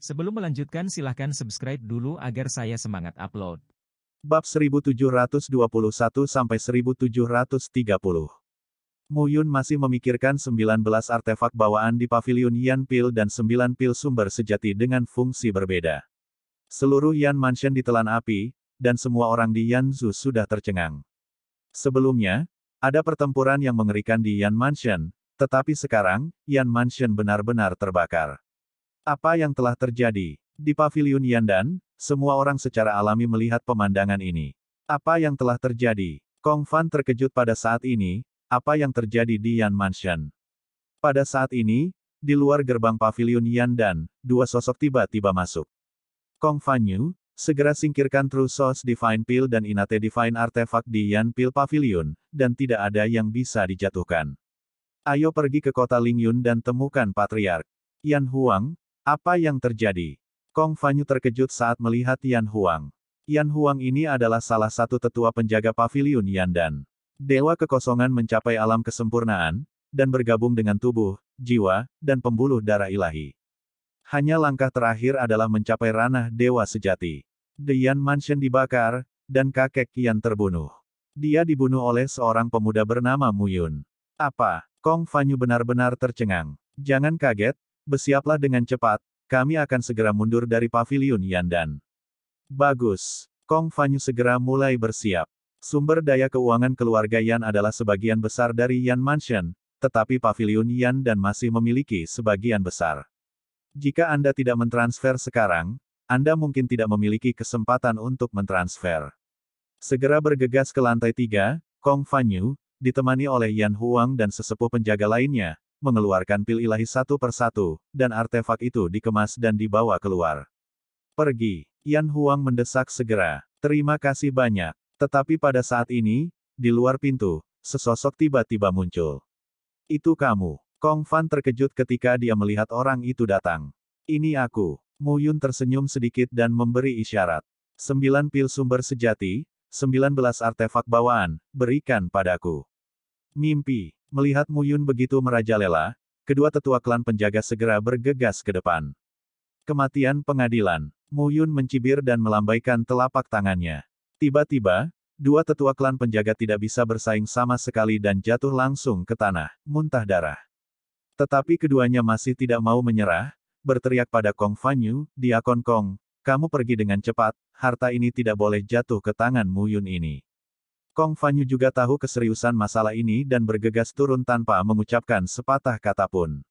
Sebelum melanjutkan silahkan subscribe dulu agar saya semangat upload. Bab 1721 sampai 1730. Muyun masih memikirkan 19 artefak bawaan di Pavilion Yan Pil dan 9 pil sumber sejati dengan fungsi berbeda. Seluruh Yan Mansion ditelan api, dan semua orang di Yan Zhu sudah tercengang. Sebelumnya, ada pertempuran yang mengerikan di Yan Mansion, tetapi sekarang, Yan Mansion benar-benar terbakar. Apa yang telah terjadi? Di Pavilion Yan Dan? semua orang secara alami melihat pemandangan ini. Apa yang telah terjadi? Kong Fan terkejut pada saat ini, apa yang terjadi di Yan Mansion. Pada saat ini, di luar gerbang Pavilion Yan Dan, dua sosok tiba-tiba masuk. Kong Fan Yu, segera singkirkan True Source Divine Pill dan Inate Divine Artefact di Yan Pill Pavilion, dan tidak ada yang bisa dijatuhkan. Ayo pergi ke kota Lingyun dan temukan Patriark. Yan Huang, apa yang terjadi? Kong Fanyu terkejut saat melihat Yan Huang. Yan Huang ini adalah salah satu tetua penjaga pavilion dan Dewa kekosongan mencapai alam kesempurnaan, dan bergabung dengan tubuh, jiwa, dan pembuluh darah ilahi. Hanya langkah terakhir adalah mencapai ranah dewa sejati. The Yan Mansion dibakar, dan kakek Yan terbunuh. Dia dibunuh oleh seorang pemuda bernama Muyun. Apa? Kong Fanyu benar-benar tercengang. Jangan kaget, bersiaplah dengan cepat, kami akan segera mundur dari pavilion Yandan. Bagus. Kong Fanyu segera mulai bersiap. Sumber daya keuangan keluarga Yan adalah sebagian besar dari Yan Mansion, tetapi pavilion Yan dan masih memiliki sebagian besar. Jika Anda tidak mentransfer sekarang, Anda mungkin tidak memiliki kesempatan untuk mentransfer. Segera bergegas ke lantai tiga, Kong Fanyu, ditemani oleh Yan Huang dan sesepuh penjaga lainnya, mengeluarkan pil ilahi satu persatu, dan artefak itu dikemas dan dibawa keluar. Pergi, Yan Huang mendesak segera. Terima kasih banyak. Tetapi pada saat ini, di luar pintu, sesosok tiba-tiba muncul. Itu kamu. Kong Fan terkejut ketika dia melihat orang itu datang. Ini aku. Mu Yun tersenyum sedikit dan memberi isyarat. Sembilan pil sumber sejati, sembilan belas artefak bawaan, berikan padaku. Mimpi. Melihat Muyun begitu merajalela, kedua tetua klan penjaga segera bergegas ke depan. Kematian pengadilan. Muyun mencibir dan melambaikan telapak tangannya. Tiba-tiba, dua tetua klan penjaga tidak bisa bersaing sama sekali dan jatuh langsung ke tanah, muntah darah. Tetapi keduanya masih tidak mau menyerah, berteriak pada Kong Fanyu, Diakon Kong, kamu pergi dengan cepat, harta ini tidak boleh jatuh ke tangan Muyun ini. Kong Fanyu juga tahu keseriusan masalah ini dan bergegas turun tanpa mengucapkan sepatah kata pun.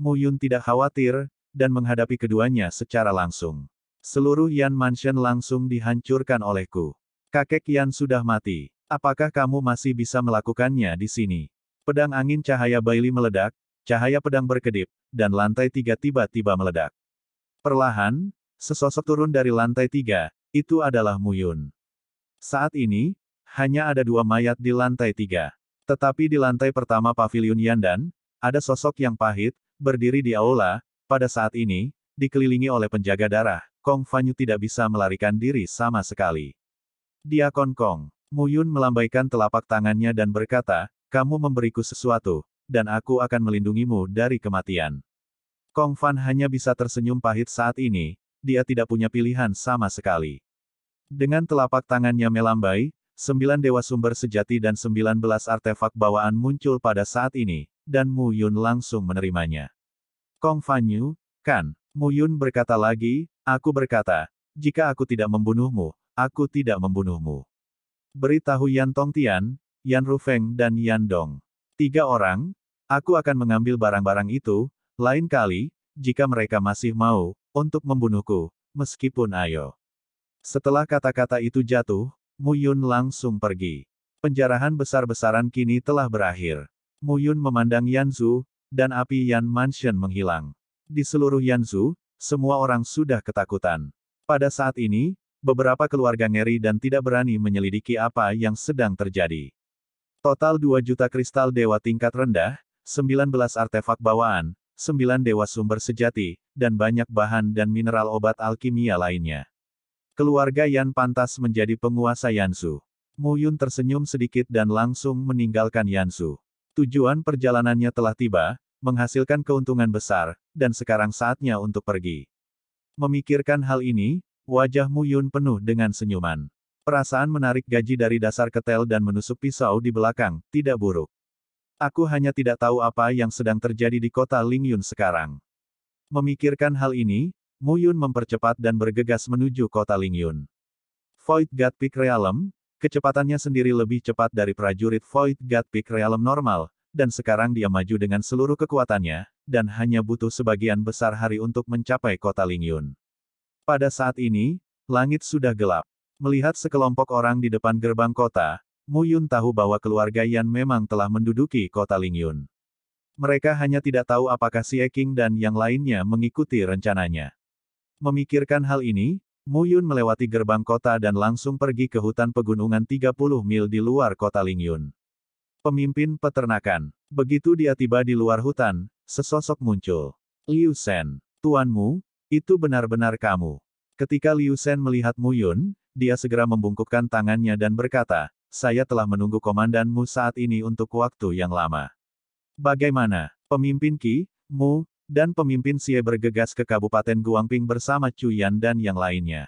Mu Yun tidak khawatir, dan menghadapi keduanya secara langsung. Seluruh Yan Mansion langsung dihancurkan olehku. Kakek Yan sudah mati. Apakah kamu masih bisa melakukannya di sini? Pedang angin cahaya Baili meledak, cahaya pedang berkedip, dan lantai tiga tiba-tiba meledak. Perlahan, sesosok turun dari lantai tiga, itu adalah Mu Yun. Saat ini, hanya ada dua mayat di lantai tiga. Tetapi di lantai pertama pavilion Yandan, ada sosok yang pahit, berdiri di aula, pada saat ini, dikelilingi oleh penjaga darah, Kong Fanyu tidak bisa melarikan diri sama sekali. Dia Kong, Muyun melambaikan telapak tangannya dan berkata, kamu memberiku sesuatu, dan aku akan melindungimu dari kematian. Kong Fan hanya bisa tersenyum pahit saat ini, dia tidak punya pilihan sama sekali. Dengan telapak tangannya melambai, sembilan dewa sumber sejati dan sembilan belas artefak bawaan muncul pada saat ini, dan Mu Yun langsung menerimanya. Kong Fan Yu, kan? Mu Yun berkata lagi, aku berkata, jika aku tidak membunuhmu, aku tidak membunuhmu. Beritahu Yan Tong Tian, Yan Rufeng dan Yan Dong. Tiga orang, aku akan mengambil barang-barang itu, lain kali, jika mereka masih mau, untuk membunuhku, meskipun ayo. Setelah kata-kata itu jatuh, Muyun langsung pergi. Penjarahan besar-besaran kini telah berakhir. Muyun memandang Yan Zhu, dan api Yan Mansion menghilang. Di seluruh Yan Zhu, semua orang sudah ketakutan. Pada saat ini, beberapa keluarga ngeri dan tidak berani menyelidiki apa yang sedang terjadi. Total 2 juta kristal dewa tingkat rendah, 19 artefak bawaan, 9 dewa sumber sejati, dan banyak bahan dan mineral obat alkimia lainnya. Keluarga Yan pantas menjadi penguasa Yansu. Mu Yun tersenyum sedikit dan langsung meninggalkan Yansu. Tujuan perjalanannya telah tiba, menghasilkan keuntungan besar, dan sekarang saatnya untuk pergi. Memikirkan hal ini, wajah Mu Yun penuh dengan senyuman. Perasaan menarik gaji dari dasar ketel dan menusuk pisau di belakang, tidak buruk. Aku hanya tidak tahu apa yang sedang terjadi di kota Lingyun sekarang. Memikirkan hal ini, Muyun mempercepat dan bergegas menuju kota Lingyun. Void God Peak Realm, kecepatannya sendiri lebih cepat dari prajurit Void God Peak Realm normal, dan sekarang dia maju dengan seluruh kekuatannya, dan hanya butuh sebagian besar hari untuk mencapai kota Lingyun. Pada saat ini, langit sudah gelap. Melihat sekelompok orang di depan gerbang kota, Mu Yun tahu bahwa keluarga Yan memang telah menduduki kota Lingyun. Mereka hanya tidak tahu apakah Si Eking dan yang lainnya mengikuti rencananya. Memikirkan hal ini, Mu Yun melewati gerbang kota dan langsung pergi ke hutan pegunungan 30 mil di luar kota Lingyun. Pemimpin peternakan. Begitu dia tiba di luar hutan, sesosok muncul. Liu Shen, tuanmu, itu benar-benar kamu. Ketika Liu Shen melihat Mu Yun, dia segera membungkukkan tangannya dan berkata, saya telah menunggu komandanmu saat ini untuk waktu yang lama. Bagaimana, pemimpin Ki, Mu, dan pemimpin Xie bergegas ke Kabupaten Guangping bersama Yan dan yang lainnya.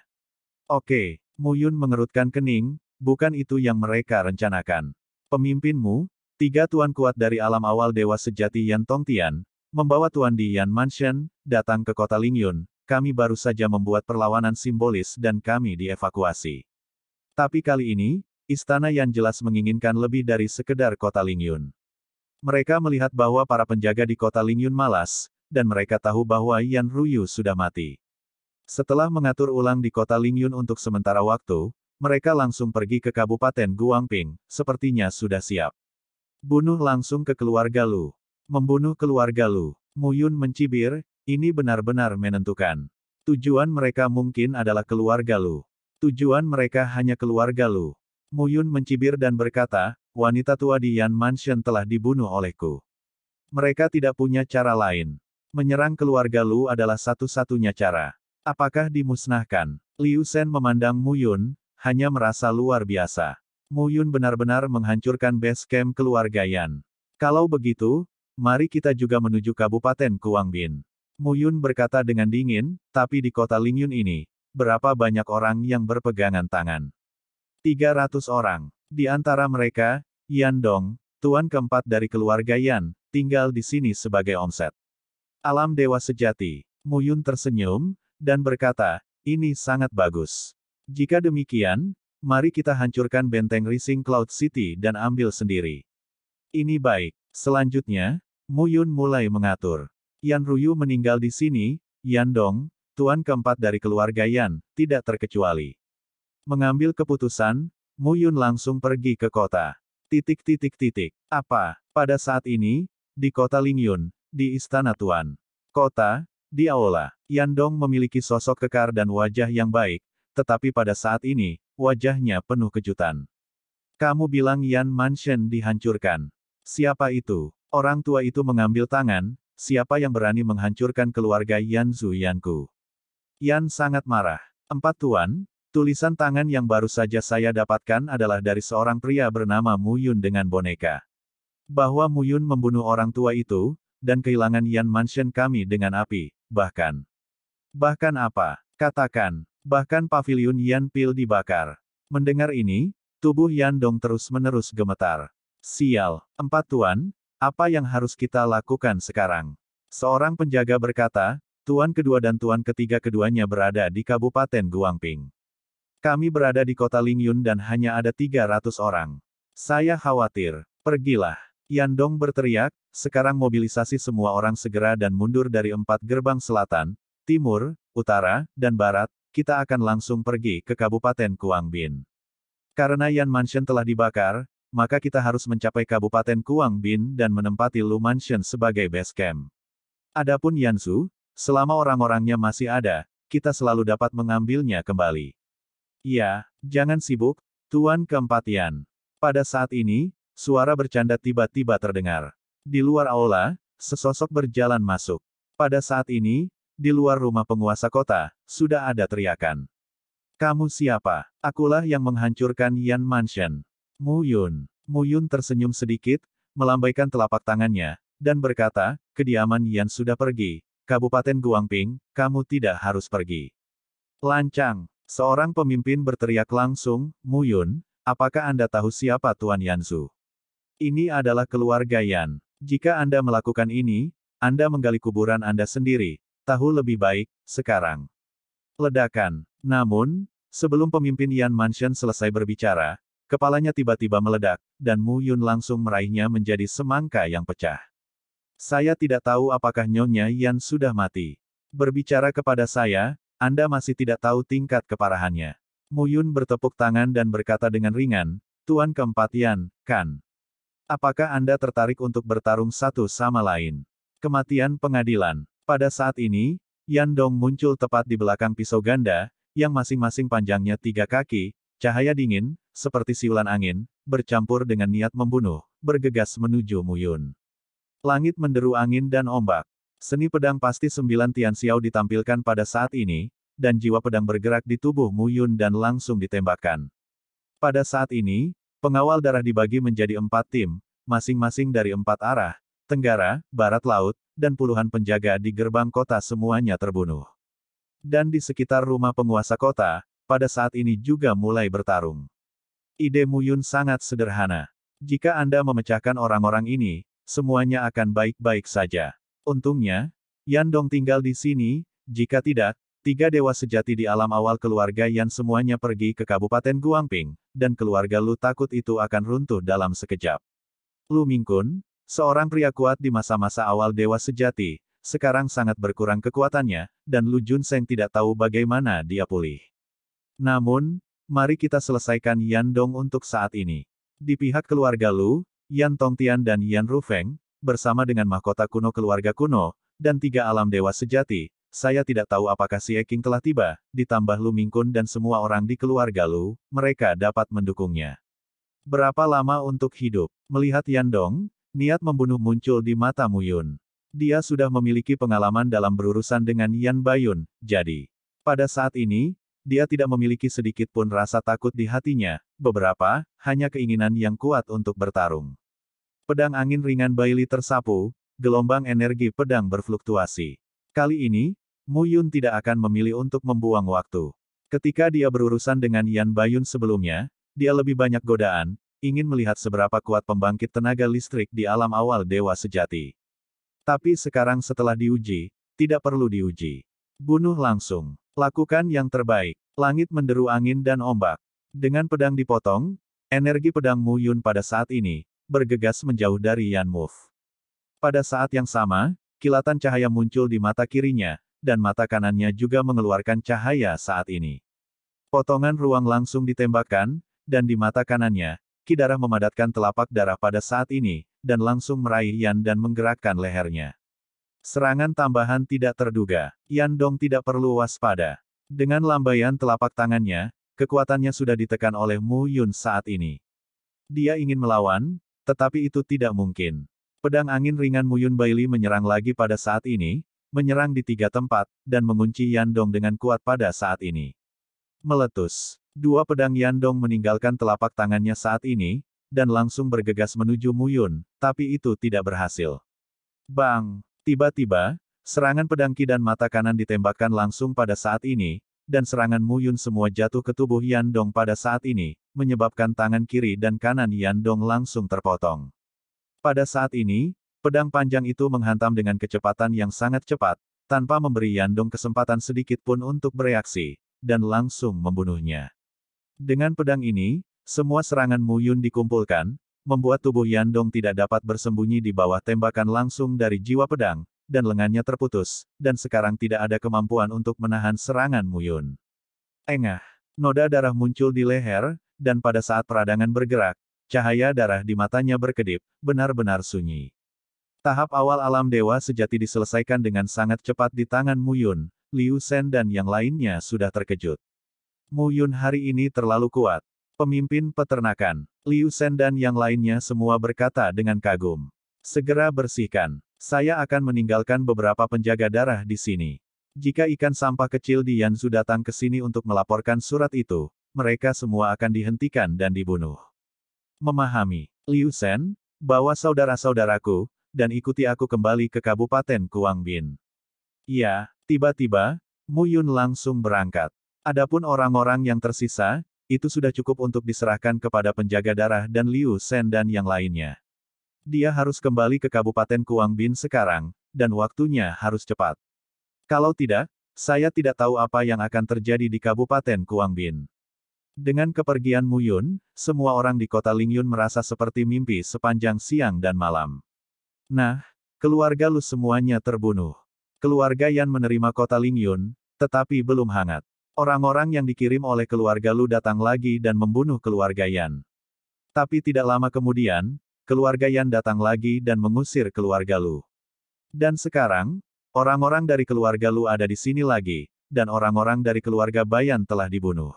Oke, Mu Yun mengerutkan kening, bukan itu yang mereka rencanakan. Pemimpinmu, tiga tuan kuat dari alam awal dewa sejati Yan Tongtian, membawa Tuan di Yan Mansion, datang ke kota Lingyun, kami baru saja membuat perlawanan simbolis dan kami dievakuasi. Tapi kali ini, istana yang jelas menginginkan lebih dari sekedar kota Lingyun. Mereka melihat bahwa para penjaga di kota Lingyun malas, dan mereka tahu bahwa Yan Ruyu sudah mati. Setelah mengatur ulang di kota Lingyun untuk sementara waktu, mereka langsung pergi ke Kabupaten Guangping, sepertinya sudah siap. Bunuh langsung ke keluarga Lu. Membunuh keluarga Lu. Mu Yun mencibir, ini benar-benar menentukan. Tujuan mereka mungkin adalah keluarga Lu. Tujuan mereka hanya keluarga Lu. Mu Yun mencibir dan berkata, wanita tua di Yan Mansion telah dibunuh olehku. Mereka tidak punya cara lain. Menyerang keluarga Lu adalah satu-satunya cara. Apakah dimusnahkan? Liu Shen memandang Mu Yun, hanya merasa luar biasa. Mu Yun benar-benar menghancurkan base camp keluarga Yan. Kalau begitu, mari kita juga menuju Kabupaten Kuangbin. Mu Yun berkata dengan dingin, tapi di kota Lingyun ini, berapa banyak orang yang berpegangan tangan? 300 orang. Di antara mereka, Yan Dong, tuan keempat dari keluarga Yan, tinggal di sini sebagai omset. Alam Dewa Sejati. Muyun tersenyum, dan berkata, ini sangat bagus. Jika demikian, mari kita hancurkan benteng Rising Cloud City dan ambil sendiri. Ini baik. Selanjutnya, Muyun mulai mengatur. Yan Ruyu meninggal di sini, Yan Dong, tuan keempat dari keluarga Yan, tidak terkecuali. Mengambil keputusan, Muyun langsung pergi ke kota. Titik titik titik. Apa? Pada saat ini, di kota Lingyun, di Istana Tuan. Kota, di Aula, Yandong memiliki sosok kekar dan wajah yang baik, tetapi pada saat ini, wajahnya penuh kejutan. Kamu bilang Yan Mansion dihancurkan. Siapa itu? Orang tua itu mengambil tangan, siapa yang berani menghancurkan keluarga Yan Zuyanku? Yan sangat marah. Empat tuan, tulisan tangan yang baru saja saya dapatkan adalah dari seorang pria bernama Muyun dengan boneka. Bahwa Muyun membunuh orang tua itu, dan kehilangan Yan Mansion kami dengan api, bahkan. Bahkan apa? Katakan, bahkan pavilion Yan Pil dibakar. Mendengar ini, tubuh Yan Dong terus-menerus gemetar. Sial, empat tuan, apa yang harus kita lakukan sekarang? Seorang penjaga berkata, tuan kedua dan tuan ketiga keduanya berada di Kabupaten Guangping. Kami berada di kota Lingyun dan hanya ada 300 orang. Saya khawatir, pergilah. Yan Dong berteriak, sekarang mobilisasi semua orang segera dan mundur dari empat gerbang selatan, timur, utara, dan barat, kita akan langsung pergi ke Kabupaten Kuangbin. Karena Yan Mansion telah dibakar, maka kita harus mencapai Kabupaten Kuangbin dan menempati Lu Mansion sebagai base camp. Adapun Yan Su, selama orang-orangnya masih ada, kita selalu dapat mengambilnya kembali. Ya, jangan sibuk, Tuan keempat Yan. Pada saat ini, Suara bercanda tiba-tiba terdengar. Di luar aula, sesosok berjalan masuk. Pada saat ini, di luar rumah penguasa kota, sudah ada teriakan. Kamu siapa? Akulah yang menghancurkan Yan Mansion. Mu Yun. Mu Yun tersenyum sedikit, melambaikan telapak tangannya, dan berkata, kediaman Yan sudah pergi, Kabupaten Guangping, kamu tidak harus pergi. Lancang. Seorang pemimpin berteriak langsung, Mu Yun, apakah Anda tahu siapa Tuan Yan Yanzu? Ini adalah keluarga Yan. Jika Anda melakukan ini, Anda menggali kuburan Anda sendiri. Tahu lebih baik, sekarang. Ledakan. Namun, sebelum pemimpin Yan Mansion selesai berbicara, kepalanya tiba-tiba meledak, dan Mu Yun langsung meraihnya menjadi semangka yang pecah. Saya tidak tahu apakah Nyonya Yan sudah mati. Berbicara kepada saya, Anda masih tidak tahu tingkat keparahannya. Mu Yun bertepuk tangan dan berkata dengan ringan, Tuan keempat Yan, kan. Apakah Anda tertarik untuk bertarung satu sama lain? Kematian pengadilan. Pada saat ini, Yan Dong muncul tepat di belakang pisau ganda, yang masing-masing panjangnya tiga kaki, cahaya dingin, seperti siulan angin, bercampur dengan niat membunuh, bergegas menuju Muyun. Langit menderu angin dan ombak. Seni pedang pasti sembilan Tian Xiao ditampilkan pada saat ini, dan jiwa pedang bergerak di tubuh Muyun dan langsung ditembakkan. Pada saat ini, Pengawal darah dibagi menjadi empat tim, masing-masing dari empat arah, tenggara, barat laut, dan puluhan penjaga di gerbang kota semuanya terbunuh. Dan di sekitar rumah penguasa kota, pada saat ini juga mulai bertarung. Ide Muyun sangat sederhana. Jika Anda memecahkan orang-orang ini, semuanya akan baik-baik saja. Untungnya, Yandong tinggal di sini, jika tidak, Tiga dewa sejati di alam awal keluarga Yan semuanya pergi ke Kabupaten Guangping, dan keluarga Lu takut itu akan runtuh dalam sekejap. Lu Mingkun, seorang pria kuat di masa-masa awal dewa sejati, sekarang sangat berkurang kekuatannya, dan Lu Junseng tidak tahu bagaimana dia pulih. Namun, mari kita selesaikan Yan Dong untuk saat ini. Di pihak keluarga Lu, Yan Tongtian dan Yan Rufeng, bersama dengan mahkota kuno keluarga kuno, dan tiga alam dewa sejati, saya tidak tahu apakah si King telah tiba, ditambah Lu Mingkun dan semua orang di keluarga Lu, mereka dapat mendukungnya. Berapa lama untuk hidup? Melihat Yan Dong, niat membunuh muncul di mata Mu Yun. Dia sudah memiliki pengalaman dalam berurusan dengan Yan Bayun, jadi pada saat ini, dia tidak memiliki sedikit pun rasa takut di hatinya, beberapa, hanya keinginan yang kuat untuk bertarung. Pedang angin ringan Bailey tersapu, gelombang energi pedang berfluktuasi. Kali ini, Mu Yun tidak akan memilih untuk membuang waktu. Ketika dia berurusan dengan Yan Bayun sebelumnya, dia lebih banyak godaan, ingin melihat seberapa kuat pembangkit tenaga listrik di alam awal dewa sejati. Tapi sekarang setelah diuji, tidak perlu diuji. Bunuh langsung. Lakukan yang terbaik. Langit menderu angin dan ombak. Dengan pedang dipotong, energi pedang Mu Yun pada saat ini, bergegas menjauh dari Yan Move. Pada saat yang sama, kilatan cahaya muncul di mata kirinya, dan mata kanannya juga mengeluarkan cahaya saat ini. Potongan ruang langsung ditembakkan, dan di mata kanannya, Kidara memadatkan telapak darah pada saat ini, dan langsung meraih Yan dan menggerakkan lehernya. Serangan tambahan tidak terduga. Yan Dong tidak perlu waspada. Dengan lambaian telapak tangannya, kekuatannya sudah ditekan oleh Mu Yun saat ini. Dia ingin melawan, tetapi itu tidak mungkin. Pedang angin ringan Muyun Baili menyerang lagi pada saat ini, menyerang di tiga tempat, dan mengunci Yandong dengan kuat pada saat ini. Meletus. Dua pedang Yandong meninggalkan telapak tangannya saat ini, dan langsung bergegas menuju Muyun, tapi itu tidak berhasil. Bang! Tiba-tiba, serangan pedang Ki dan mata kanan ditembakkan langsung pada saat ini, dan serangan Muyun semua jatuh ke tubuh Yandong pada saat ini, menyebabkan tangan kiri dan kanan Yandong langsung terpotong. Pada saat ini, pedang panjang itu menghantam dengan kecepatan yang sangat cepat, tanpa memberi Yandong kesempatan sedikit pun untuk bereaksi, dan langsung membunuhnya. Dengan pedang ini, semua serangan Mu Yun dikumpulkan, membuat tubuh Yandong tidak dapat bersembunyi di bawah tembakan langsung dari jiwa pedang, dan lengannya terputus, dan sekarang tidak ada kemampuan untuk menahan serangan Mu Yun. Engah, noda darah muncul di leher, dan pada saat peradangan bergerak, Cahaya darah di matanya berkedip, benar-benar sunyi. Tahap awal alam dewa sejati diselesaikan dengan sangat cepat di tangan Muyun, Liu Shen dan yang lainnya sudah terkejut. Muyun hari ini terlalu kuat. Pemimpin peternakan, Liu Shen dan yang lainnya semua berkata dengan kagum. Segera bersihkan. Saya akan meninggalkan beberapa penjaga darah di sini. Jika ikan sampah kecil di Yanzu datang ke sini untuk melaporkan surat itu, mereka semua akan dihentikan dan dibunuh. Memahami, Liu Shen bawa saudara-saudaraku, dan ikuti aku kembali ke Kabupaten Kuangbin. Ya, tiba-tiba, Mu Yun langsung berangkat. Adapun orang-orang yang tersisa, itu sudah cukup untuk diserahkan kepada penjaga darah dan Liu Shen dan yang lainnya. Dia harus kembali ke Kabupaten Kuangbin sekarang, dan waktunya harus cepat. Kalau tidak, saya tidak tahu apa yang akan terjadi di Kabupaten Kuangbin. Dengan kepergian Muyun, semua orang di kota Lingyun merasa seperti mimpi sepanjang siang dan malam. Nah, keluarga Lu semuanya terbunuh. Keluarga Yan menerima kota Lingyun, tetapi belum hangat. Orang-orang yang dikirim oleh keluarga Lu datang lagi dan membunuh keluarga Yan. Tapi tidak lama kemudian, keluarga Yan datang lagi dan mengusir keluarga Lu. Dan sekarang, orang-orang dari keluarga Lu ada di sini lagi, dan orang-orang dari keluarga Bayan telah dibunuh.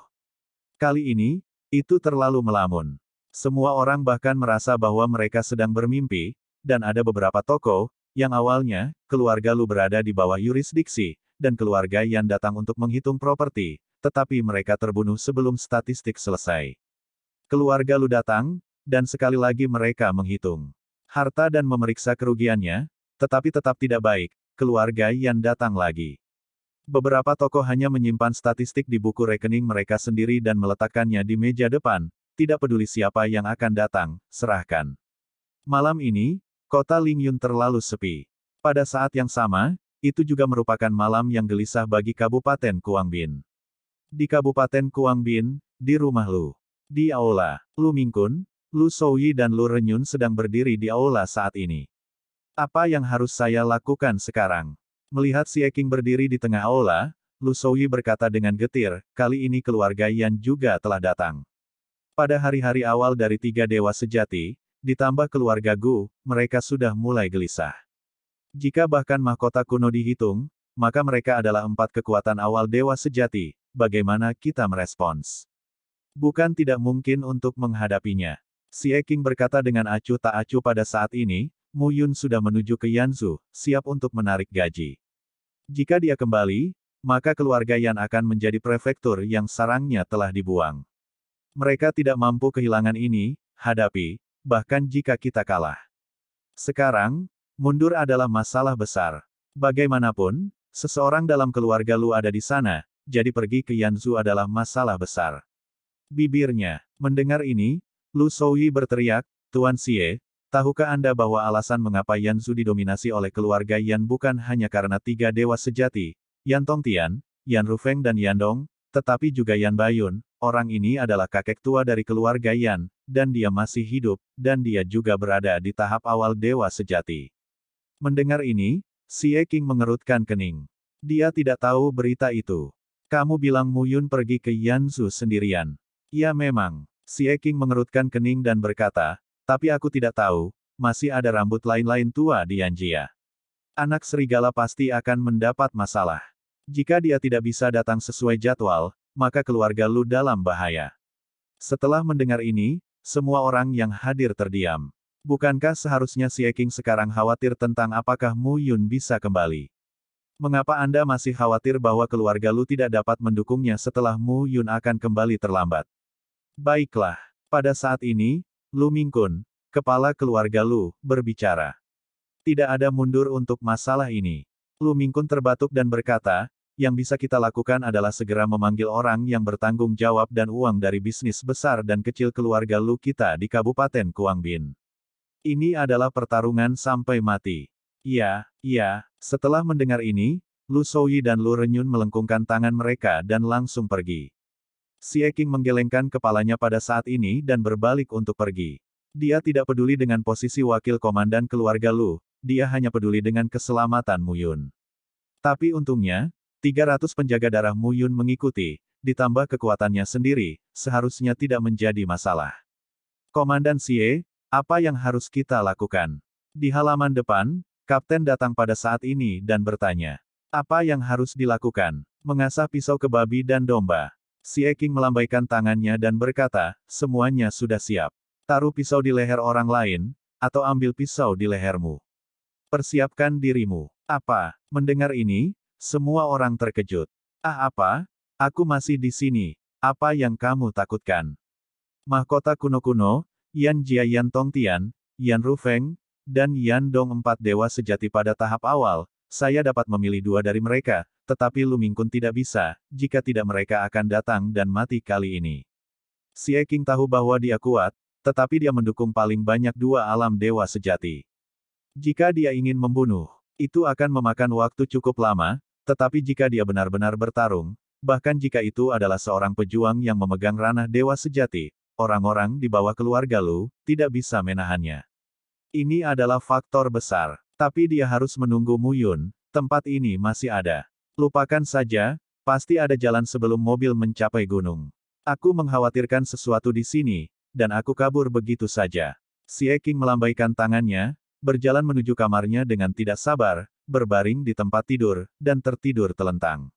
Kali ini, itu terlalu melamun. Semua orang bahkan merasa bahwa mereka sedang bermimpi, dan ada beberapa toko yang awalnya, keluarga Lu berada di bawah yurisdiksi, dan keluarga yang datang untuk menghitung properti, tetapi mereka terbunuh sebelum statistik selesai. Keluarga Lu datang, dan sekali lagi mereka menghitung harta dan memeriksa kerugiannya, tetapi tetap tidak baik, keluarga yang datang lagi. Beberapa tokoh hanya menyimpan statistik di buku rekening mereka sendiri dan meletakkannya di meja depan, tidak peduli siapa yang akan datang, serahkan. Malam ini, kota Lingyun terlalu sepi. Pada saat yang sama, itu juga merupakan malam yang gelisah bagi Kabupaten Kuangbin. Di Kabupaten Kuangbin, di rumah Lu. Di aula, Lu Mingkun, Lu Souyi dan Lu Renyun sedang berdiri di aula saat ini. Apa yang harus saya lakukan sekarang? Melihat si Eking berdiri di tengah aula, Lu Soyi berkata dengan getir, kali ini keluarga Yan juga telah datang. Pada hari-hari awal dari tiga dewa sejati, ditambah keluarga Gu, mereka sudah mulai gelisah. Jika bahkan mahkota kuno dihitung, maka mereka adalah empat kekuatan awal dewa sejati, bagaimana kita merespons? Bukan tidak mungkin untuk menghadapinya. Si Eking berkata dengan acuh tak acuh pada saat ini, Mu Yun sudah menuju ke Yanzu, siap untuk menarik gaji. Jika dia kembali, maka keluarga Yan akan menjadi prefektur yang sarangnya telah dibuang. Mereka tidak mampu kehilangan ini, hadapi, bahkan jika kita kalah. Sekarang, mundur adalah masalah besar. Bagaimanapun, seseorang dalam keluarga Lu ada di sana, jadi pergi ke Yanzu adalah masalah besar. Bibirnya, mendengar ini, Lu Soui berteriak, Tuan Xie, Tahukah Anda bahwa alasan mengapa Yanzu didominasi oleh keluarga Yan bukan hanya karena tiga dewa sejati, Yan Tongtian, Yan Rufeng dan Yan Dong, tetapi juga Yan Bayun, orang ini adalah kakek tua dari keluarga Yan, dan dia masih hidup, dan dia juga berada di tahap awal dewa sejati. Mendengar ini, Si King mengerutkan kening. Dia tidak tahu berita itu. Kamu bilang Mu Yun pergi ke Yan Yanzu sendirian. Ya memang, Si King mengerutkan kening dan berkata, tapi aku tidak tahu, masih ada rambut lain-lain tua di Yanjia. Anak serigala pasti akan mendapat masalah. Jika dia tidak bisa datang sesuai jadwal, maka keluarga Lu dalam bahaya. Setelah mendengar ini, semua orang yang hadir terdiam. Bukankah seharusnya si Eking sekarang khawatir tentang apakah Mu Yun bisa kembali? Mengapa Anda masih khawatir bahwa keluarga Lu tidak dapat mendukungnya setelah Mu Yun akan kembali terlambat? Baiklah, pada saat ini, Lu Mingkun, kepala keluarga Lu, berbicara. Tidak ada mundur untuk masalah ini. Lu Mingkun terbatuk dan berkata, yang bisa kita lakukan adalah segera memanggil orang yang bertanggung jawab dan uang dari bisnis besar dan kecil keluarga Lu kita di Kabupaten Kuangbin. Ini adalah pertarungan sampai mati. Ya, ya, setelah mendengar ini, Lu Soyi dan Lu Renyun melengkungkan tangan mereka dan langsung pergi. Si Eking menggelengkan kepalanya pada saat ini dan berbalik untuk pergi. Dia tidak peduli dengan posisi wakil komandan keluarga Lu, dia hanya peduli dengan keselamatan Mu Yun. Tapi untungnya, 300 penjaga darah Mu Yun mengikuti, ditambah kekuatannya sendiri, seharusnya tidak menjadi masalah. Komandan Sie, apa yang harus kita lakukan? Di halaman depan, kapten datang pada saat ini dan bertanya, apa yang harus dilakukan? Mengasah pisau ke babi dan domba. Si Eking melambaikan tangannya dan berkata, semuanya sudah siap. Taruh pisau di leher orang lain, atau ambil pisau di lehermu. Persiapkan dirimu. Apa? Mendengar ini, semua orang terkejut. Ah apa? Aku masih di sini. Apa yang kamu takutkan? Mahkota kuno-kuno, Yan Jia Yan Tong Tian, Yan Rufeng, dan Yan Dong empat dewa sejati pada tahap awal, saya dapat memilih dua dari mereka, tetapi Lumingkun tidak bisa, jika tidak mereka akan datang dan mati kali ini. Si Eking tahu bahwa dia kuat, tetapi dia mendukung paling banyak dua alam dewa sejati. Jika dia ingin membunuh, itu akan memakan waktu cukup lama, tetapi jika dia benar-benar bertarung, bahkan jika itu adalah seorang pejuang yang memegang ranah dewa sejati, orang-orang di bawah keluarga Lu tidak bisa menahannya. Ini adalah faktor besar, tapi dia harus menunggu Muyun, tempat ini masih ada. Lupakan saja, pasti ada jalan sebelum mobil mencapai gunung. Aku mengkhawatirkan sesuatu di sini, dan aku kabur begitu saja. Si Eking melambaikan tangannya, berjalan menuju kamarnya dengan tidak sabar, berbaring di tempat tidur, dan tertidur telentang.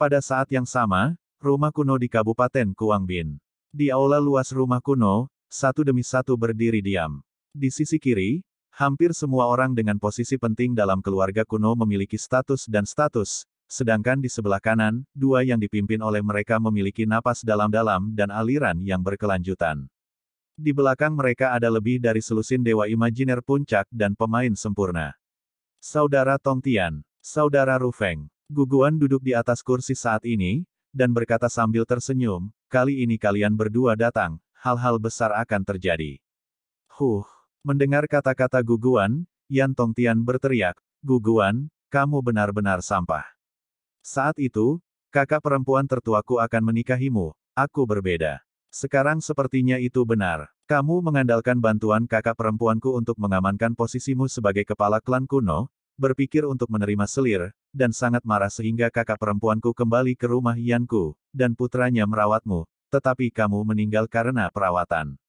Pada saat yang sama, rumah kuno di Kabupaten Kuangbin. Di aula luas rumah kuno, satu demi satu berdiri diam. Di sisi kiri, hampir semua orang dengan posisi penting dalam keluarga kuno memiliki status dan status, Sedangkan di sebelah kanan, dua yang dipimpin oleh mereka memiliki napas dalam-dalam dan aliran yang berkelanjutan. Di belakang mereka ada lebih dari selusin dewa imajiner puncak dan pemain sempurna. Saudara Tong Tian, Saudara Rufeng, Guguan duduk di atas kursi saat ini, dan berkata sambil tersenyum, kali ini kalian berdua datang, hal-hal besar akan terjadi. Huh, mendengar kata-kata Guguan, Yan Tongtian berteriak, Guguan, kamu benar-benar sampah. Saat itu, kakak perempuan tertuaku akan menikahimu, aku berbeda. Sekarang sepertinya itu benar. Kamu mengandalkan bantuan kakak perempuanku untuk mengamankan posisimu sebagai kepala klan kuno, berpikir untuk menerima selir, dan sangat marah sehingga kakak perempuanku kembali ke rumah Yanku, dan putranya merawatmu, tetapi kamu meninggal karena perawatan.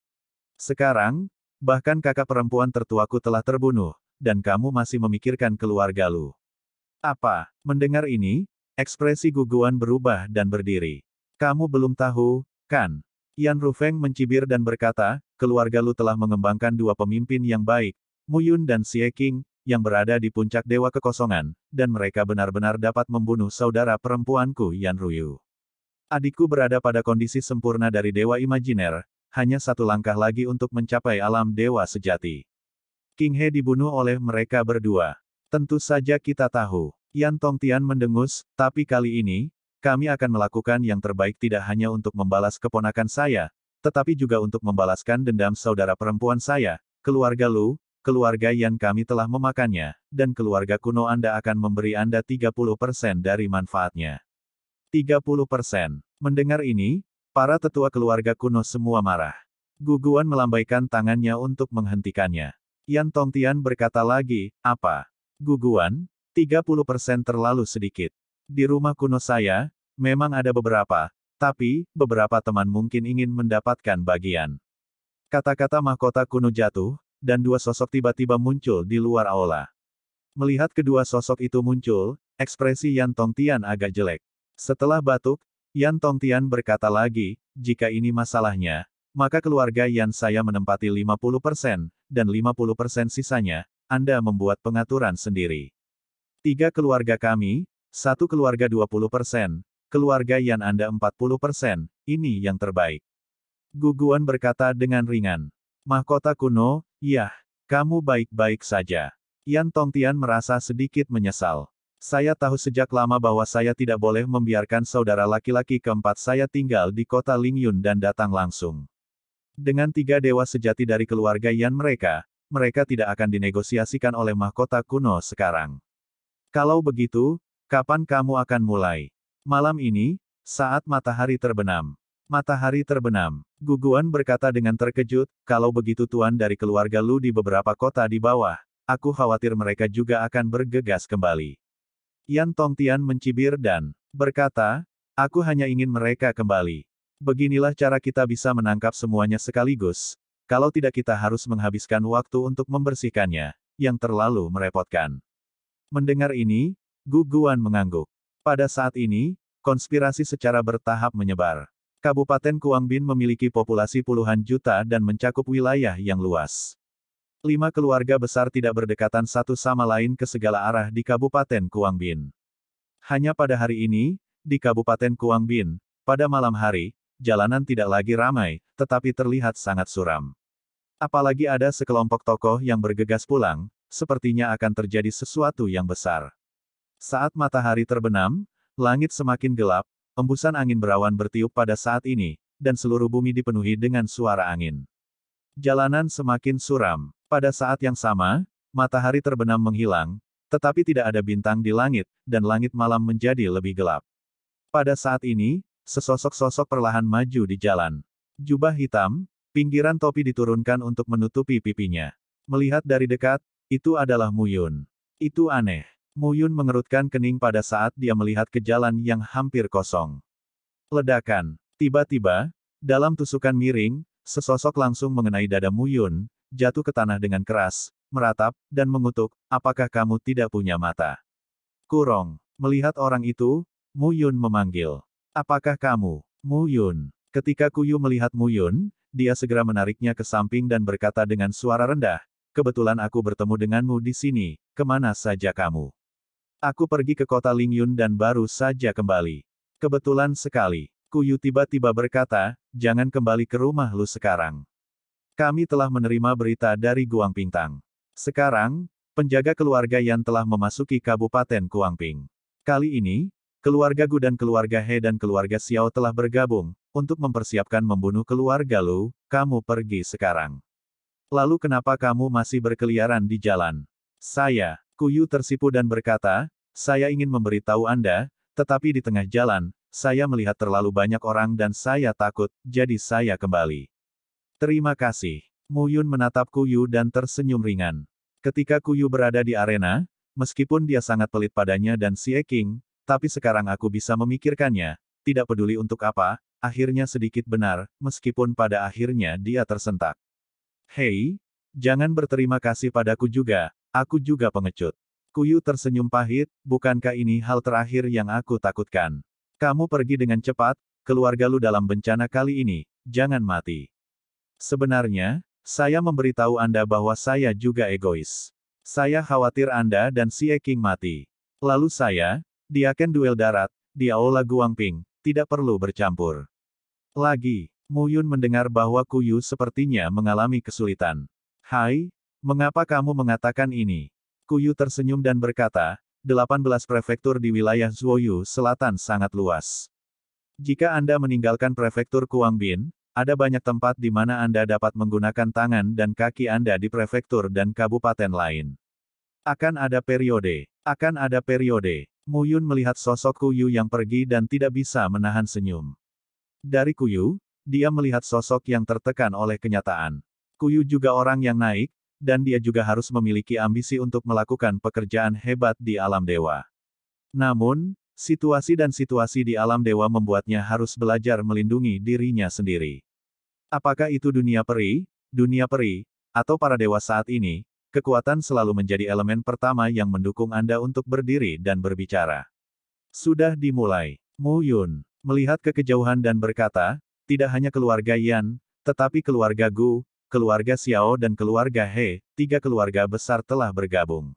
Sekarang, bahkan kakak perempuan tertuaku telah terbunuh, dan kamu masih memikirkan keluarga Lu. Apa? Mendengar ini, Ekspresi guguan berubah dan berdiri. Kamu belum tahu, kan? Yan Rufeng mencibir dan berkata, keluarga Lu telah mengembangkan dua pemimpin yang baik, Muyun dan Xie King, yang berada di puncak Dewa Kekosongan, dan mereka benar-benar dapat membunuh saudara perempuanku Yan Ruyu. Adikku berada pada kondisi sempurna dari Dewa Imajiner, hanya satu langkah lagi untuk mencapai alam Dewa Sejati. King He dibunuh oleh mereka berdua. Tentu saja kita tahu. Yan Tong Tian mendengus, tapi kali ini, kami akan melakukan yang terbaik tidak hanya untuk membalas keponakan saya, tetapi juga untuk membalaskan dendam saudara perempuan saya, keluarga Lu, keluarga yang kami telah memakannya, dan keluarga kuno Anda akan memberi Anda 30% dari manfaatnya. 30%. Mendengar ini, para tetua keluarga kuno semua marah. Guguan melambaikan tangannya untuk menghentikannya. Yan Tong Tian berkata lagi, apa? Guguan, 30% terlalu sedikit. Di rumah kuno saya, memang ada beberapa, tapi, beberapa teman mungkin ingin mendapatkan bagian. Kata-kata mahkota kuno jatuh, dan dua sosok tiba-tiba muncul di luar aula. Melihat kedua sosok itu muncul, ekspresi Yan Tong Tian agak jelek. Setelah batuk, Yan Tong Tian berkata lagi, jika ini masalahnya, maka keluarga Yan saya menempati 50%, dan 50% sisanya, Anda membuat pengaturan sendiri. Tiga keluarga kami, satu keluarga 20%, keluarga Yan Anda 40%, ini yang terbaik. Guguan berkata dengan ringan. Mahkota kuno, yah, kamu baik-baik saja. Yan Tongtian merasa sedikit menyesal. Saya tahu sejak lama bahwa saya tidak boleh membiarkan saudara laki-laki keempat saya tinggal di kota Lingyun dan datang langsung. Dengan tiga dewa sejati dari keluarga Yan mereka, mereka tidak akan dinegosiasikan oleh mahkota kuno sekarang. Kalau begitu, kapan kamu akan mulai? Malam ini, saat matahari terbenam. Matahari terbenam. Guguan berkata dengan terkejut, kalau begitu tuan dari keluarga Lu di beberapa kota di bawah, aku khawatir mereka juga akan bergegas kembali. Yan Tong Tian mencibir dan berkata, aku hanya ingin mereka kembali. Beginilah cara kita bisa menangkap semuanya sekaligus, kalau tidak kita harus menghabiskan waktu untuk membersihkannya, yang terlalu merepotkan. Mendengar ini, Gu Guan mengangguk. Pada saat ini, konspirasi secara bertahap menyebar. Kabupaten Kuangbin memiliki populasi puluhan juta dan mencakup wilayah yang luas. Lima keluarga besar tidak berdekatan satu sama lain ke segala arah di Kabupaten Kuangbin. Hanya pada hari ini, di Kabupaten Kuangbin, pada malam hari, jalanan tidak lagi ramai, tetapi terlihat sangat suram. Apalagi ada sekelompok tokoh yang bergegas pulang, sepertinya akan terjadi sesuatu yang besar. Saat matahari terbenam, langit semakin gelap, embusan angin berawan bertiup pada saat ini, dan seluruh bumi dipenuhi dengan suara angin. Jalanan semakin suram. Pada saat yang sama, matahari terbenam menghilang, tetapi tidak ada bintang di langit, dan langit malam menjadi lebih gelap. Pada saat ini, sesosok-sosok perlahan maju di jalan. Jubah hitam, pinggiran topi diturunkan untuk menutupi pipinya. Melihat dari dekat, itu adalah Muyun. Itu aneh. Muyun mengerutkan kening pada saat dia melihat ke jalan yang hampir kosong. Ledakan. Tiba-tiba, dalam tusukan miring, sesosok langsung mengenai dada Muyun, jatuh ke tanah dengan keras, meratap, dan mengutuk, apakah kamu tidak punya mata? Kurong. Melihat orang itu, Muyun memanggil. Apakah kamu, Muyun? Ketika Kuyu melihat Muyun, dia segera menariknya ke samping dan berkata dengan suara rendah, kebetulan aku bertemu denganmu di sini, kemana saja kamu? Aku pergi ke kota Lingyun dan baru saja kembali. Kebetulan sekali, Kuyu tiba-tiba berkata, jangan kembali ke rumah lu sekarang. Kami telah menerima berita dari Guang Pingtang. Sekarang, penjaga keluarga yang telah memasuki Kabupaten Kuangping. Kali ini, keluarga Gu dan keluarga He dan keluarga Xiao telah bergabung, untuk mempersiapkan membunuh keluarga Lu, kamu pergi sekarang. Lalu kenapa kamu masih berkeliaran di jalan? Saya, Kuyu tersipu dan berkata, saya ingin memberitahu Anda, tetapi di tengah jalan, saya melihat terlalu banyak orang dan saya takut, jadi saya kembali. Terima kasih. Muyun menatap Kuyu dan tersenyum ringan. Ketika Kuyu berada di arena, meskipun dia sangat pelit padanya dan si Eking, tapi sekarang aku bisa memikirkannya, tidak peduli untuk apa, akhirnya sedikit benar, meskipun pada akhirnya dia tersentak. Hei, jangan berterima kasih padaku juga, aku juga pengecut. Kuyu tersenyum pahit, bukankah ini hal terakhir yang aku takutkan? Kamu pergi dengan cepat, keluarga lu dalam bencana kali ini, jangan mati. Sebenarnya, saya memberitahu Anda bahwa saya juga egois. Saya khawatir Anda dan si Eking mati. Lalu saya, Aken duel darat, di Aula Guangping, tidak perlu bercampur. Lagi, Mu Yun mendengar bahwa Kuyu sepertinya mengalami kesulitan. Hai, mengapa kamu mengatakan ini? Kuyu tersenyum dan berkata, 18 prefektur di wilayah Zuoyu Selatan sangat luas. Jika Anda meninggalkan prefektur Kuangbin, ada banyak tempat di mana Anda dapat menggunakan tangan dan kaki Anda di prefektur dan kabupaten lain. Akan ada periode. Akan ada periode. Muyun melihat sosok Kuyu yang pergi dan tidak bisa menahan senyum. Dari Kuyu, dia melihat sosok yang tertekan oleh kenyataan. Kuyu juga orang yang naik, dan dia juga harus memiliki ambisi untuk melakukan pekerjaan hebat di alam dewa. Namun, situasi dan situasi di alam dewa membuatnya harus belajar melindungi dirinya sendiri. Apakah itu dunia peri, dunia peri, atau para dewa saat ini, kekuatan selalu menjadi elemen pertama yang mendukung Anda untuk berdiri dan berbicara. Sudah dimulai. Mu Yun melihat kekejauhan dan berkata, tidak hanya keluarga Yan, tetapi keluarga Gu, keluarga Xiao dan keluarga He, tiga keluarga besar telah bergabung.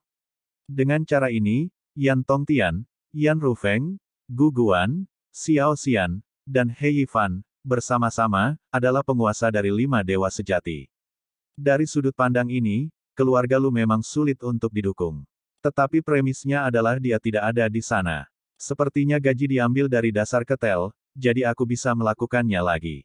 Dengan cara ini, Yan Tongtian, Yan Rufeng, Gu Guan, Xiao Xian, dan He Yifan, bersama-sama, adalah penguasa dari lima dewa sejati. Dari sudut pandang ini, keluarga Lu memang sulit untuk didukung. Tetapi premisnya adalah dia tidak ada di sana. Sepertinya gaji diambil dari dasar ketel, jadi aku bisa melakukannya lagi.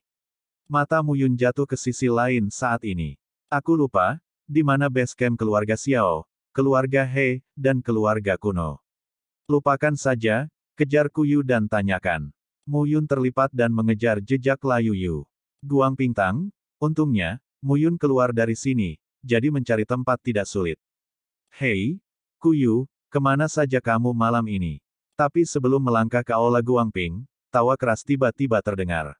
Mata Muyun jatuh ke sisi lain saat ini. Aku lupa, di mana base camp keluarga Xiao, keluarga He, dan keluarga kuno. Lupakan saja, kejar Kuyu dan tanyakan. Muyun terlipat dan mengejar jejak Layu Yu. Guang Pingtang, untungnya, Muyun keluar dari sini, jadi mencari tempat tidak sulit. Hei, Kuyu, kemana saja kamu malam ini? Tapi sebelum melangkah ke Aula Ping. Tawa keras tiba-tiba terdengar.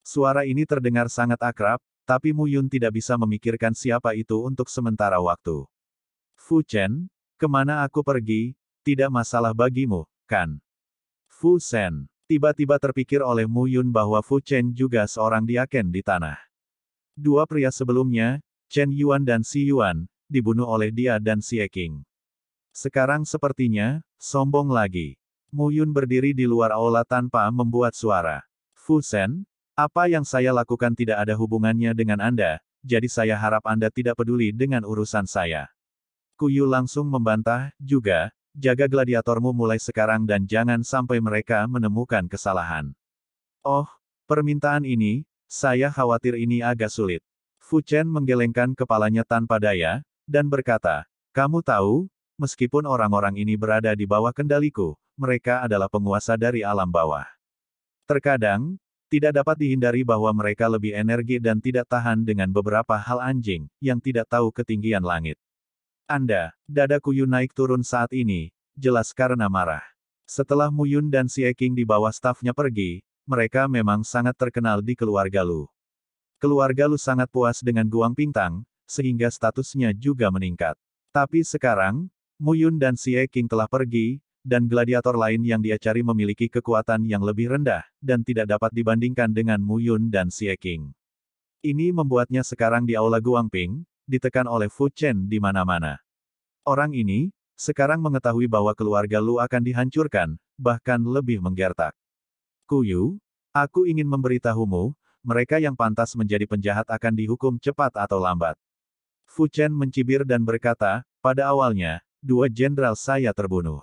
Suara ini terdengar sangat akrab, tapi Mu Yun tidak bisa memikirkan siapa itu untuk sementara waktu. Fu Chen, kemana aku pergi, tidak masalah bagimu, kan? Fu Sen, tiba-tiba terpikir oleh Mu Yun bahwa Fu Chen juga seorang diaken di tanah. Dua pria sebelumnya, Chen Yuan dan Si Yuan, dibunuh oleh dia dan Si Eking. Sekarang sepertinya, sombong lagi. Mu Yun berdiri di luar aula tanpa membuat suara. Fu Sen, apa yang saya lakukan tidak ada hubungannya dengan Anda, jadi saya harap Anda tidak peduli dengan urusan saya. Kuyu langsung membantah, juga, jaga gladiatormu mulai sekarang dan jangan sampai mereka menemukan kesalahan. Oh, permintaan ini, saya khawatir ini agak sulit. Fu Chen menggelengkan kepalanya tanpa daya, dan berkata, kamu tahu, meskipun orang-orang ini berada di bawah kendaliku, mereka adalah penguasa dari alam bawah. Terkadang, tidak dapat dihindari bahwa mereka lebih energi dan tidak tahan dengan beberapa hal anjing, yang tidak tahu ketinggian langit. Anda, dadaku Kuyun naik turun saat ini, jelas karena marah. Setelah Muyun dan Si Eking di bawah stafnya pergi, mereka memang sangat terkenal di keluarga Lu. Keluarga Lu sangat puas dengan Guang Pingtang, sehingga statusnya juga meningkat. Tapi sekarang, Muyun dan Xie King telah pergi, dan gladiator lain yang dia cari memiliki kekuatan yang lebih rendah, dan tidak dapat dibandingkan dengan Muyun dan Xie King. Ini membuatnya sekarang di Aula Guangping, ditekan oleh Fu Chen di mana-mana. Orang ini, sekarang mengetahui bahwa keluarga Lu akan dihancurkan, bahkan lebih menggertak. Kuyu, aku ingin memberitahumu, mereka yang pantas menjadi penjahat akan dihukum cepat atau lambat. Fu Chen mencibir dan berkata, pada awalnya, dua jenderal saya terbunuh.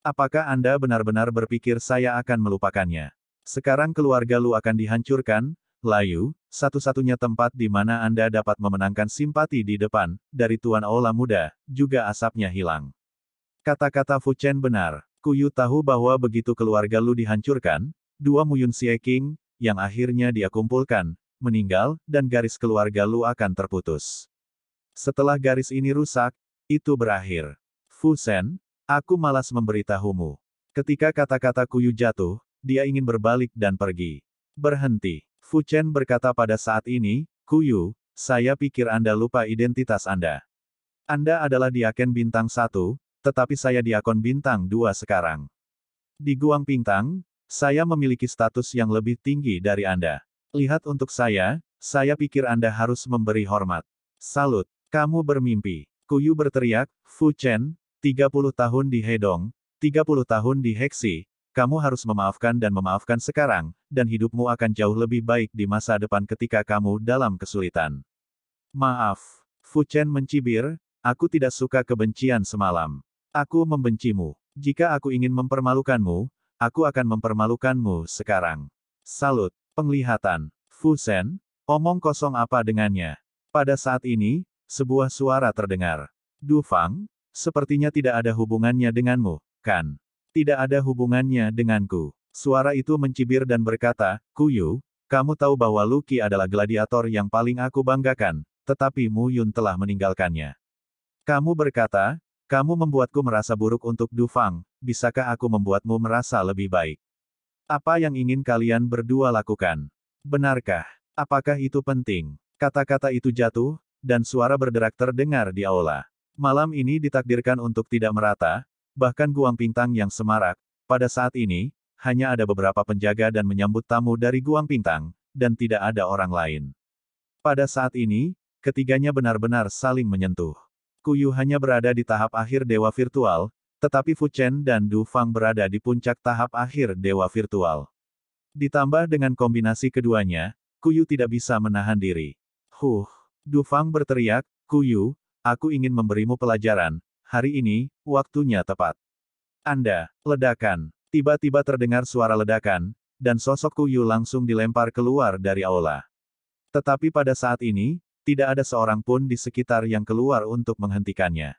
Apakah Anda benar-benar berpikir saya akan melupakannya? Sekarang keluarga Lu akan dihancurkan, layu, satu-satunya tempat di mana Anda dapat memenangkan simpati di depan, dari Tuan Ola Muda, juga asapnya hilang. Kata-kata Fu Chen benar, Kuyu tahu bahwa begitu keluarga Lu dihancurkan, dua Muyun Xie King, yang akhirnya dia kumpulkan, meninggal, dan garis keluarga Lu akan terputus. Setelah garis ini rusak, itu berakhir. Fu Fusen, aku malas memberitahumu. Ketika kata-kata Kuyu jatuh, dia ingin berbalik dan pergi. Berhenti. Fu Chen berkata pada saat ini, Kuyu, saya pikir Anda lupa identitas Anda. Anda adalah diaken bintang satu, tetapi saya diakon bintang dua sekarang. Di Guang Pingtang, saya memiliki status yang lebih tinggi dari Anda. Lihat untuk saya, saya pikir Anda harus memberi hormat. Salut, kamu bermimpi. Kuyu berteriak, Fu Chen, 30 tahun di Hedong, 30 tahun di Heksi, kamu harus memaafkan dan memaafkan sekarang, dan hidupmu akan jauh lebih baik di masa depan ketika kamu dalam kesulitan. Maaf, Fu Chen mencibir, aku tidak suka kebencian semalam. Aku membencimu. Jika aku ingin mempermalukanmu, aku akan mempermalukanmu sekarang. Salut, penglihatan. Fu Chen, omong kosong apa dengannya? Pada saat ini, sebuah suara terdengar. Du Fang, sepertinya tidak ada hubungannya denganmu, kan? Tidak ada hubungannya denganku. Suara itu mencibir dan berkata, Kuyu, kamu tahu bahwa Luki adalah gladiator yang paling aku banggakan, tetapi Mu Yun telah meninggalkannya. Kamu berkata, kamu membuatku merasa buruk untuk Du Fang, bisakah aku membuatmu merasa lebih baik? Apa yang ingin kalian berdua lakukan? Benarkah? Apakah itu penting? Kata-kata itu jatuh, dan suara berderak terdengar di aula. Malam ini ditakdirkan untuk tidak merata, bahkan Guang Pintang yang semarak, pada saat ini, hanya ada beberapa penjaga dan menyambut tamu dari Guang Pintang, dan tidak ada orang lain. Pada saat ini, ketiganya benar-benar saling menyentuh. Kuyu hanya berada di tahap akhir Dewa Virtual, tetapi Fu Chen dan Du Fang berada di puncak tahap akhir Dewa Virtual. Ditambah dengan kombinasi keduanya, Kuyu tidak bisa menahan diri. Huh. Du Fang berteriak, Kuyu, aku ingin memberimu pelajaran, hari ini, waktunya tepat. Anda, ledakan. Tiba-tiba terdengar suara ledakan, dan sosok Kuyu langsung dilempar keluar dari aula. Tetapi pada saat ini, tidak ada seorang pun di sekitar yang keluar untuk menghentikannya.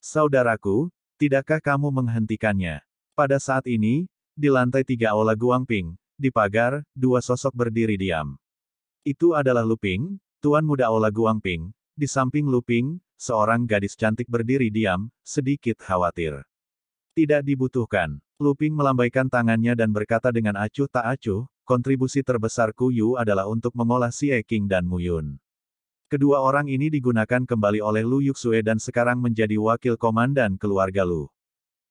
Saudaraku, tidakkah kamu menghentikannya? Pada saat ini, di lantai tiga aula Guangping, di pagar, dua sosok berdiri diam. Itu adalah Luping, Tuan Muda Ola Guangping, di samping Luping, seorang gadis cantik berdiri diam, sedikit khawatir. Tidak dibutuhkan. Luping melambaikan tangannya dan berkata dengan acuh tak acuh, kontribusi terbesar Kuyu adalah untuk mengolah si Eking dan Muyun. Kedua orang ini digunakan kembali oleh Lu Yuxue dan sekarang menjadi wakil komandan keluarga Lu.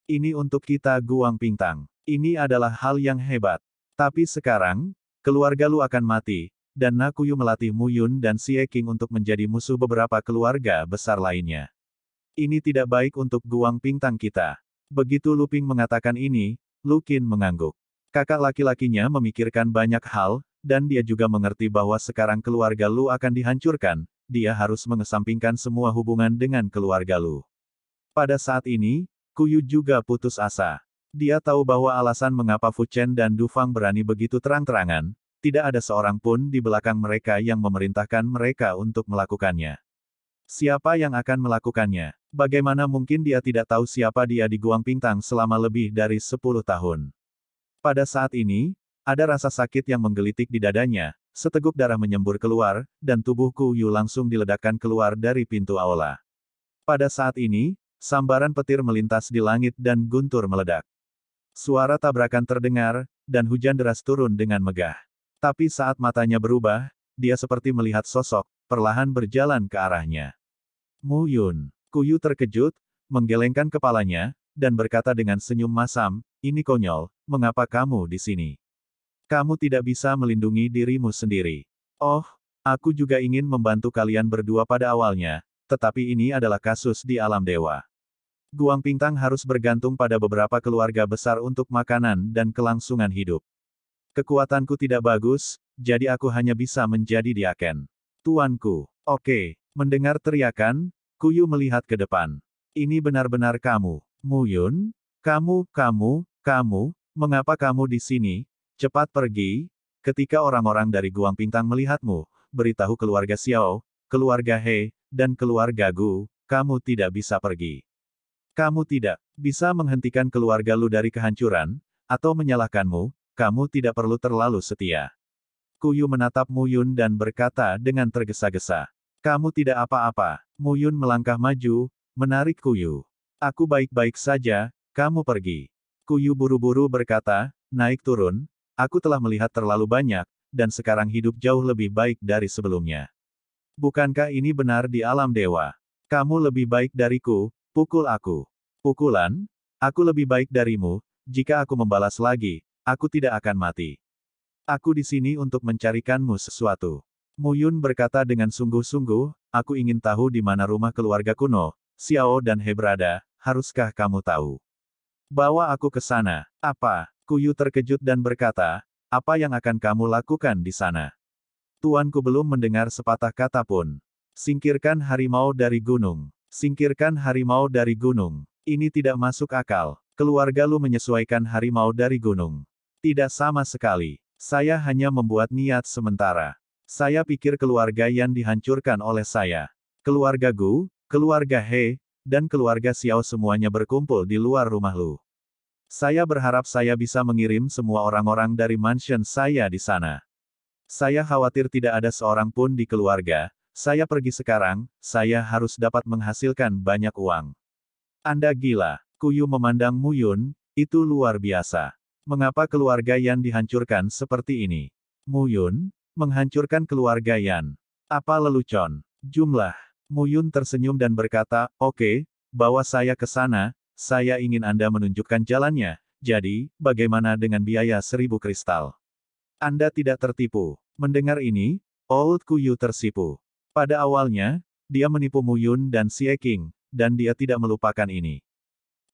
Ini untuk kita Guang Pingtang. Ini adalah hal yang hebat. Tapi sekarang, keluarga Lu akan mati, dan Nakuyu melatih Mu Yun dan Xie King untuk menjadi musuh beberapa keluarga besar lainnya. Ini tidak baik untuk Guang Pingtang kita. Begitu Lu Ping mengatakan ini, Lu Qin mengangguk. Kakak laki-lakinya memikirkan banyak hal, dan dia juga mengerti bahwa sekarang keluarga Lu akan dihancurkan, dia harus mengesampingkan semua hubungan dengan keluarga Lu. Pada saat ini, Kuyu juga putus asa. Dia tahu bahwa alasan mengapa Fu Chen dan Du Fang berani begitu terang-terangan, tidak ada seorang pun di belakang mereka yang memerintahkan mereka untuk melakukannya. Siapa yang akan melakukannya? Bagaimana mungkin dia tidak tahu siapa dia di Guang Pingtang selama lebih dari 10 tahun? Pada saat ini, ada rasa sakit yang menggelitik di dadanya, seteguk darah menyembur keluar, dan tubuh Ku Yu langsung diledakkan keluar dari pintu aula. Pada saat ini, sambaran petir melintas di langit dan guntur meledak. Suara tabrakan terdengar, dan hujan deras turun dengan megah. Tapi saat matanya berubah, dia seperti melihat sosok, perlahan berjalan ke arahnya. Mu Yun, Kuyu terkejut, menggelengkan kepalanya, dan berkata dengan senyum masam, ini konyol, mengapa kamu di sini? Kamu tidak bisa melindungi dirimu sendiri. Oh, aku juga ingin membantu kalian berdua pada awalnya, tetapi ini adalah kasus di alam dewa. Guang Pingtang harus bergantung pada beberapa keluarga besar untuk makanan dan kelangsungan hidup. Kekuatanku tidak bagus, jadi aku hanya bisa menjadi diaken. Tuanku, oke. Okay. Mendengar teriakan, Kuyu melihat ke depan. Ini benar-benar kamu. Muyun, kamu, kamu, kamu, mengapa kamu di sini? Cepat pergi. Ketika orang-orang dari Guang Pintang melihatmu, beritahu keluarga Xiao, keluarga He, dan keluarga Gu, kamu tidak bisa pergi. Kamu tidak bisa menghentikan keluarga Lu dari kehancuran, atau menyalahkanmu, kamu tidak perlu terlalu setia. Kuyu menatap Muyun dan berkata dengan tergesa-gesa. Kamu tidak apa-apa. Muyun melangkah maju, menarik Kuyu. Aku baik-baik saja, kamu pergi. Kuyu buru-buru berkata, naik turun, aku telah melihat terlalu banyak, dan sekarang hidup jauh lebih baik dari sebelumnya. Bukankah ini benar di alam dewa? Kamu lebih baik dariku, pukul aku. Pukulan? Aku lebih baik darimu, jika aku membalas lagi, Aku tidak akan mati. Aku di sini untuk mencarikanmu sesuatu. Muyun berkata dengan sungguh-sungguh, aku ingin tahu di mana rumah keluarga kuno, Xiao dan He berada, haruskah kamu tahu? Bawa aku ke sana. Apa? Kuyu terkejut dan berkata, apa yang akan kamu lakukan di sana? Tuanku belum mendengar sepatah kata pun. Singkirkan harimau dari gunung. Singkirkan harimau dari gunung. Ini tidak masuk akal. Keluarga lu menyesuaikan harimau dari gunung. Tidak sama sekali. Saya hanya membuat niat sementara. Saya pikir keluarga yang dihancurkan oleh saya. Keluarga Gu, keluarga He, dan keluarga Xiao semuanya berkumpul di luar rumah Lu. Saya berharap saya bisa mengirim semua orang-orang dari mansion saya di sana. Saya khawatir tidak ada seorang pun di keluarga, saya pergi sekarang, saya harus dapat menghasilkan banyak uang. Anda gila, Kuyu memandang Muyun, itu luar biasa mengapa keluarga Yan dihancurkan seperti ini? Mu Yun, menghancurkan keluarga Yan. Apa lelucon? Jumlah. Mu Yun tersenyum dan berkata, oke, okay, bawa saya ke sana, saya ingin Anda menunjukkan jalannya, jadi, bagaimana dengan biaya seribu kristal? Anda tidak tertipu. Mendengar ini, Old Kuyu tersipu. Pada awalnya, dia menipu Mu Yun dan Xie King, dan dia tidak melupakan ini.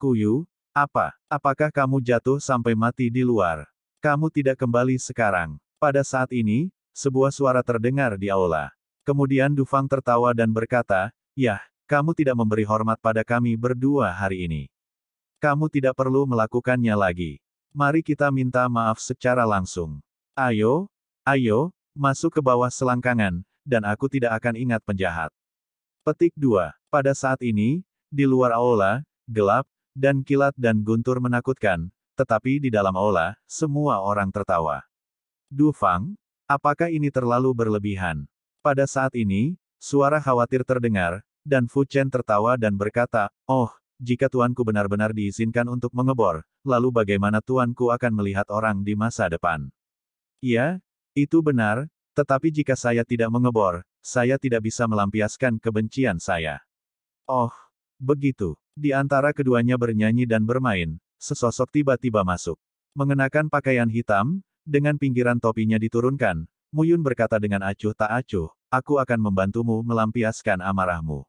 Kuyu, apa? Apakah kamu jatuh sampai mati di luar? Kamu tidak kembali sekarang. Pada saat ini, sebuah suara terdengar di aula. Kemudian Dufang tertawa dan berkata, Yah, kamu tidak memberi hormat pada kami berdua hari ini. Kamu tidak perlu melakukannya lagi. Mari kita minta maaf secara langsung. Ayo, ayo, masuk ke bawah selangkangan, dan aku tidak akan ingat penjahat. Petik 2. Pada saat ini, di luar aula, gelap, dan kilat dan guntur menakutkan, tetapi di dalam aula, semua orang tertawa. Du Fang, apakah ini terlalu berlebihan? Pada saat ini, suara khawatir terdengar, dan Fu Chen tertawa dan berkata, Oh, jika tuanku benar-benar diizinkan untuk mengebor, lalu bagaimana tuanku akan melihat orang di masa depan? Ya, itu benar, tetapi jika saya tidak mengebor, saya tidak bisa melampiaskan kebencian saya. Oh, begitu. Di antara keduanya bernyanyi dan bermain, sesosok tiba-tiba masuk. Mengenakan pakaian hitam, dengan pinggiran topinya diturunkan, Muyun berkata dengan acuh tak acuh, aku akan membantumu melampiaskan amarahmu.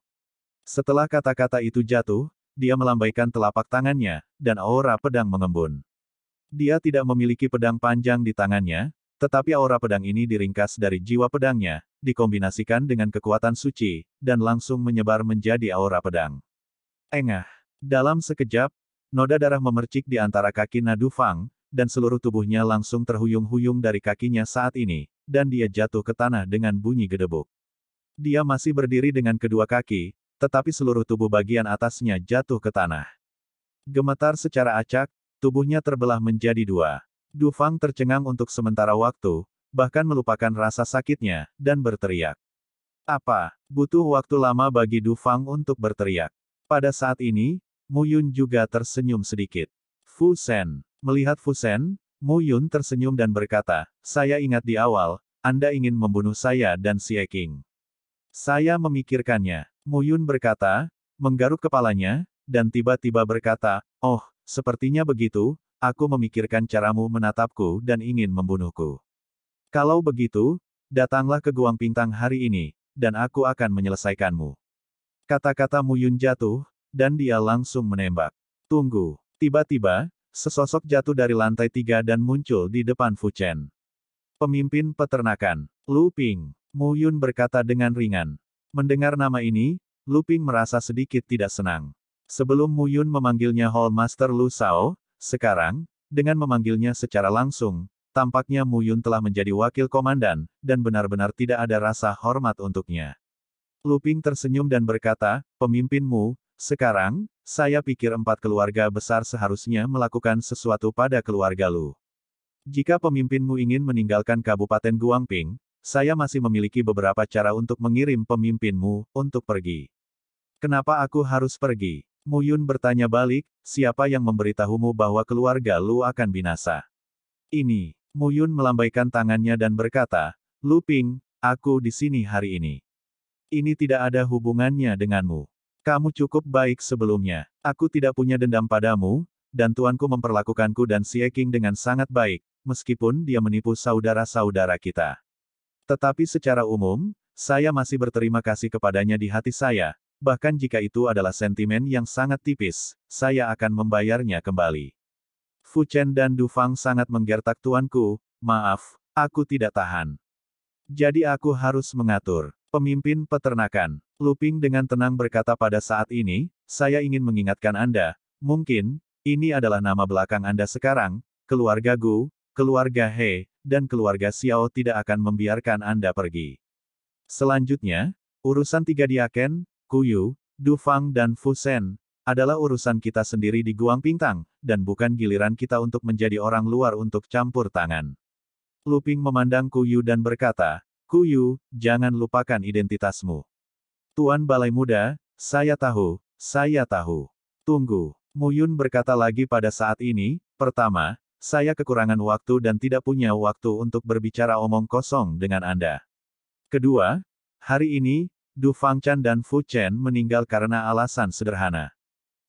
Setelah kata-kata itu jatuh, dia melambaikan telapak tangannya, dan aura pedang mengembun. Dia tidak memiliki pedang panjang di tangannya, tetapi aura pedang ini diringkas dari jiwa pedangnya, dikombinasikan dengan kekuatan suci, dan langsung menyebar menjadi aura pedang. Engah. Dalam sekejap, noda darah memercik di antara kaki Nadu Fang, dan seluruh tubuhnya langsung terhuyung-huyung dari kakinya saat ini, dan dia jatuh ke tanah dengan bunyi gedebuk. Dia masih berdiri dengan kedua kaki, tetapi seluruh tubuh bagian atasnya jatuh ke tanah. Gemetar secara acak, tubuhnya terbelah menjadi dua. Dufang tercengang untuk sementara waktu, bahkan melupakan rasa sakitnya, dan berteriak. Apa? Butuh waktu lama bagi Dufang untuk berteriak. Pada saat ini, Mu Yun juga tersenyum sedikit. Fu Fusen. Melihat Fu Mu Yun tersenyum dan berkata, saya ingat di awal, Anda ingin membunuh saya dan si Eking. Saya memikirkannya. Mu Yun berkata, menggaruk kepalanya, dan tiba-tiba berkata, oh, sepertinya begitu, aku memikirkan caramu menatapku dan ingin membunuhku. Kalau begitu, datanglah ke Guang Pintang hari ini, dan aku akan menyelesaikanmu. Kata-kata Muyun jatuh, dan dia langsung menembak. Tunggu. Tiba-tiba, sesosok jatuh dari lantai tiga dan muncul di depan Fu Chen. Pemimpin peternakan, Lu Ping, Mu Yun berkata dengan ringan. Mendengar nama ini, Lu Ping merasa sedikit tidak senang. Sebelum Mu Yun memanggilnya Hall Master Lu Sao, sekarang, dengan memanggilnya secara langsung, tampaknya Mu Yun telah menjadi wakil komandan, dan benar-benar tidak ada rasa hormat untuknya. Luping tersenyum dan berkata, pemimpinmu, sekarang, saya pikir empat keluarga besar seharusnya melakukan sesuatu pada keluarga Lu. Jika pemimpinmu ingin meninggalkan Kabupaten Guangping, saya masih memiliki beberapa cara untuk mengirim pemimpinmu untuk pergi. Kenapa aku harus pergi? Muyun bertanya balik, siapa yang memberitahumu bahwa keluarga Lu akan binasa? Ini, Muyun melambaikan tangannya dan berkata, Lu Ping, aku di sini hari ini. Ini tidak ada hubungannya denganmu. Kamu cukup baik sebelumnya. Aku tidak punya dendam padamu, dan tuanku memperlakukanku dan Si Eking dengan sangat baik, meskipun dia menipu saudara-saudara kita. Tetapi secara umum, saya masih berterima kasih kepadanya di hati saya, bahkan jika itu adalah sentimen yang sangat tipis, saya akan membayarnya kembali. Fu Chen dan Du Fang sangat menggertak tuanku, maaf, aku tidak tahan. Jadi aku harus mengatur. Pemimpin peternakan, Luping dengan tenang berkata pada saat ini, saya ingin mengingatkan Anda, mungkin, ini adalah nama belakang Anda sekarang, keluarga Gu, keluarga He, dan keluarga Xiao tidak akan membiarkan Anda pergi. Selanjutnya, urusan tiga diaken, Kuyu, Dufang dan Fusen, adalah urusan kita sendiri di Guang Pingtang, dan bukan giliran kita untuk menjadi orang luar untuk campur tangan. Luping memandang Kuyu dan berkata, Kuyu, jangan lupakan identitasmu. Tuan Balai Muda, saya tahu, saya tahu. Tunggu. Muyun berkata lagi pada saat ini, pertama, saya kekurangan waktu dan tidak punya waktu untuk berbicara omong kosong dengan Anda. Kedua, hari ini, Du Fangchan dan Fu Chen meninggal karena alasan sederhana.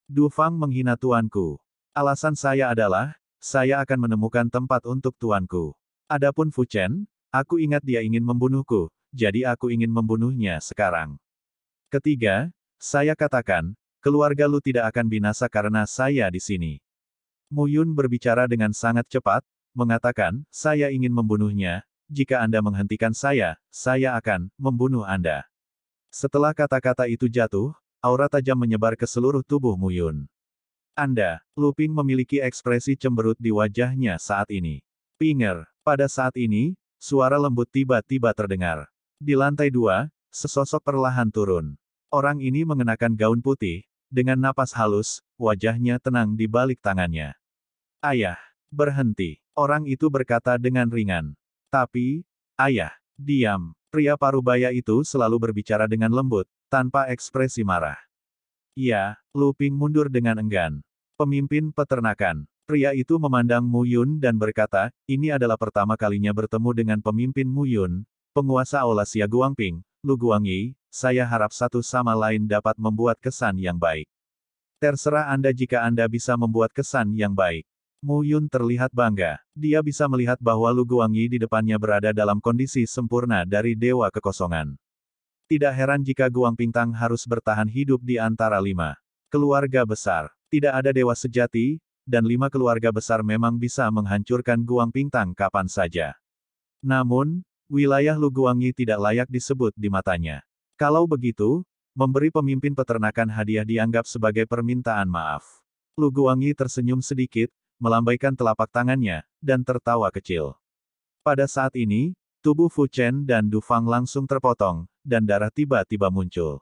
Du Fang menghina tuanku. Alasan saya adalah, saya akan menemukan tempat untuk tuanku. Adapun Fu Chen, Aku ingat dia ingin membunuhku, jadi aku ingin membunuhnya sekarang. Ketiga, saya katakan, keluarga Lu tidak akan binasa karena saya di sini. Mu Yun berbicara dengan sangat cepat, mengatakan, saya ingin membunuhnya, jika Anda menghentikan saya, saya akan membunuh Anda. Setelah kata-kata itu jatuh, aura tajam menyebar ke seluruh tubuh Mu Yun. Anda, Luping memiliki ekspresi cemberut di wajahnya saat ini. Pinger, pada saat ini, Suara lembut tiba-tiba terdengar. Di lantai dua, sesosok perlahan turun. Orang ini mengenakan gaun putih, dengan napas halus, wajahnya tenang di balik tangannya. Ayah, berhenti. Orang itu berkata dengan ringan. Tapi, ayah, diam. Pria parubaya itu selalu berbicara dengan lembut, tanpa ekspresi marah. Ya, Luping mundur dengan enggan. Pemimpin peternakan, Pria itu memandang Mu Yun dan berkata, ini adalah pertama kalinya bertemu dengan pemimpin Mu Yun, penguasa Aula Xia Guangping, Lu Guangyi, saya harap satu sama lain dapat membuat kesan yang baik. Terserah Anda jika Anda bisa membuat kesan yang baik. Mu Yun terlihat bangga. Dia bisa melihat bahwa Lu Guangyi di depannya berada dalam kondisi sempurna dari Dewa Kekosongan. Tidak heran jika Guang Pingtang harus bertahan hidup di antara lima keluarga besar. Tidak ada dewa sejati, dan lima keluarga besar memang bisa menghancurkan Guang Pingtang kapan saja. Namun, wilayah Lu Guangyi tidak layak disebut di matanya. Kalau begitu, memberi pemimpin peternakan hadiah dianggap sebagai permintaan maaf. Lu Guangyi tersenyum sedikit, melambaikan telapak tangannya, dan tertawa kecil. Pada saat ini, tubuh Fu Chen dan Du Fang langsung terpotong, dan darah tiba-tiba muncul.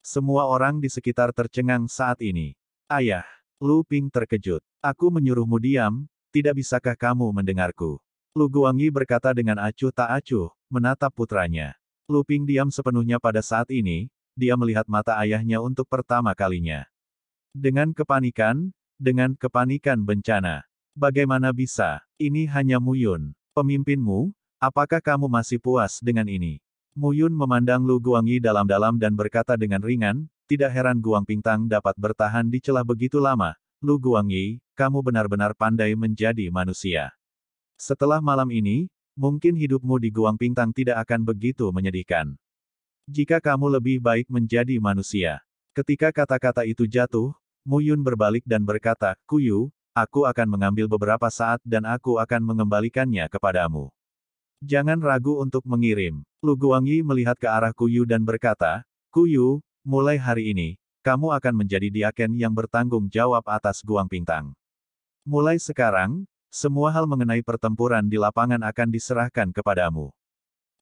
Semua orang di sekitar tercengang saat ini. Ayah, Lu Ping terkejut. Aku menyuruhmu diam, tidak bisakah kamu mendengarku? Lu Guangyi berkata dengan acuh tak acuh, menatap putranya. Lu Ping diam sepenuhnya pada saat ini, dia melihat mata ayahnya untuk pertama kalinya. Dengan kepanikan, dengan kepanikan bencana. Bagaimana bisa? Ini hanya Muyun. Pemimpinmu, apakah kamu masih puas dengan ini? Muyun memandang Lu Guangyi dalam-dalam dan berkata dengan ringan, tidak heran Guang Pingtang dapat bertahan di celah begitu lama. Lu Guangyi, kamu benar-benar pandai menjadi manusia. Setelah malam ini, mungkin hidupmu di Guang Pingtang tidak akan begitu menyedihkan. Jika kamu lebih baik menjadi manusia. Ketika kata-kata itu jatuh, Mu Yun berbalik dan berkata, Kuyu, aku akan mengambil beberapa saat dan aku akan mengembalikannya kepadamu. Jangan ragu untuk mengirim. Lu Guangyi melihat ke arah Kuyu dan berkata, Kuyu, Mulai hari ini, kamu akan menjadi diaken yang bertanggung jawab atas Guang Pingtang. Mulai sekarang, semua hal mengenai pertempuran di lapangan akan diserahkan kepadamu.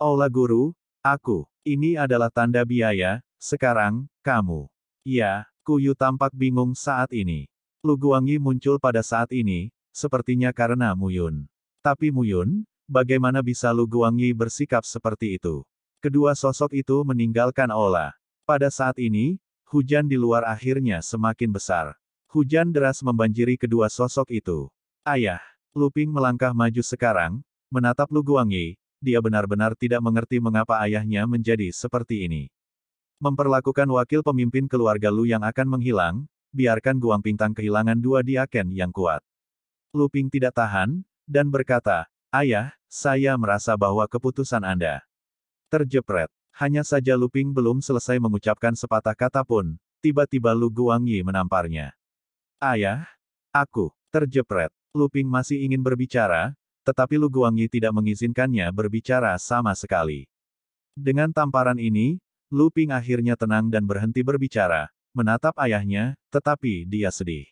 Aula Guru, aku, ini adalah tanda biaya, sekarang, kamu. Ya, Kuyu tampak bingung saat ini. Lu Guangyi muncul pada saat ini, sepertinya karena Muyun. Tapi Muyun, bagaimana bisa Lu Guangyi bersikap seperti itu? Kedua sosok itu meninggalkan Ola. Pada saat ini, hujan di luar akhirnya semakin besar. Hujan deras membanjiri kedua sosok itu. Ayah, Luping melangkah maju sekarang, menatap Lu Guangyi, dia benar-benar tidak mengerti mengapa ayahnya menjadi seperti ini. Memperlakukan wakil pemimpin keluarga Lu yang akan menghilang, biarkan Guang Pingtang kehilangan dua diaken yang kuat. Luping tidak tahan, dan berkata, Ayah, saya merasa bahwa keputusan Anda terjepret. Hanya saja Luping belum selesai mengucapkan sepatah kata pun, tiba-tiba Lu Guangyi menamparnya. Ayah? Aku, terjepret. Luping masih ingin berbicara, tetapi Lu Guangyi tidak mengizinkannya berbicara sama sekali. Dengan tamparan ini, Luping akhirnya tenang dan berhenti berbicara, menatap ayahnya, tetapi dia sedih.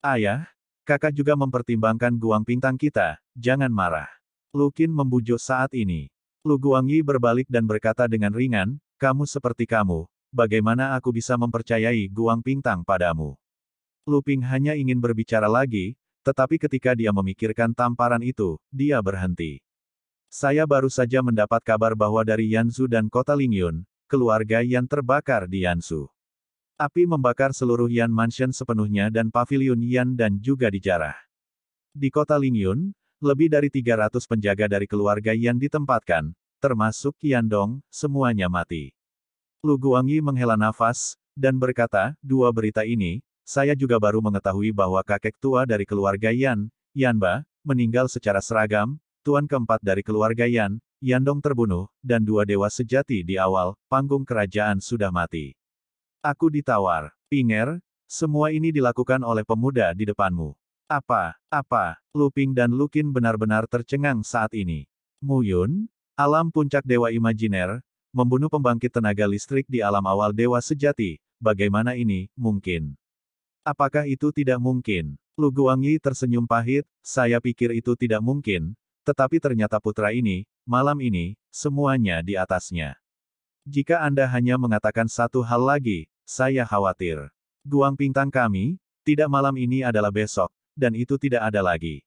Ayah, kakak juga mempertimbangkan guang pintang kita, jangan marah. Lu Lukin membujuk saat ini. Lu Guangyi berbalik dan berkata dengan ringan, kamu seperti kamu, bagaimana aku bisa mempercayai Guang Pingtang padamu? Lu Ping hanya ingin berbicara lagi, tetapi ketika dia memikirkan tamparan itu, dia berhenti. Saya baru saja mendapat kabar bahwa dari Yanzu dan kota Lingyun, keluarga yang terbakar di Yanzu. Api membakar seluruh Yan Mansion sepenuhnya dan pavilion Yan dan juga dijarah. Di kota Lingyun, lebih dari 300 penjaga dari keluarga Yan ditempatkan, termasuk Dong, semuanya mati. Lu Guangyi menghela nafas, dan berkata, dua berita ini, saya juga baru mengetahui bahwa kakek tua dari keluarga Yan, Yan Ba, meninggal secara seragam, tuan keempat dari keluarga Yan, Yan Dong terbunuh, dan dua dewa sejati di awal, panggung kerajaan sudah mati. Aku ditawar, Pinger, semua ini dilakukan oleh pemuda di depanmu. Apa, apa, Luping dan Lukin benar-benar tercengang saat ini. Muyun, alam puncak Dewa Imajiner, membunuh pembangkit tenaga listrik di alam awal Dewa Sejati, bagaimana ini, mungkin? Apakah itu tidak mungkin? Lu Guangyi tersenyum pahit, saya pikir itu tidak mungkin, tetapi ternyata putra ini, malam ini, semuanya di atasnya. Jika Anda hanya mengatakan satu hal lagi, saya khawatir. Guang pintang kami, tidak malam ini adalah besok, dan itu tidak ada lagi.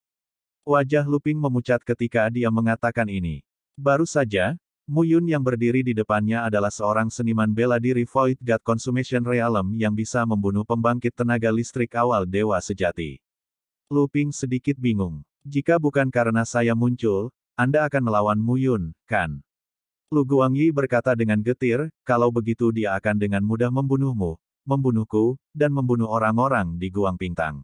Wajah Luping memucat ketika dia mengatakan ini. Baru saja, Mu Yun yang berdiri di depannya adalah seorang seniman bela diri Void God Consummation Realm yang bisa membunuh pembangkit tenaga listrik awal dewa sejati. Luping sedikit bingung. Jika bukan karena saya muncul, Anda akan melawan Mu Yun, kan? Lu Guangyi berkata dengan getir, kalau begitu dia akan dengan mudah membunuhmu, membunuhku, dan membunuh orang-orang di Guang Pingtang.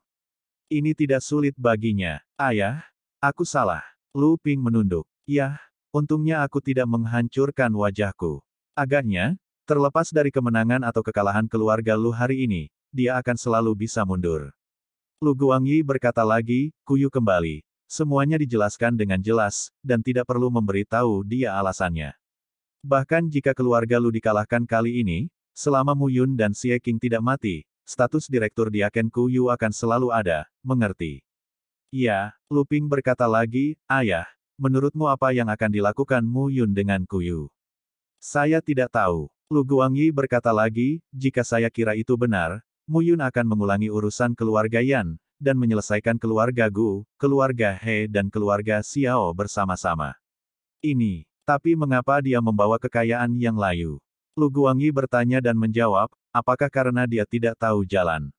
Ini tidak sulit baginya. Ayah, aku salah. Lu Ping menunduk. Yah, untungnya aku tidak menghancurkan wajahku. Agaknya, terlepas dari kemenangan atau kekalahan keluarga Lu hari ini, dia akan selalu bisa mundur. Lu Guangyi berkata lagi, kuyu kembali. Semuanya dijelaskan dengan jelas, dan tidak perlu memberitahu dia alasannya. Bahkan jika keluarga Lu dikalahkan kali ini, selama Mu Yun dan Xie King tidak mati, status Direktur di Akenku Yu akan selalu ada, mengerti. Ya, Luping berkata lagi, Ayah, menurutmu apa yang akan dilakukan Mu Yun dengan Kuyu? Saya tidak tahu. Lu Guangyi berkata lagi, jika saya kira itu benar, Mu Yun akan mengulangi urusan keluarga Yan, dan menyelesaikan keluarga Gu, keluarga He dan keluarga Xiao bersama-sama. Ini, tapi mengapa dia membawa kekayaan yang layu? Lu Guangyi bertanya dan menjawab, Apakah karena dia tidak tahu jalan?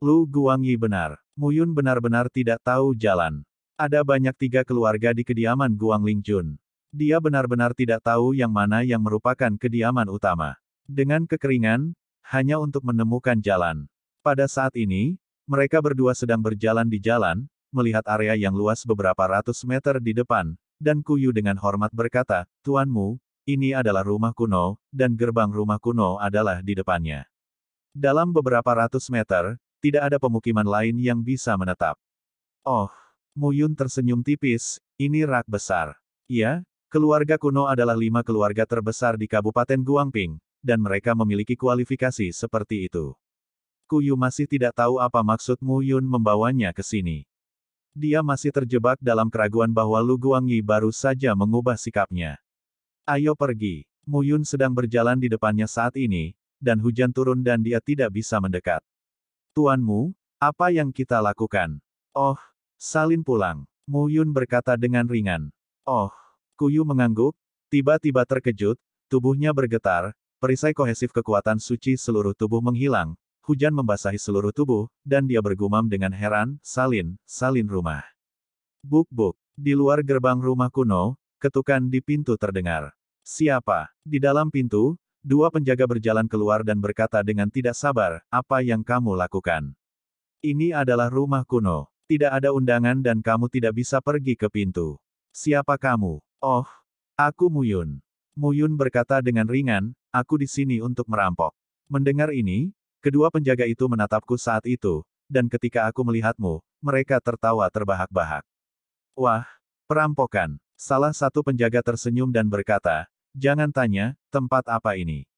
Lu Guangyi benar. Muyun benar-benar tidak tahu jalan. Ada banyak tiga keluarga di kediaman Guang Lingjun. Dia benar-benar tidak tahu yang mana yang merupakan kediaman utama. Dengan kekeringan, hanya untuk menemukan jalan. Pada saat ini, mereka berdua sedang berjalan di jalan, melihat area yang luas beberapa ratus meter di depan, dan Kuyu dengan hormat berkata, Tuanmu, ini adalah rumah kuno, dan gerbang rumah kuno adalah di depannya. Dalam beberapa ratus meter, tidak ada pemukiman lain yang bisa menetap. Oh, Muyun tersenyum tipis, ini rak besar. Ya, keluarga kuno adalah lima keluarga terbesar di Kabupaten Guangping, dan mereka memiliki kualifikasi seperti itu. Kuyu masih tidak tahu apa maksud Muyun membawanya ke sini. Dia masih terjebak dalam keraguan bahwa Lu Guangyi baru saja mengubah sikapnya. Ayo pergi. Muyun sedang berjalan di depannya saat ini, dan hujan turun dan dia tidak bisa mendekat. Tuanmu, apa yang kita lakukan? Oh, salin pulang. Muyun berkata dengan ringan. Oh, Kuyu mengangguk, tiba-tiba terkejut, tubuhnya bergetar, perisai kohesif kekuatan suci seluruh tubuh menghilang, hujan membasahi seluruh tubuh, dan dia bergumam dengan heran, salin, salin rumah. Buk-buk, di luar gerbang rumah kuno, ketukan di pintu terdengar. Siapa? Di dalam pintu, dua penjaga berjalan keluar dan berkata dengan tidak sabar, apa yang kamu lakukan? Ini adalah rumah kuno. Tidak ada undangan dan kamu tidak bisa pergi ke pintu. Siapa kamu? Oh, aku Muyun. Muyun berkata dengan ringan, aku di sini untuk merampok. Mendengar ini, kedua penjaga itu menatapku saat itu, dan ketika aku melihatmu, mereka tertawa terbahak-bahak. Wah, perampokan. Salah satu penjaga tersenyum dan berkata, Jangan tanya, tempat apa ini?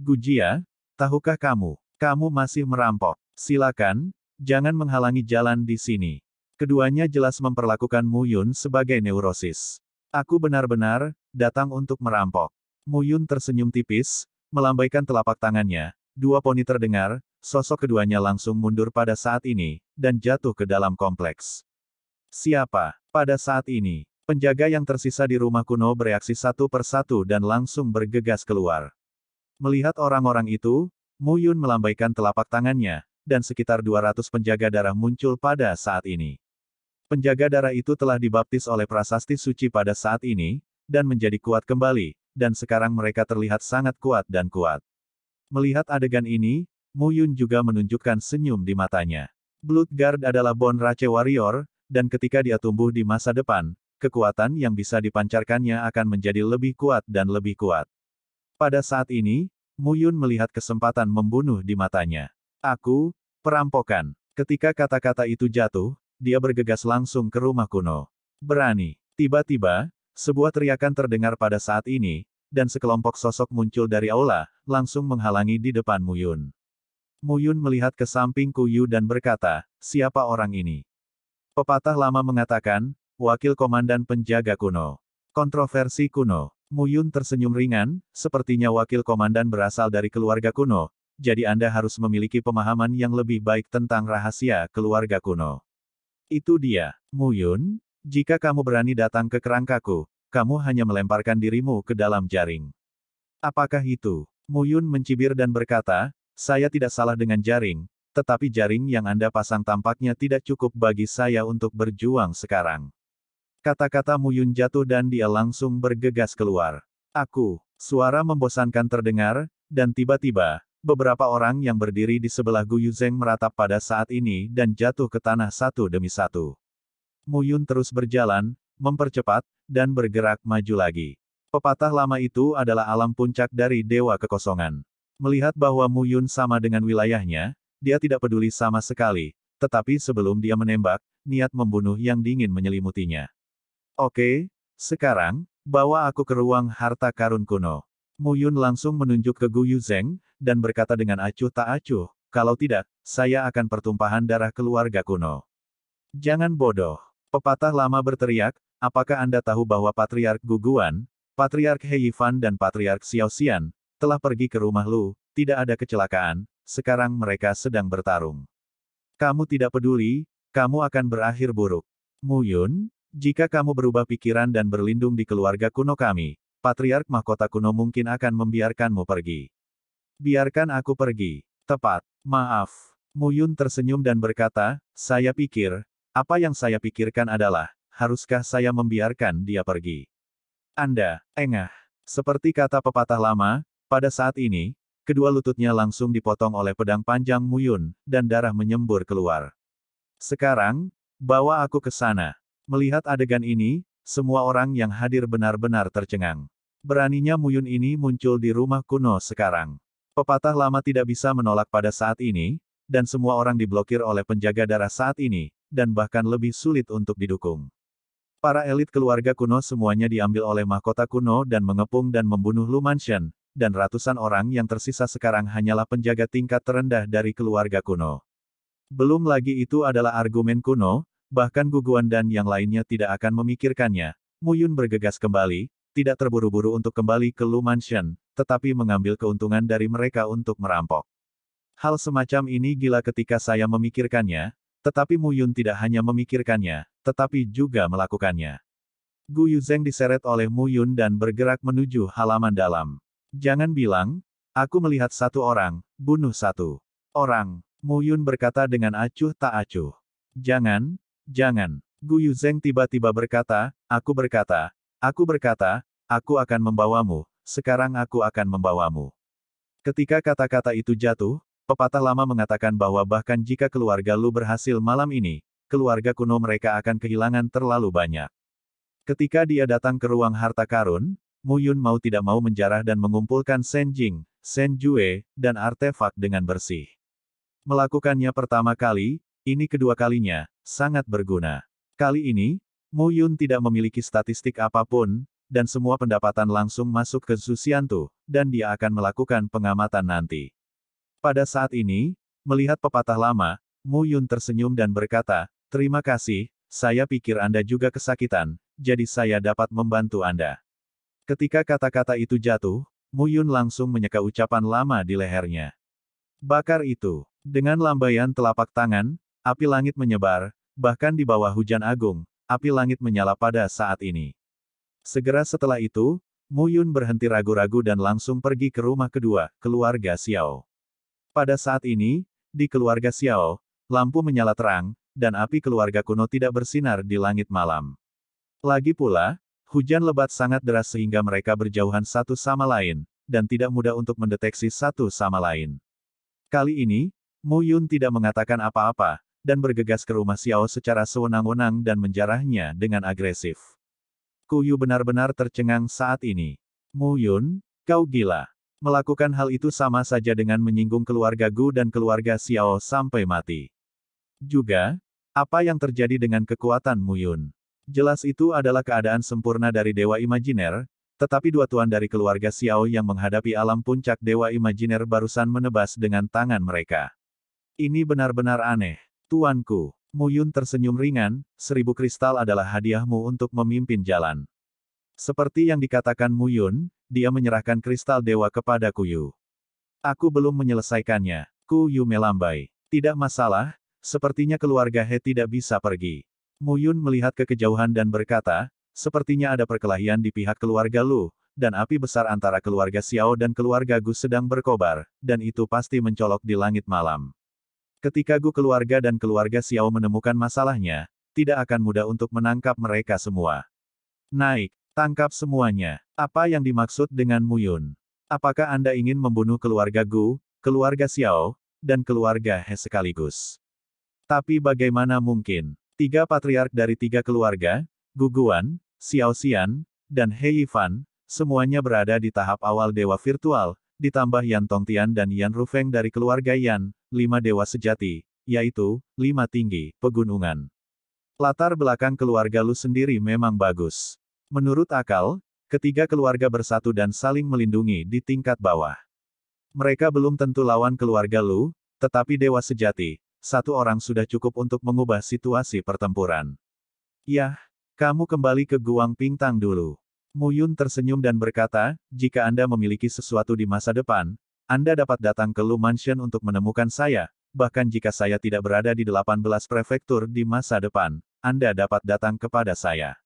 Gujia, tahukah kamu? Kamu masih merampok. Silakan, jangan menghalangi jalan di sini. Keduanya jelas memperlakukan Mu Yun sebagai neurosis. Aku benar-benar datang untuk merampok. Mu Yun tersenyum tipis, melambaikan telapak tangannya. Dua poni terdengar, sosok keduanya langsung mundur pada saat ini, dan jatuh ke dalam kompleks. Siapa, pada saat ini, Penjaga yang tersisa di rumah kuno bereaksi satu persatu dan langsung bergegas keluar. Melihat orang-orang itu, Mu Yun melambaikan telapak tangannya, dan sekitar 200 penjaga darah muncul pada saat ini. Penjaga darah itu telah dibaptis oleh prasasti suci pada saat ini, dan menjadi kuat kembali, dan sekarang mereka terlihat sangat kuat dan kuat. Melihat adegan ini, Mu Yun juga menunjukkan senyum di matanya. Blood Guard adalah Bon Rache Warrior, dan ketika dia tumbuh di masa depan, kekuatan yang bisa dipancarkannya akan menjadi lebih kuat dan lebih kuat. Pada saat ini, Mu Yun melihat kesempatan membunuh di matanya. Aku, perampokan. Ketika kata-kata itu jatuh, dia bergegas langsung ke rumah kuno. Berani. Tiba-tiba, sebuah teriakan terdengar pada saat ini, dan sekelompok sosok muncul dari aula, langsung menghalangi di depan Mu Yun. Mu Yun melihat ke samping Kuyu dan berkata, siapa orang ini? Pepatah lama mengatakan, wakil komandan penjaga kuno. Kontroversi kuno. Muyun tersenyum ringan, sepertinya wakil komandan berasal dari keluarga kuno, jadi Anda harus memiliki pemahaman yang lebih baik tentang rahasia keluarga kuno. Itu dia, Muyun, jika kamu berani datang ke kerangkaku, kamu hanya melemparkan dirimu ke dalam jaring. Apakah itu? Muyun mencibir dan berkata, saya tidak salah dengan jaring, tetapi jaring yang Anda pasang tampaknya tidak cukup bagi saya untuk berjuang sekarang. Kata-kata Muyun jatuh dan dia langsung bergegas keluar. Aku, suara membosankan terdengar, dan tiba-tiba, beberapa orang yang berdiri di sebelah Gu Yuzeng meratap pada saat ini dan jatuh ke tanah satu demi satu. Muyun terus berjalan, mempercepat, dan bergerak maju lagi. Pepatah lama itu adalah alam puncak dari Dewa Kekosongan. Melihat bahwa Muyun sama dengan wilayahnya, dia tidak peduli sama sekali, tetapi sebelum dia menembak, niat membunuh yang dingin menyelimutinya. Oke, sekarang, bawa aku ke ruang harta karun kuno. Mu Yun langsung menunjuk ke Guyu Zeng, dan berkata dengan acuh tak acuh, kalau tidak, saya akan pertumpahan darah keluarga kuno. Jangan bodoh. Pepatah lama berteriak, apakah Anda tahu bahwa Patriark Guguan, Patriark Heifan dan Patriark Xiao Xian telah pergi ke rumah Lu, tidak ada kecelakaan, sekarang mereka sedang bertarung. Kamu tidak peduli, kamu akan berakhir buruk. Mu Yun. Jika kamu berubah pikiran dan berlindung di keluarga kuno kami, Patriark Mahkota Kuno mungkin akan membiarkanmu pergi. Biarkan aku pergi. Tepat. Maaf. Muyun tersenyum dan berkata, saya pikir, apa yang saya pikirkan adalah, haruskah saya membiarkan dia pergi? Anda, engah. Seperti kata pepatah lama, pada saat ini, kedua lututnya langsung dipotong oleh pedang panjang Muyun, dan darah menyembur keluar. Sekarang, bawa aku ke sana. Melihat adegan ini, semua orang yang hadir benar-benar tercengang. Beraninya Muyun ini muncul di rumah kuno sekarang. Pepatah lama tidak bisa menolak pada saat ini, dan semua orang diblokir oleh penjaga darah saat ini, dan bahkan lebih sulit untuk didukung. Para elit keluarga kuno semuanya diambil oleh mahkota kuno dan mengepung dan membunuh Lu Mansion, dan ratusan orang yang tersisa sekarang hanyalah penjaga tingkat terendah dari keluarga kuno. Belum lagi itu adalah argumen kuno, bahkan Guguan dan yang lainnya tidak akan memikirkannya. Muyun bergegas kembali, tidak terburu-buru untuk kembali ke Lu Mansion, tetapi mengambil keuntungan dari mereka untuk merampok. Hal semacam ini gila ketika saya memikirkannya, tetapi Muyun tidak hanya memikirkannya, tetapi juga melakukannya. Gu Yuzeng diseret oleh Muyun dan bergerak menuju halaman dalam. Jangan bilang, aku melihat satu orang, bunuh satu orang. Muyun berkata dengan acuh tak acuh. Jangan, Jangan. Gu Yuzeng tiba-tiba berkata, aku berkata, aku berkata, aku akan membawamu, sekarang aku akan membawamu. Ketika kata-kata itu jatuh, pepatah lama mengatakan bahwa bahkan jika keluarga Lu berhasil malam ini, keluarga kuno mereka akan kehilangan terlalu banyak. Ketika dia datang ke ruang harta karun, Mu Yun mau tidak mau menjarah dan mengumpulkan Shen Jing, Shen Jue, dan artefak dengan bersih. Melakukannya pertama kali, ini kedua kalinya, sangat berguna. Kali ini, Mu Yun tidak memiliki statistik apapun, dan semua pendapatan langsung masuk ke Susianto, dan dia akan melakukan pengamatan nanti. Pada saat ini, melihat pepatah lama, Mu Yun tersenyum dan berkata, Terima kasih, saya pikir Anda juga kesakitan, jadi saya dapat membantu Anda. Ketika kata-kata itu jatuh, Mu Yun langsung menyeka ucapan lama di lehernya. Bakar itu. Dengan lambaian telapak tangan, api langit menyebar, Bahkan di bawah hujan agung, api langit menyala pada saat ini. Segera setelah itu, Mu Yun berhenti ragu-ragu dan langsung pergi ke rumah kedua, keluarga Xiao. Pada saat ini, di keluarga Xiao, lampu menyala terang, dan api keluarga kuno tidak bersinar di langit malam. Lagi pula, hujan lebat sangat deras sehingga mereka berjauhan satu sama lain, dan tidak mudah untuk mendeteksi satu sama lain. Kali ini, Mu Yun tidak mengatakan apa-apa, dan bergegas ke rumah Xiao secara sewenang-wenang dan menjarahnya dengan agresif. Kuyu benar-benar tercengang saat ini. Mu Yun, kau gila. Melakukan hal itu sama saja dengan menyinggung keluarga Gu dan keluarga Xiao sampai mati. Juga, apa yang terjadi dengan kekuatan Mu Yun? Jelas itu adalah keadaan sempurna dari Dewa Imajiner, tetapi dua tuan dari keluarga Xiao yang menghadapi alam puncak Dewa Imajiner barusan menebas dengan tangan mereka. Ini benar-benar aneh. Tuanku, Mu Yun tersenyum ringan, seribu kristal adalah hadiahmu untuk memimpin jalan. Seperti yang dikatakan Mu Yun, dia menyerahkan kristal dewa kepada Kuyu. Aku belum menyelesaikannya. Kuyu melambai. Tidak masalah, sepertinya keluarga He tidak bisa pergi. Mu Yun melihat ke kejauhan dan berkata, sepertinya ada perkelahian di pihak keluarga Lu, dan api besar antara keluarga Xiao dan keluarga Gu sedang berkobar, dan itu pasti mencolok di langit malam. Ketika Gu keluarga dan keluarga Xiao menemukan masalahnya, tidak akan mudah untuk menangkap mereka semua. Naik, tangkap semuanya. Apa yang dimaksud dengan Muyun? Apakah Anda ingin membunuh keluarga Gu, keluarga Xiao, dan keluarga He sekaligus? Tapi bagaimana mungkin? Tiga patriark dari tiga keluarga, Gu Guan, Xiao Xian, dan He Yifan, semuanya berada di tahap awal dewa virtual, ditambah Yan Tongtian dan Yan Rufeng dari keluarga Yan, lima dewa sejati, yaitu, lima tinggi, pegunungan. Latar belakang keluarga Lu sendiri memang bagus. Menurut akal, ketiga keluarga bersatu dan saling melindungi di tingkat bawah. Mereka belum tentu lawan keluarga Lu, tetapi dewa sejati, satu orang sudah cukup untuk mengubah situasi pertempuran. Yah, kamu kembali ke Guang Pingtang dulu. Muyun tersenyum dan berkata, jika Anda memiliki sesuatu di masa depan, Anda dapat datang ke Lu Mansion untuk menemukan saya, bahkan jika saya tidak berada di 18 prefektur di masa depan, Anda dapat datang kepada saya.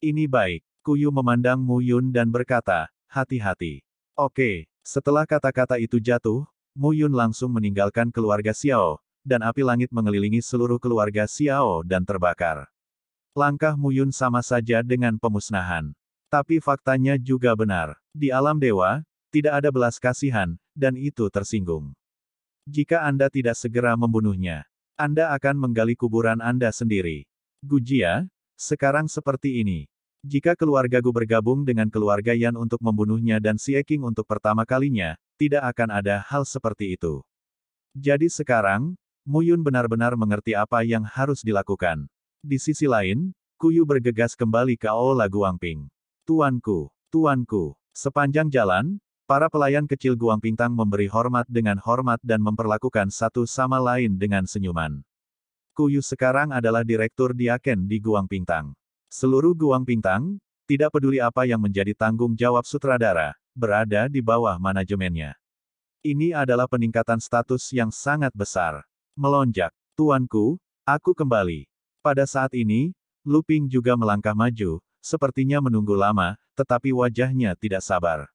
Ini baik. Kuyu memandang Muyun dan berkata, hati-hati. Oke, setelah kata-kata itu jatuh, Muyun langsung meninggalkan keluarga Xiao, dan api langit mengelilingi seluruh keluarga Xiao dan terbakar. Langkah Muyun sama saja dengan pemusnahan. Tapi faktanya juga benar. Di alam dewa, tidak ada belas kasihan, dan itu tersinggung. Jika Anda tidak segera membunuhnya, Anda akan menggali kuburan Anda sendiri. Gujia, sekarang seperti ini. Jika keluarga Gu bergabung dengan keluarga Yan untuk membunuhnya dan Si Eking untuk pertama kalinya, tidak akan ada hal seperti itu. Jadi sekarang, Muyun benar-benar mengerti apa yang harus dilakukan. Di sisi lain, Kuyu bergegas kembali ke Ola Guangping. Tuanku, tuanku. Sepanjang jalan, para pelayan kecil Guang Pintang memberi hormat dengan hormat dan memperlakukan satu sama lain dengan senyuman. Kuyu sekarang adalah direktur diaken di Guang Pintang. Seluruh Guang Pintang, tidak peduli apa yang menjadi tanggung jawab sutradara, berada di bawah manajemennya. Ini adalah peningkatan status yang sangat besar. Melonjak, tuanku, aku kembali. Pada saat ini, Luping juga melangkah maju, sepertinya menunggu lama, tetapi wajahnya tidak sabar.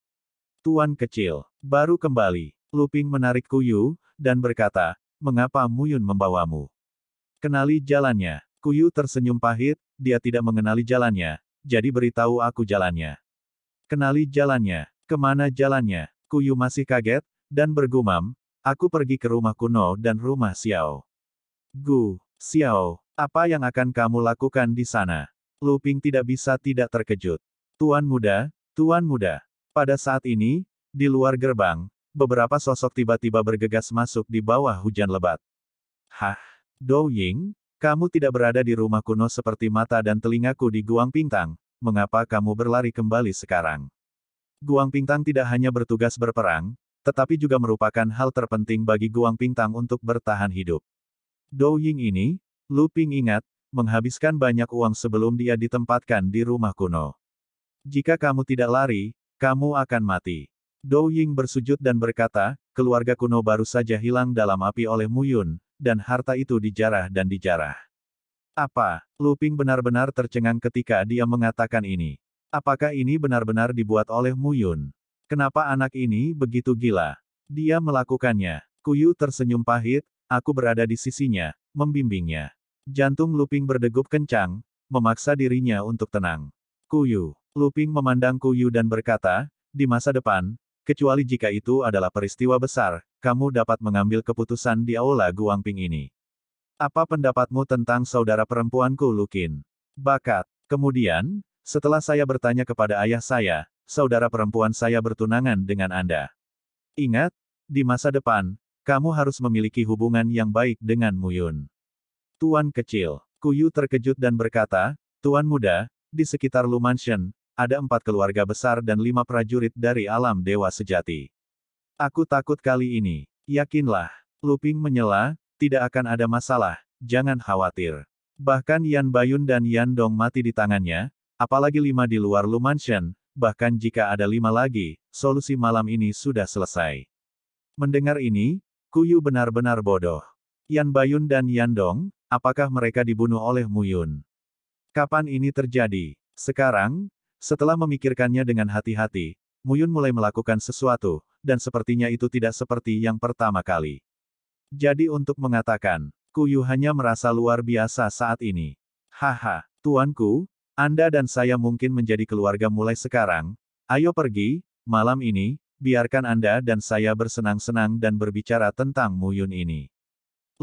Tuan kecil, baru kembali, Luping menarik Kuyu, dan berkata, mengapa Muyun membawamu? Kenali jalannya. Kuyu tersenyum pahit, dia tidak mengenali jalannya, jadi beritahu aku jalannya. Kenali jalannya, kemana jalannya, Kuyu masih kaget, dan bergumam, aku pergi ke rumah kuno dan rumah Xiao. Gu, Xiao, apa yang akan kamu lakukan di sana? Lu Ping tidak bisa tidak terkejut. Tuan muda, tuan muda. Pada saat ini, di luar gerbang, beberapa sosok tiba-tiba bergegas masuk di bawah hujan lebat. Hah, Dou Ying, kamu tidak berada di rumah kuno seperti mata dan telingaku di Guang Pingtang, mengapa kamu berlari kembali sekarang? Guang Pingtang tidak hanya bertugas berperang, tetapi juga merupakan hal terpenting bagi Guang Pingtang untuk bertahan hidup. Dou Ying ini, Lu Ping ingat, menghabiskan banyak uang sebelum dia ditempatkan di rumah kuno. Jika kamu tidak lari, kamu akan mati. Dou Ying bersujud dan berkata, keluarga kuno baru saja hilang dalam api oleh Mu Yun, dan harta itu dijarah dan dijarah. Apa? Luping benar-benar tercengang ketika dia mengatakan ini. Apakah ini benar-benar dibuat oleh Mu Yun? Kenapa anak ini begitu gila? Dia melakukannya. Kuyu tersenyum pahit, aku berada di sisinya, membimbingnya. Jantung Luping berdegup kencang, memaksa dirinya untuk tenang. Kuyu. Luping memandang Kuyu dan berkata, di masa depan, kecuali jika itu adalah peristiwa besar, kamu dapat mengambil keputusan di Aula Guangping ini. Apa pendapatmu tentang saudara perempuanku Lukin? Bakat. Kemudian, setelah saya bertanya kepada ayah saya, saudara perempuan saya bertunangan dengan Anda. Ingat, di masa depan, kamu harus memiliki hubungan yang baik dengan Muyun. Tuan kecil. Kuyu terkejut dan berkata, Tuan muda, di sekitar Lu Mansion, ada empat keluarga besar dan lima prajurit dari alam dewa sejati. Aku takut kali ini. Yakinlah. Luping menyela, tidak akan ada masalah, jangan khawatir. Bahkan Yan Bayun dan Yan Dong mati di tangannya, apalagi lima di luar Lu Mansion, bahkan jika ada lima lagi, solusi malam ini sudah selesai. Mendengar ini, Kuyu benar-benar bodoh. Yan Bayun dan Yan Dong, apakah mereka dibunuh oleh Muyun? Kapan ini terjadi? Sekarang, setelah memikirkannya dengan hati-hati, Muyun mulai melakukan sesuatu, dan sepertinya itu tidak seperti yang pertama kali. Jadi untuk mengatakan, Kuyu hanya merasa luar biasa saat ini. Haha, tuanku, Anda dan saya mungkin menjadi keluarga mulai sekarang, ayo pergi, malam ini, biarkan Anda dan saya bersenang-senang dan berbicara tentang Muyun ini.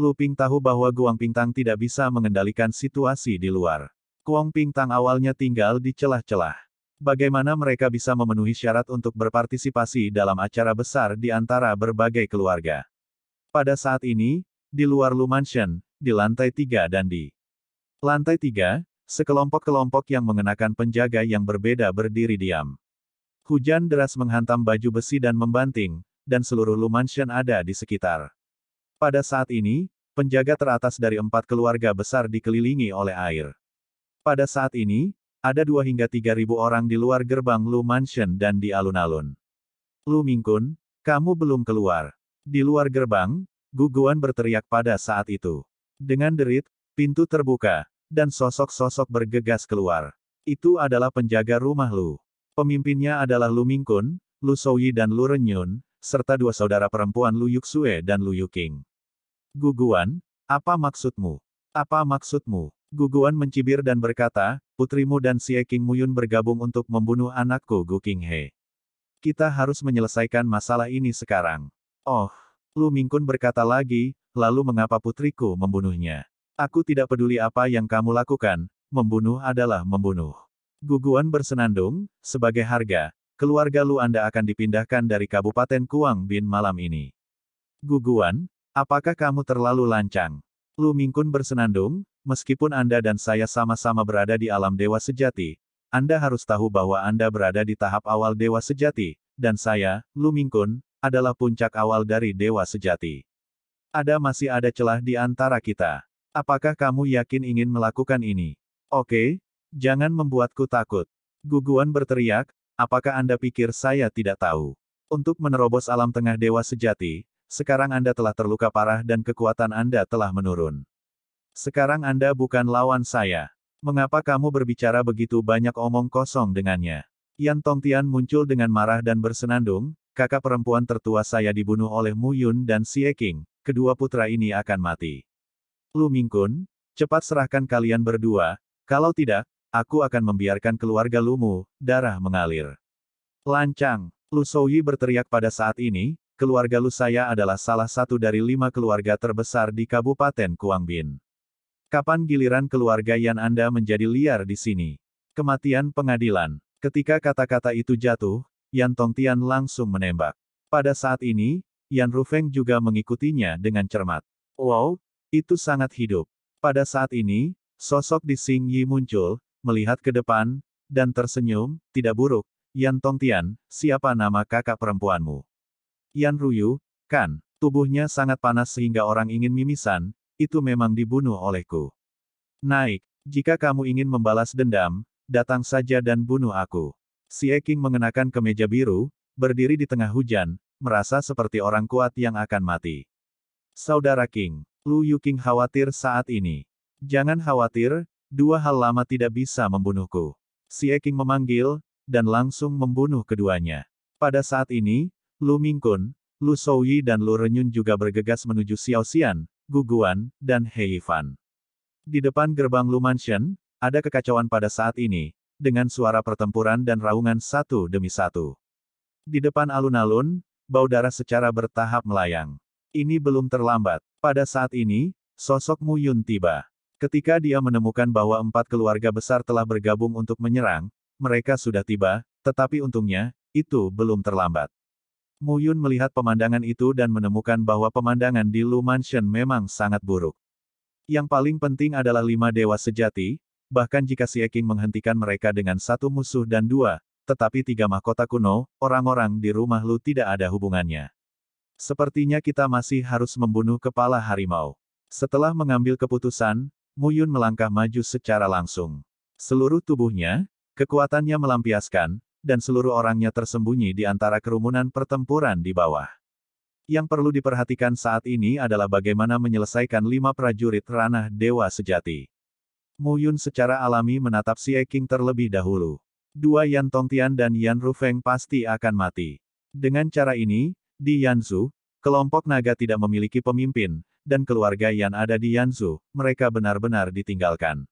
Lu Ping tahu bahwa Guang Ping Tang tidak bisa mengendalikan situasi di luar. Guang Ping Tang awalnya tinggal di celah-celah. Bagaimana mereka bisa memenuhi syarat untuk berpartisipasi dalam acara besar di antara berbagai keluarga? Pada saat ini, di luar Lu Mansion, di lantai tiga dan di lantai tiga, sekelompok-kelompok yang mengenakan penjaga yang berbeda berdiri diam. Hujan deras menghantam baju besi dan membanting, dan seluruh Lu Mansion ada di sekitar. Pada saat ini, penjaga teratas dari empat keluarga besar dikelilingi oleh air. Pada saat ini, ada dua hingga tiga ribu orang di luar gerbang Lu Mansion dan di alun-alun. Lu Mingkun, kamu belum keluar. Di luar gerbang, Guguan berteriak pada saat itu. Dengan derit, pintu terbuka, dan sosok-sosok bergegas keluar. Itu adalah penjaga rumah Lu. Pemimpinnya adalah Lu Mingkun, Lu Soyi dan Lu Renyun, serta dua saudara perempuan Lu Yuxue dan Lu Yuking. Guguan, apa maksudmu? Apa maksudmu? Guguan mencibir dan berkata, putrimu dan Xie King Muyun bergabung untuk membunuh anakku Gu King He. Kita harus menyelesaikan masalah ini sekarang. Oh, Lu Mingkun berkata lagi, lalu mengapa putriku membunuhnya? Aku tidak peduli apa yang kamu lakukan, membunuh adalah membunuh. Guguan bersenandung, sebagai harga, keluarga Lu Anda akan dipindahkan dari Kabupaten Kuang Bin malam ini. Guguan, Apakah kamu terlalu lancang? Lu Mingkun bersenandung, meskipun Anda dan saya sama-sama berada di alam dewa sejati, Anda harus tahu bahwa Anda berada di tahap awal dewa sejati, dan saya, Lu Mingkun, adalah puncak awal dari dewa sejati. Ada masih ada celah di antara kita. Apakah kamu yakin ingin melakukan ini? Oke, jangan membuatku takut. Guguan berteriak, apakah Anda pikir saya tidak tahu? Untuk menerobos alam tengah dewa sejati, sekarang Anda telah terluka parah dan kekuatan Anda telah menurun. Sekarang Anda bukan lawan saya. Mengapa kamu berbicara begitu banyak omong kosong dengannya? Yan Tongtian muncul dengan marah dan bersenandung, kakak perempuan tertua saya dibunuh oleh Mu Yun dan Xie King, kedua putra ini akan mati. Lu Mingkun, cepat serahkan kalian berdua, kalau tidak, aku akan membiarkan keluarga Lu Mu darah mengalir. Lancang, Lu Souyi berteriak pada saat ini, keluarga Lu saya adalah salah satu dari lima keluarga terbesar di Kabupaten Kuangbin. Kapan giliran keluarga Yan Anda menjadi liar di sini? Kematian pengadilan. Ketika kata-kata itu jatuh, Yan Tongtian langsung menembak. Pada saat ini, Yan Rufeng juga mengikutinya dengan cermat. Wow, itu sangat hidup. Pada saat ini, sosok di Sing Yi muncul, melihat ke depan, dan tersenyum, tidak buruk, Yan Tongtian, siapa nama kakak perempuanmu? Yan Ruyu, kan, tubuhnya sangat panas sehingga orang ingin mimisan, itu memang dibunuh olehku. Naik, jika kamu ingin membalas dendam, datang saja dan bunuh aku. Si Eking mengenakan kemeja biru, berdiri di tengah hujan, merasa seperti orang kuat yang akan mati. Saudara King, Lu King khawatir saat ini. Jangan khawatir, dua hal lama tidak bisa membunuhku. Si Eking memanggil, dan langsung membunuh keduanya. Pada saat ini, Lu Mingkun, Lu Souyi dan Lu Renyun juga bergegas menuju Xiao Xiaoxian, Guguan, dan Heifan. Di depan gerbang Lu Mansion, ada kekacauan pada saat ini, dengan suara pertempuran dan raungan satu demi satu. Di depan alun-alun, bau darah secara bertahap melayang. Ini belum terlambat. Pada saat ini, sosok Mu Yun tiba. Ketika dia menemukan bahwa empat keluarga besar telah bergabung untuk menyerang, mereka sudah tiba, tetapi untungnya, itu belum terlambat. Mu Yun melihat pemandangan itu dan menemukan bahwa pemandangan di Lu Mansion memang sangat buruk. Yang paling penting adalah lima dewa sejati, bahkan jika Si Eking menghentikan mereka dengan satu musuh dan dua, tetapi tiga mahkota kuno, orang-orang di rumah Lu tidak ada hubungannya. Sepertinya kita masih harus membunuh kepala harimau. Setelah mengambil keputusan, Mu Yun melangkah maju secara langsung. Seluruh tubuhnya, kekuatannya melampiaskan, dan seluruh orangnya tersembunyi di antara kerumunan pertempuran di bawah. Yang perlu diperhatikan saat ini adalah bagaimana menyelesaikan lima prajurit ranah Dewa Sejati. Mu Yun secara alami menatap si Eking terlebih dahulu. Dua Yan Tongtian dan Yan Rufeng pasti akan mati. Dengan cara ini, di Yanzu, kelompok naga tidak memiliki pemimpin, dan keluarga yang ada di Yanzu, mereka benar-benar ditinggalkan.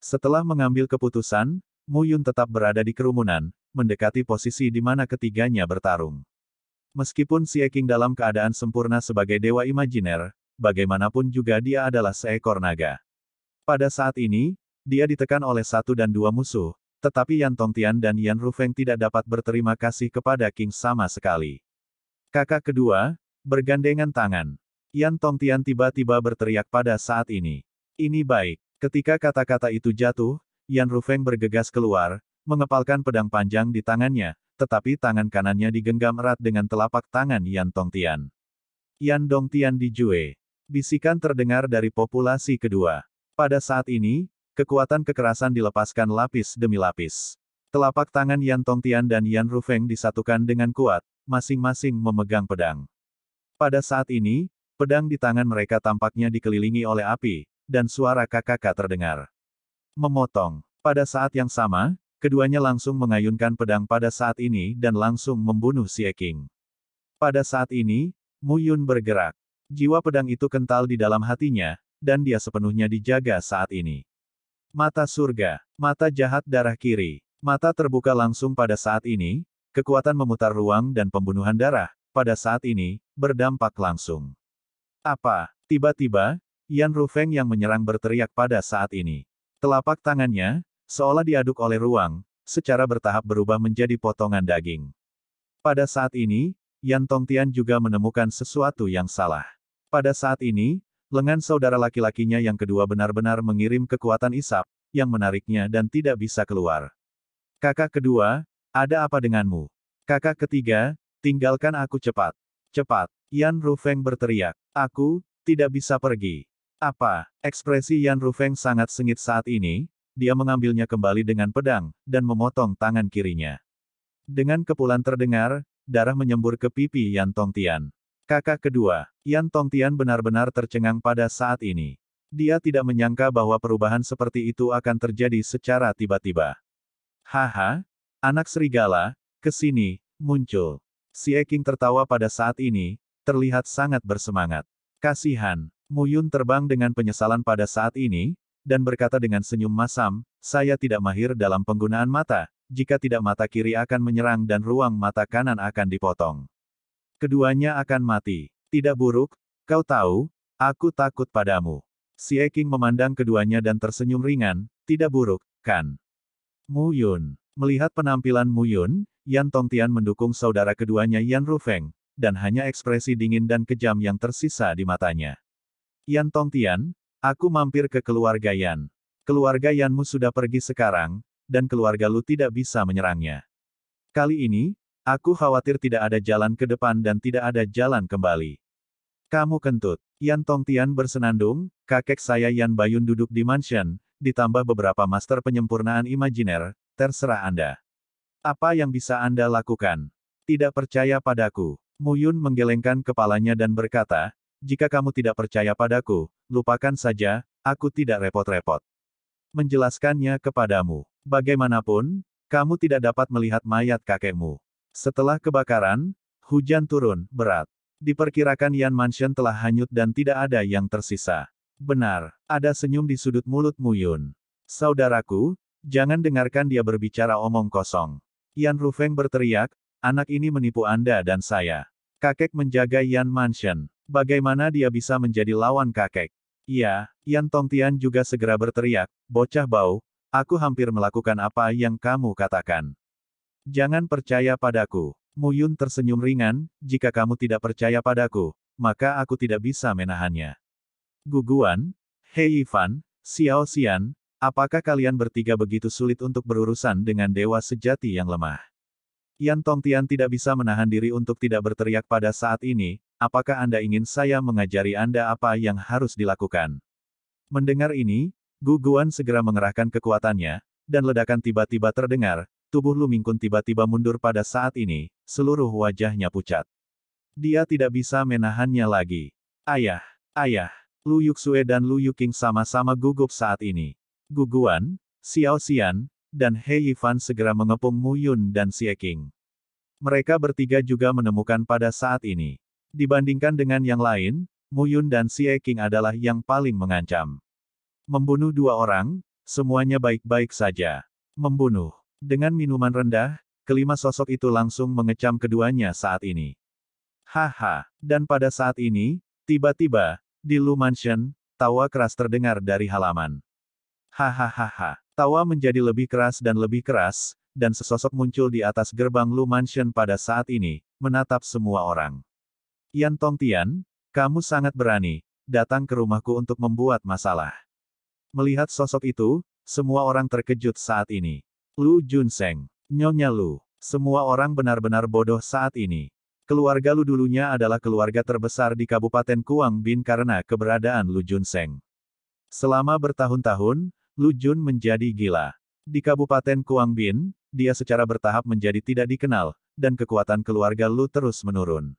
Setelah mengambil keputusan, Mu Yun tetap berada di kerumunan, mendekati posisi di mana ketiganya bertarung. Meskipun Sieking dalam keadaan sempurna sebagai dewa imajiner, bagaimanapun juga dia adalah seekor naga. Pada saat ini, dia ditekan oleh satu dan dua musuh, tetapi Yan Tongtian dan Yan Rufeng tidak dapat berterima kasih kepada King sama sekali. Kakak kedua, bergandengan tangan. Yan Tongtian tiba-tiba berteriak pada saat ini. Ini baik. Ketika kata-kata itu jatuh, Yan Rufeng bergegas keluar, mengepalkan pedang panjang di tangannya, tetapi tangan kanannya digenggam erat dengan telapak tangan Yan Tongtian. Yan Dongtian dijue. Bisikan terdengar dari populasi kedua. Pada saat ini, kekuatan kekerasan dilepaskan lapis demi lapis. Telapak tangan Yan Tongtian dan Yan Rufeng disatukan dengan kuat, masing-masing memegang pedang. Pada saat ini, pedang di tangan mereka tampaknya dikelilingi oleh api, dan suara kakak terdengar. Memotong. Pada saat yang sama, Keduanya langsung mengayunkan pedang pada saat ini dan langsung membunuh Xie King. Pada saat ini, Mu Yun bergerak. Jiwa pedang itu kental di dalam hatinya, dan dia sepenuhnya dijaga saat ini. Mata surga, mata jahat darah kiri, mata terbuka langsung pada saat ini, kekuatan memutar ruang dan pembunuhan darah, pada saat ini, berdampak langsung. Apa? Tiba-tiba, Yan Rufeng yang menyerang berteriak pada saat ini. Telapak tangannya, Seolah diaduk oleh ruang, secara bertahap berubah menjadi potongan daging. Pada saat ini, Yan Tongtian juga menemukan sesuatu yang salah. Pada saat ini, lengan saudara laki-lakinya yang kedua benar-benar mengirim kekuatan isap, yang menariknya dan tidak bisa keluar. Kakak kedua, ada apa denganmu? Kakak ketiga, tinggalkan aku cepat. Cepat, Yan Rufeng berteriak. Aku, tidak bisa pergi. Apa? Ekspresi Yan Rufeng sangat sengit saat ini, dia mengambilnya kembali dengan pedang, dan memotong tangan kirinya. Dengan kepulan terdengar, darah menyembur ke pipi Yan Tongtian. Kakak kedua, Yan Tongtian benar-benar tercengang pada saat ini. Dia tidak menyangka bahwa perubahan seperti itu akan terjadi secara tiba-tiba. Haha, anak serigala, kesini, muncul. Si Eking tertawa pada saat ini, terlihat sangat bersemangat. Kasihan, Muyun terbang dengan penyesalan pada saat ini, dan berkata dengan senyum masam, saya tidak mahir dalam penggunaan mata, jika tidak mata kiri akan menyerang dan ruang mata kanan akan dipotong. Keduanya akan mati. Tidak buruk, kau tahu, aku takut padamu. Si Eking memandang keduanya dan tersenyum ringan, tidak buruk, kan? Mu Yun. Melihat penampilan Mu Yun, Yan Tongtian mendukung saudara keduanya Yan Rufeng, dan hanya ekspresi dingin dan kejam yang tersisa di matanya. Yan Tongtian, Aku mampir ke keluarga Yan. Keluarga Yanmu sudah pergi sekarang, dan keluarga Lu tidak bisa menyerangnya. Kali ini, aku khawatir tidak ada jalan ke depan dan tidak ada jalan kembali. Kamu kentut. Yan Tongtian bersenandung, kakek saya Yan Bayun duduk di mansion, ditambah beberapa master penyempurnaan imajiner, terserah Anda. Apa yang bisa Anda lakukan? Tidak percaya padaku. Muyun menggelengkan kepalanya dan berkata, jika kamu tidak percaya padaku, lupakan saja, aku tidak repot-repot. Menjelaskannya kepadamu. Bagaimanapun, kamu tidak dapat melihat mayat kakekmu. Setelah kebakaran, hujan turun, berat. Diperkirakan Yan Mansion telah hanyut dan tidak ada yang tersisa. Benar, ada senyum di sudut mulut Yun. Saudaraku, jangan dengarkan dia berbicara omong kosong. Yan Rufeng berteriak, anak ini menipu Anda dan saya. Kakek menjaga Yan Mansion. Bagaimana dia bisa menjadi lawan kakek? Iya, Yan Tongtian juga segera berteriak, bocah bau, aku hampir melakukan apa yang kamu katakan. Jangan percaya padaku. Mu Yun tersenyum ringan, jika kamu tidak percaya padaku, maka aku tidak bisa menahannya. Guguan, Hei Ivan, Xiao Xian, apakah kalian bertiga begitu sulit untuk berurusan dengan dewa sejati yang lemah? Yan Tongtian tidak bisa menahan diri untuk tidak berteriak pada saat ini, apakah Anda ingin saya mengajari Anda apa yang harus dilakukan? Mendengar ini, Gu Guan segera mengerahkan kekuatannya, dan ledakan tiba-tiba terdengar, tubuh Lu Mingkun tiba-tiba mundur pada saat ini, seluruh wajahnya pucat. Dia tidak bisa menahannya lagi. Ayah, ayah, Lu Yuxue dan Lu Yuking sama-sama gugup saat ini. Guguan, Xiao Xian, dan Hei Yifan segera mengepung Mu Yun dan Xie Qing. Mereka bertiga juga menemukan pada saat ini. Dibandingkan dengan yang lain, Muyun dan Xie King adalah yang paling mengancam. Membunuh dua orang, semuanya baik-baik saja. Membunuh. Dengan minuman rendah, kelima sosok itu langsung mengecam keduanya saat ini. Haha. Dan pada saat ini, tiba-tiba, di Lu Mansion, tawa keras terdengar dari halaman. Hahaha. Tawa menjadi lebih keras dan lebih keras, dan sesosok muncul di atas gerbang Lu Mansion pada saat ini, menatap semua orang. Yan Tong Tian, kamu sangat berani, datang ke rumahku untuk membuat masalah. Melihat sosok itu, semua orang terkejut saat ini. Lu Jun Seng, Nyonya Lu, semua orang benar-benar bodoh saat ini. Keluarga Lu dulunya adalah keluarga terbesar di Kabupaten Kuang Bin karena keberadaan Lu Jun Seng. Selama bertahun-tahun, Lu Jun menjadi gila. Di Kabupaten Kuang Bin, dia secara bertahap menjadi tidak dikenal, dan kekuatan keluarga Lu terus menurun.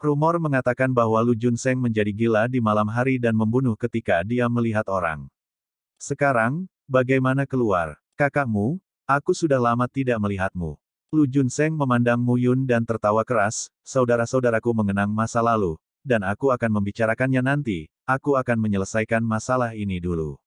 Rumor mengatakan bahwa Lu Junseng menjadi gila di malam hari dan membunuh ketika dia melihat orang. Sekarang, bagaimana keluar? Kakakmu, aku sudah lama tidak melihatmu. Lu Junseng memandang Mu Yun dan tertawa keras, saudara-saudaraku mengenang masa lalu, dan aku akan membicarakannya nanti, aku akan menyelesaikan masalah ini dulu.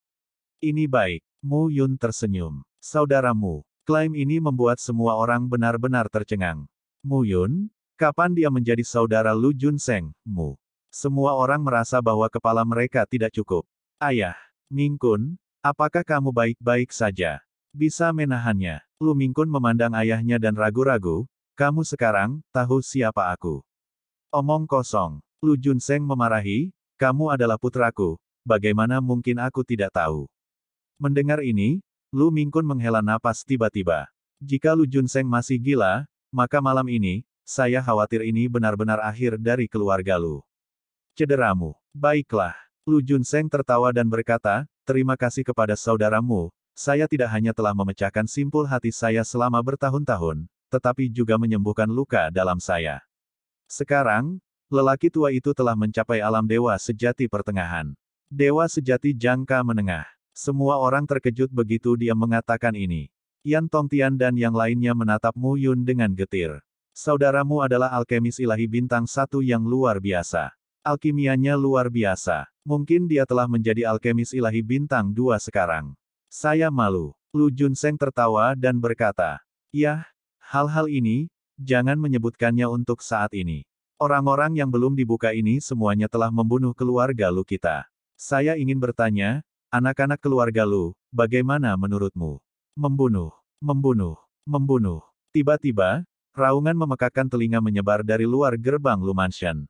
Ini baik, Mu Yun tersenyum. Saudaramu, klaim ini membuat semua orang benar-benar tercengang. Mu Yun, Kapan dia menjadi saudara Lu Jun Seng, Mu? Semua orang merasa bahwa kepala mereka tidak cukup. Ayah, Mingkun, apakah kamu baik-baik saja? Bisa menahannya. Lu Mingkun memandang ayahnya dan ragu-ragu, kamu sekarang, tahu siapa aku. Omong kosong. Lu Jun Seng memarahi, kamu adalah putraku, bagaimana mungkin aku tidak tahu? Mendengar ini, Lu Mingkun menghela napas tiba-tiba. Jika Lu Jun Seng masih gila, maka malam ini, saya khawatir ini benar-benar akhir dari keluarga Lu. Cederamu. Baiklah. Lu Seng tertawa dan berkata, terima kasih kepada saudaramu, saya tidak hanya telah memecahkan simpul hati saya selama bertahun-tahun, tetapi juga menyembuhkan luka dalam saya. Sekarang, lelaki tua itu telah mencapai alam dewa sejati pertengahan. Dewa sejati jangka menengah. Semua orang terkejut begitu dia mengatakan ini. Yan Tongtian dan yang lainnya menatap Mu Yun dengan getir. Saudaramu adalah alkemis ilahi bintang satu yang luar biasa. Alkimianya luar biasa. Mungkin dia telah menjadi alkemis ilahi bintang dua sekarang. Saya malu. Lu Junseng tertawa dan berkata, Yah, hal-hal ini, jangan menyebutkannya untuk saat ini. Orang-orang yang belum dibuka ini semuanya telah membunuh keluarga Lu kita. Saya ingin bertanya, anak-anak keluarga Lu, bagaimana menurutmu? Membunuh, membunuh, membunuh. Tiba-tiba, Raungan memekakkan telinga menyebar dari luar gerbang Lu Mansion.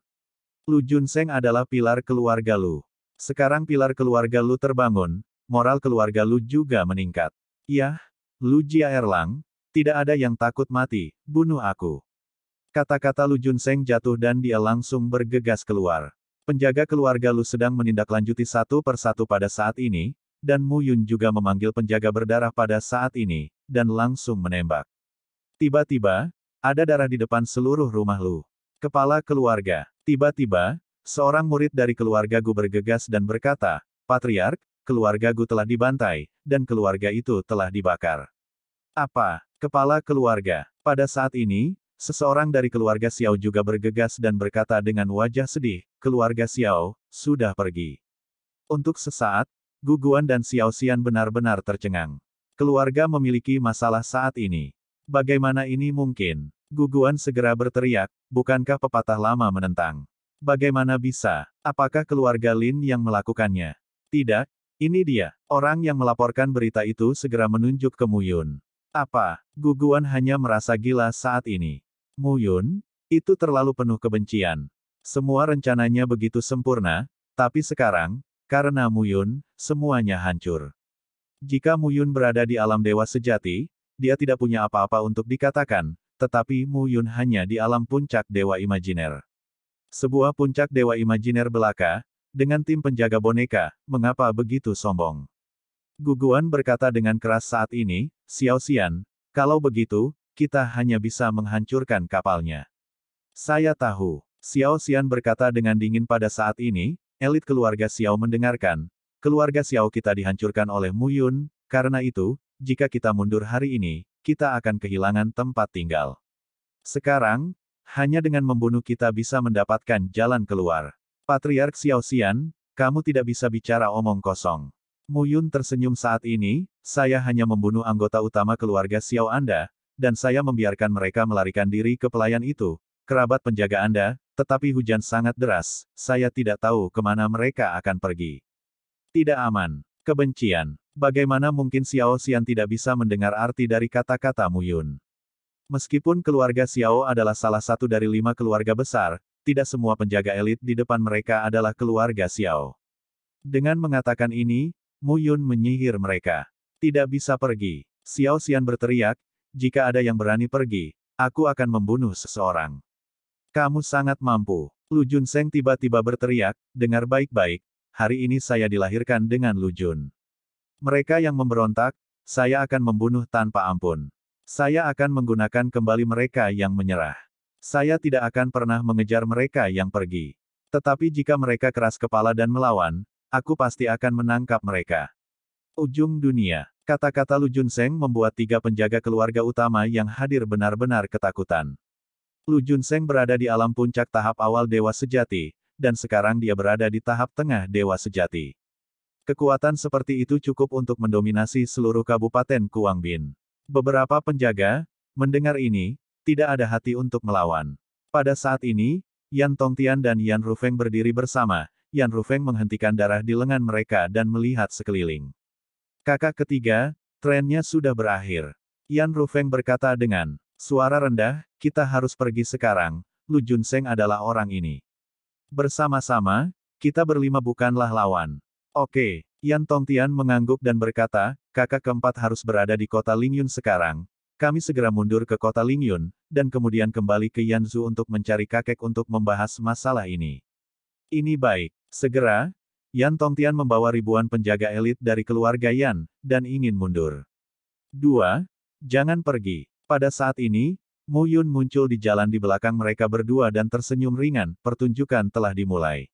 Lu Junseng adalah pilar keluarga Lu. Sekarang pilar keluarga Lu terbangun, moral keluarga Lu juga meningkat. Yah, Lu Jia Erlang, tidak ada yang takut mati, bunuh aku. Kata-kata Lu Junseng jatuh dan dia langsung bergegas keluar. Penjaga keluarga Lu sedang menindaklanjuti satu persatu pada saat ini, dan Mu Yun juga memanggil penjaga berdarah pada saat ini, dan langsung menembak. Tiba-tiba, ada darah di depan seluruh rumah lu. Kepala keluarga. Tiba-tiba, seorang murid dari keluarga Gu bergegas dan berkata, Patriark, keluarga Gu telah dibantai, dan keluarga itu telah dibakar. Apa? Kepala keluarga. Pada saat ini, seseorang dari keluarga Xiao juga bergegas dan berkata dengan wajah sedih, keluarga Xiao, sudah pergi. Untuk sesaat, Guguan dan Xiao Xian benar-benar tercengang. Keluarga memiliki masalah saat ini. Bagaimana ini mungkin? Guguan segera berteriak, bukankah pepatah lama menentang? Bagaimana bisa? Apakah keluarga Lin yang melakukannya? Tidak, ini dia. Orang yang melaporkan berita itu segera menunjuk ke Muyun. Apa? Guguan hanya merasa gila saat ini. Muyun? Itu terlalu penuh kebencian. Semua rencananya begitu sempurna, tapi sekarang, karena Muyun, semuanya hancur. Jika Muyun berada di alam dewa sejati, dia tidak punya apa-apa untuk dikatakan, tetapi Mu Yun hanya di alam puncak Dewa Imajiner. Sebuah puncak Dewa Imajiner belaka, dengan tim penjaga boneka, mengapa begitu sombong? Guguan berkata dengan keras saat ini, Xiao Xian, kalau begitu, kita hanya bisa menghancurkan kapalnya. Saya tahu, Xiao Xian berkata dengan dingin pada saat ini, elit keluarga Xiao mendengarkan, keluarga Xiao kita dihancurkan oleh Mu Yun, karena itu, jika kita mundur hari ini, kita akan kehilangan tempat tinggal. Sekarang, hanya dengan membunuh kita bisa mendapatkan jalan keluar. Patriark Xiao Xian, kamu tidak bisa bicara omong kosong. Mu Yun tersenyum saat ini, saya hanya membunuh anggota utama keluarga Xiao Anda, dan saya membiarkan mereka melarikan diri ke pelayan itu, kerabat penjaga Anda, tetapi hujan sangat deras, saya tidak tahu kemana mereka akan pergi. Tidak aman, kebencian, Bagaimana mungkin Xiao Xian tidak bisa mendengar arti dari kata-kata Mu Yun? Meskipun keluarga Xiao adalah salah satu dari lima keluarga besar, tidak semua penjaga elit di depan mereka adalah keluarga Xiao. Dengan mengatakan ini, Mu Yun menyihir mereka. Tidak bisa pergi. Xiao Xian berteriak, jika ada yang berani pergi, aku akan membunuh seseorang. Kamu sangat mampu. Lu Jun Seng tiba-tiba berteriak, dengar baik-baik, hari ini saya dilahirkan dengan Lu Jun. Mereka yang memberontak, saya akan membunuh tanpa ampun. Saya akan menggunakan kembali mereka yang menyerah. Saya tidak akan pernah mengejar mereka yang pergi. Tetapi jika mereka keras kepala dan melawan, aku pasti akan menangkap mereka. Ujung dunia. Kata-kata Lu Junseng membuat tiga penjaga keluarga utama yang hadir benar-benar ketakutan. Lu Junseng berada di alam puncak tahap awal Dewa Sejati, dan sekarang dia berada di tahap tengah Dewa Sejati. Kekuatan seperti itu cukup untuk mendominasi seluruh Kabupaten Kuangbin. Beberapa penjaga, mendengar ini, tidak ada hati untuk melawan. Pada saat ini, Yan Tongtian dan Yan Rufeng berdiri bersama, Yan Rufeng menghentikan darah di lengan mereka dan melihat sekeliling. Kakak ketiga, trennya sudah berakhir. Yan Rufeng berkata dengan, suara rendah, kita harus pergi sekarang, Lu Junseng adalah orang ini. Bersama-sama, kita berlima bukanlah lawan. Oke, Yan Tongtian mengangguk dan berkata, kakak keempat harus berada di kota Lingyun sekarang. Kami segera mundur ke kota Lingyun, dan kemudian kembali ke Yanzu untuk mencari kakek untuk membahas masalah ini. Ini baik. Segera, Yan Tongtian membawa ribuan penjaga elit dari keluarga Yan, dan ingin mundur. 2. Jangan pergi. Pada saat ini, Mu Yun muncul di jalan di belakang mereka berdua dan tersenyum ringan, pertunjukan telah dimulai.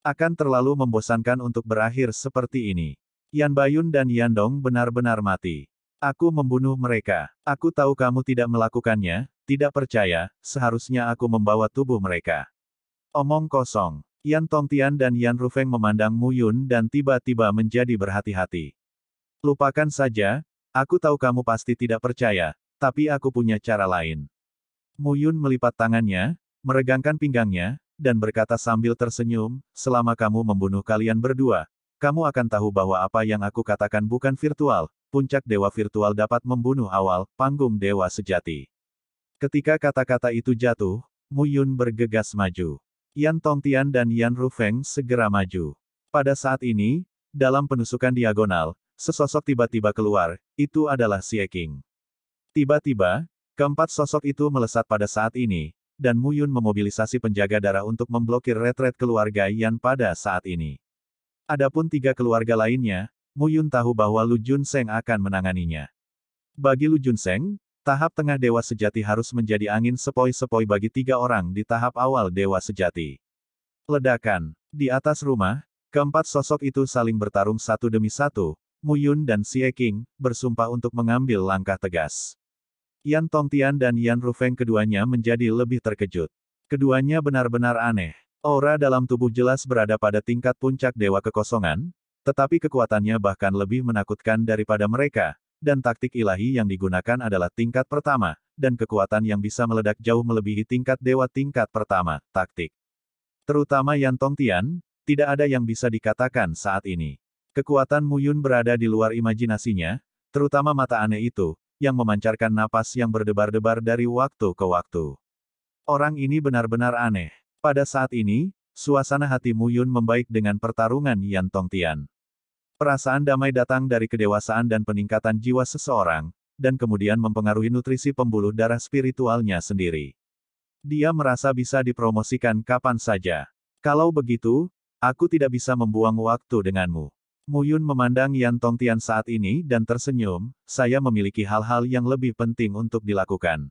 Akan terlalu membosankan untuk berakhir seperti ini. Yan Bayun dan Yan Dong benar-benar mati. Aku membunuh mereka. Aku tahu kamu tidak melakukannya, tidak percaya, seharusnya aku membawa tubuh mereka. Omong kosong. Yan Tongtian dan Yan Rufeng memandang Mu Yun dan tiba-tiba menjadi berhati-hati. Lupakan saja, aku tahu kamu pasti tidak percaya, tapi aku punya cara lain. Mu Yun melipat tangannya, meregangkan pinggangnya, dan berkata sambil tersenyum, selama kamu membunuh kalian berdua, kamu akan tahu bahwa apa yang aku katakan bukan virtual, puncak dewa virtual dapat membunuh awal, panggung dewa sejati. Ketika kata-kata itu jatuh, Mu Yun bergegas maju. Yan Tongtian dan Yan Rufeng segera maju. Pada saat ini, dalam penusukan diagonal, sesosok tiba-tiba keluar, itu adalah Xie King. Tiba-tiba, keempat sosok itu melesat pada saat ini, dan Mu Yun memobilisasi penjaga darah untuk memblokir retret keluarga Yan pada saat ini. Adapun tiga keluarga lainnya, Mu Yun tahu bahwa Lu Seng akan menanganinya. Bagi Lu Seng, tahap tengah Dewa Sejati harus menjadi angin sepoi-sepoi bagi tiga orang di tahap awal Dewa Sejati. Ledakan. Di atas rumah, keempat sosok itu saling bertarung satu demi satu, Mu Yun dan Xie King, bersumpah untuk mengambil langkah tegas. Yan Tongtian dan Yan Rufeng keduanya menjadi lebih terkejut. Keduanya benar-benar aneh. Aura dalam tubuh jelas berada pada tingkat puncak dewa kekosongan, tetapi kekuatannya bahkan lebih menakutkan daripada mereka, dan taktik ilahi yang digunakan adalah tingkat pertama, dan kekuatan yang bisa meledak jauh melebihi tingkat dewa tingkat pertama, taktik. Terutama Yan Tongtian, tidak ada yang bisa dikatakan saat ini. Kekuatan Muyun berada di luar imajinasinya, terutama mata aneh itu, yang memancarkan napas yang berdebar-debar dari waktu ke waktu. Orang ini benar-benar aneh. Pada saat ini, suasana hati Yun membaik dengan pertarungan Yan Tongtian. Perasaan damai datang dari kedewasaan dan peningkatan jiwa seseorang, dan kemudian mempengaruhi nutrisi pembuluh darah spiritualnya sendiri. Dia merasa bisa dipromosikan kapan saja. Kalau begitu, aku tidak bisa membuang waktu denganmu. Muyun memandang Yan Tongtian saat ini dan tersenyum, saya memiliki hal-hal yang lebih penting untuk dilakukan.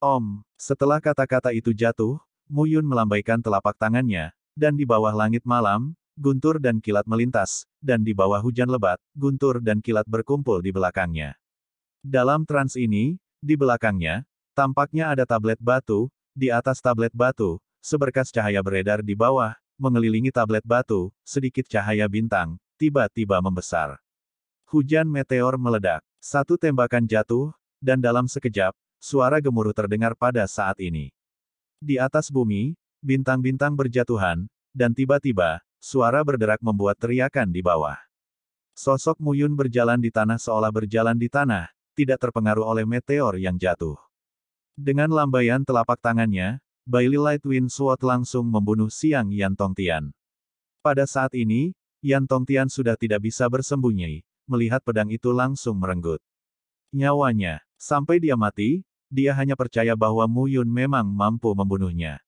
Om, setelah kata-kata itu jatuh, Muyun melambaikan telapak tangannya, dan di bawah langit malam, guntur dan kilat melintas, dan di bawah hujan lebat, guntur dan kilat berkumpul di belakangnya. Dalam trans ini, di belakangnya, tampaknya ada tablet batu, di atas tablet batu, seberkas cahaya beredar di bawah, mengelilingi tablet batu, sedikit cahaya bintang, tiba-tiba membesar. Hujan meteor meledak, satu tembakan jatuh, dan dalam sekejap, suara gemuruh terdengar pada saat ini. Di atas bumi, bintang-bintang berjatuhan, dan tiba-tiba, suara berderak membuat teriakan di bawah. Sosok Muyun berjalan di tanah seolah berjalan di tanah, tidak terpengaruh oleh meteor yang jatuh. Dengan lambaian telapak tangannya, Bailey Lightwind Sword langsung membunuh Siang Yan Tian. Pada saat ini, Yan Tongtian sudah tidak bisa bersembunyi, melihat pedang itu langsung merenggut. Nyawanya, sampai dia mati, dia hanya percaya bahwa Mu Yun memang mampu membunuhnya.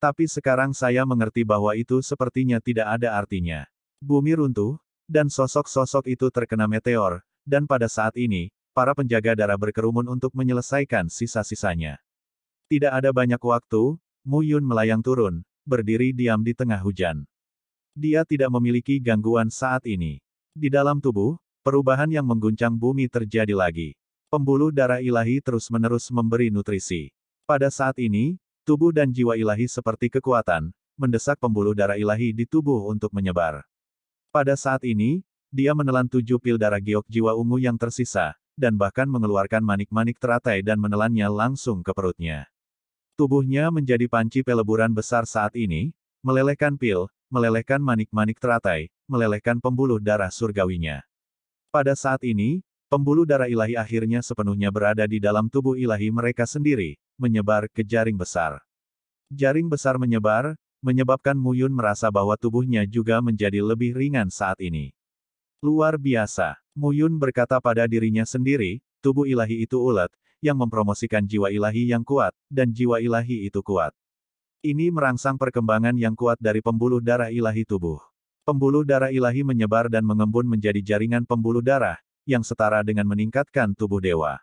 Tapi sekarang saya mengerti bahwa itu sepertinya tidak ada artinya. Bumi runtuh, dan sosok-sosok itu terkena meteor, dan pada saat ini, para penjaga darah berkerumun untuk menyelesaikan sisa-sisanya. Tidak ada banyak waktu, Mu Yun melayang turun, berdiri diam di tengah hujan. Dia tidak memiliki gangguan saat ini. Di dalam tubuh, perubahan yang mengguncang bumi terjadi lagi. Pembuluh darah ilahi terus-menerus memberi nutrisi. Pada saat ini, tubuh dan jiwa ilahi seperti kekuatan, mendesak pembuluh darah ilahi di tubuh untuk menyebar. Pada saat ini, dia menelan tujuh pil darah giok jiwa ungu yang tersisa, dan bahkan mengeluarkan manik-manik teratai dan menelannya langsung ke perutnya. Tubuhnya menjadi panci peleburan besar saat ini, melelehkan pil, melelehkan manik-manik teratai, melelehkan pembuluh darah surgawinya. Pada saat ini, pembuluh darah ilahi akhirnya sepenuhnya berada di dalam tubuh ilahi mereka sendiri, menyebar ke jaring besar. Jaring besar menyebar, menyebabkan Muyun merasa bahwa tubuhnya juga menjadi lebih ringan saat ini. Luar biasa, Muyun berkata pada dirinya sendiri, tubuh ilahi itu ulet, yang mempromosikan jiwa ilahi yang kuat, dan jiwa ilahi itu kuat. Ini merangsang perkembangan yang kuat dari pembuluh darah ilahi tubuh. Pembuluh darah ilahi menyebar dan mengembun menjadi jaringan pembuluh darah, yang setara dengan meningkatkan tubuh dewa.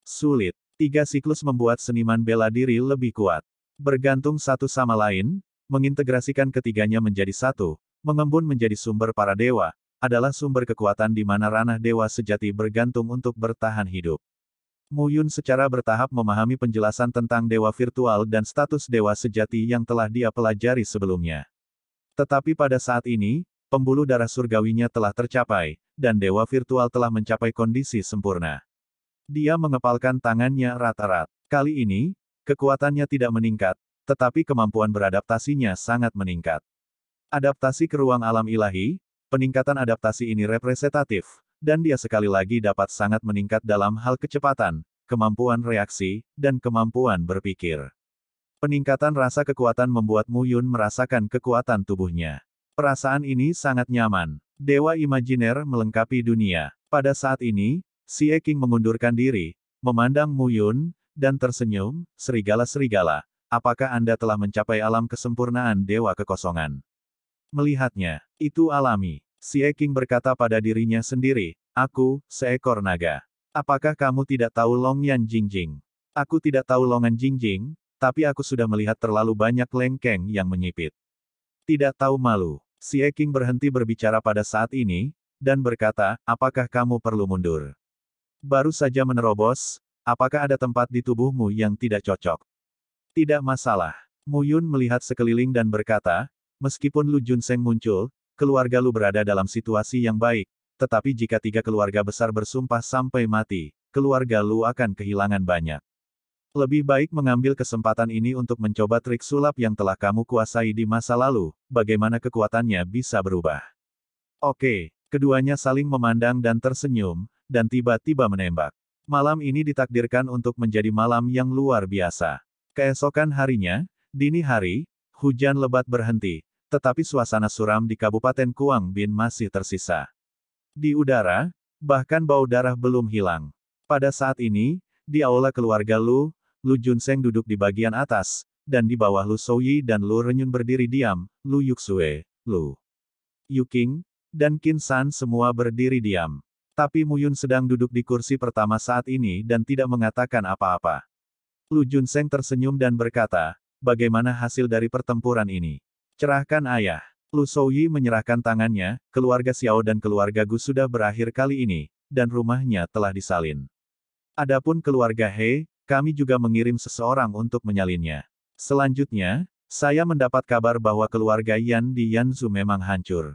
Sulit. Tiga siklus membuat seniman bela diri lebih kuat. Bergantung satu sama lain, mengintegrasikan ketiganya menjadi satu, mengembun menjadi sumber para dewa, adalah sumber kekuatan di mana ranah dewa sejati bergantung untuk bertahan hidup. Mu Yun secara bertahap memahami penjelasan tentang dewa virtual dan status dewa sejati yang telah dia pelajari sebelumnya. Tetapi pada saat ini, pembuluh darah surgawinya telah tercapai, dan dewa virtual telah mencapai kondisi sempurna. Dia mengepalkan tangannya rata rat Kali ini, kekuatannya tidak meningkat, tetapi kemampuan beradaptasinya sangat meningkat. Adaptasi ke ruang alam ilahi, peningkatan adaptasi ini representatif, dan dia sekali lagi dapat sangat meningkat dalam hal kecepatan, kemampuan reaksi, dan kemampuan berpikir. Peningkatan rasa kekuatan membuat Mu Yun merasakan kekuatan tubuhnya. Perasaan ini sangat nyaman. Dewa Imajiner melengkapi dunia. Pada saat ini, E King mengundurkan diri, memandang Mu Yun, dan tersenyum, serigala-serigala, apakah Anda telah mencapai alam kesempurnaan Dewa Kekosongan? Melihatnya, itu alami. Si Eking berkata pada dirinya sendiri, Aku, seekor naga. Apakah kamu tidak tahu Long Yan Jingjing? Aku tidak tahu Longan Jingjing, tapi aku sudah melihat terlalu banyak lengkeng yang menyipit. Tidak tahu malu. Si Eking berhenti berbicara pada saat ini, dan berkata, apakah kamu perlu mundur? Baru saja menerobos, apakah ada tempat di tubuhmu yang tidak cocok? Tidak masalah. Muyun melihat sekeliling dan berkata, meskipun Lu Junseng muncul, keluarga lu berada dalam situasi yang baik, tetapi jika tiga keluarga besar bersumpah sampai mati, keluarga lu akan kehilangan banyak. Lebih baik mengambil kesempatan ini untuk mencoba trik sulap yang telah kamu kuasai di masa lalu, bagaimana kekuatannya bisa berubah. Oke, keduanya saling memandang dan tersenyum, dan tiba-tiba menembak. Malam ini ditakdirkan untuk menjadi malam yang luar biasa. Keesokan harinya, dini hari, hujan lebat berhenti, tetapi suasana suram di Kabupaten Kuang Bin masih tersisa. Di udara, bahkan bau darah belum hilang. Pada saat ini, di aula keluarga Lu, Lu Junseng duduk di bagian atas, dan di bawah Lu Soyi dan Lu Renyun berdiri diam, Lu Yuxue, Lu Yuking, dan Qin San semua berdiri diam. Tapi Muyun sedang duduk di kursi pertama saat ini dan tidak mengatakan apa-apa. Lu Junseng tersenyum dan berkata, bagaimana hasil dari pertempuran ini? Cerahkan ayah. Lu Souyi menyerahkan tangannya, keluarga Xiao dan keluarga Gu sudah berakhir kali ini, dan rumahnya telah disalin. Adapun keluarga He, kami juga mengirim seseorang untuk menyalinnya. Selanjutnya, saya mendapat kabar bahwa keluarga Yan di Yanzu memang hancur.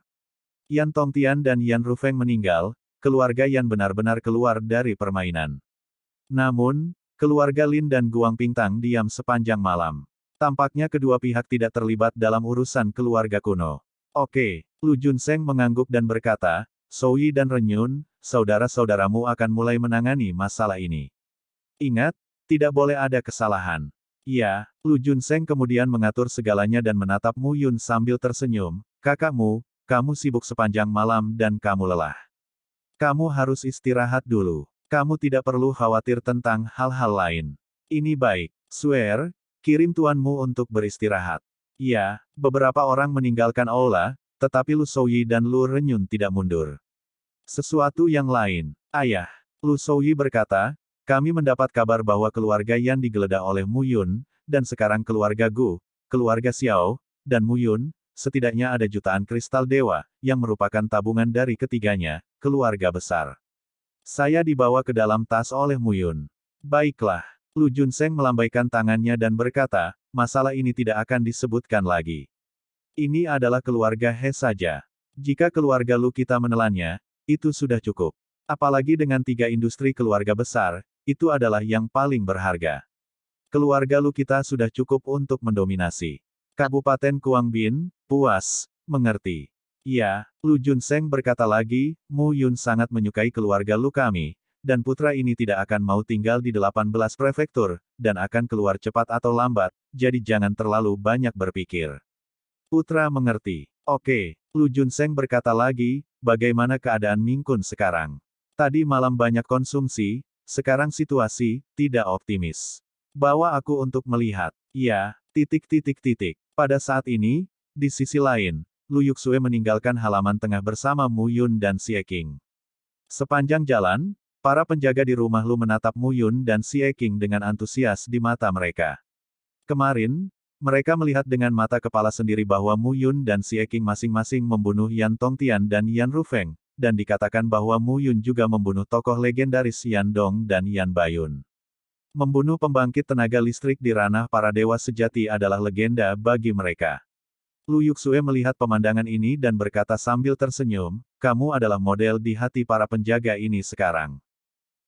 Yan Tongtian dan Yan Rufeng meninggal, keluarga Yan benar-benar keluar dari permainan. Namun, keluarga Lin dan Guang Pingtang diam sepanjang malam. Tampaknya kedua pihak tidak terlibat dalam urusan keluarga kuno. Oke, Lu Seng mengangguk dan berkata, Sowi dan Renyun, saudara-saudaramu akan mulai menangani masalah ini. Ingat, tidak boleh ada kesalahan. Ya, Lu Seng kemudian mengatur segalanya dan menatap Mu Yun sambil tersenyum, kakakmu, kamu sibuk sepanjang malam dan kamu lelah. Kamu harus istirahat dulu. Kamu tidak perlu khawatir tentang hal-hal lain. Ini baik. Swear, Kirim tuanmu untuk beristirahat. Ya, beberapa orang meninggalkan aula, tetapi Lu Souyi dan Lu Renyun tidak mundur. Sesuatu yang lain. Ayah, Lu Souyi berkata, kami mendapat kabar bahwa keluarga Yan digeledah oleh Mu Yun, dan sekarang keluarga Gu, keluarga Xiao, dan Mu Yun, setidaknya ada jutaan kristal dewa, yang merupakan tabungan dari ketiganya, keluarga besar. Saya dibawa ke dalam tas oleh Mu Yun. Baiklah, Lu Jun Seng melambaikan tangannya dan berkata, masalah ini tidak akan disebutkan lagi. Ini adalah keluarga He saja. Jika keluarga Lu kita menelannya, itu sudah cukup. Apalagi dengan tiga industri keluarga besar, itu adalah yang paling berharga. Keluarga Lu kita sudah cukup untuk mendominasi. Kabupaten Kuangbin, puas, mengerti. Ya, Lu Jun Seng berkata lagi, Mu Yun sangat menyukai keluarga Lu kami, dan putra ini tidak akan mau tinggal di 18 prefektur, dan akan keluar cepat atau lambat, jadi jangan terlalu banyak berpikir. Putra mengerti. Oke, Lu Junseng berkata lagi, bagaimana keadaan Mingkun sekarang? Tadi malam banyak konsumsi, sekarang situasi, tidak optimis. Bawa aku untuk melihat. Ya, titik titik titik. Pada saat ini, di sisi lain, Lu Yuxue meninggalkan halaman tengah bersama Mu Yun dan Xie King. Sepanjang jalan, Para penjaga di rumah Lu menatap Mu Yun dan Xie King dengan antusias di mata mereka. Kemarin, mereka melihat dengan mata kepala sendiri bahwa Mu Yun dan Xie King masing-masing membunuh Yan Tongtian dan Yan Rufeng, dan dikatakan bahwa Mu Yun juga membunuh tokoh legendaris Yan Dong dan Yan Bayun. Membunuh pembangkit tenaga listrik di ranah para dewa sejati adalah legenda bagi mereka. Lu Yuxue melihat pemandangan ini dan berkata sambil tersenyum, kamu adalah model di hati para penjaga ini sekarang.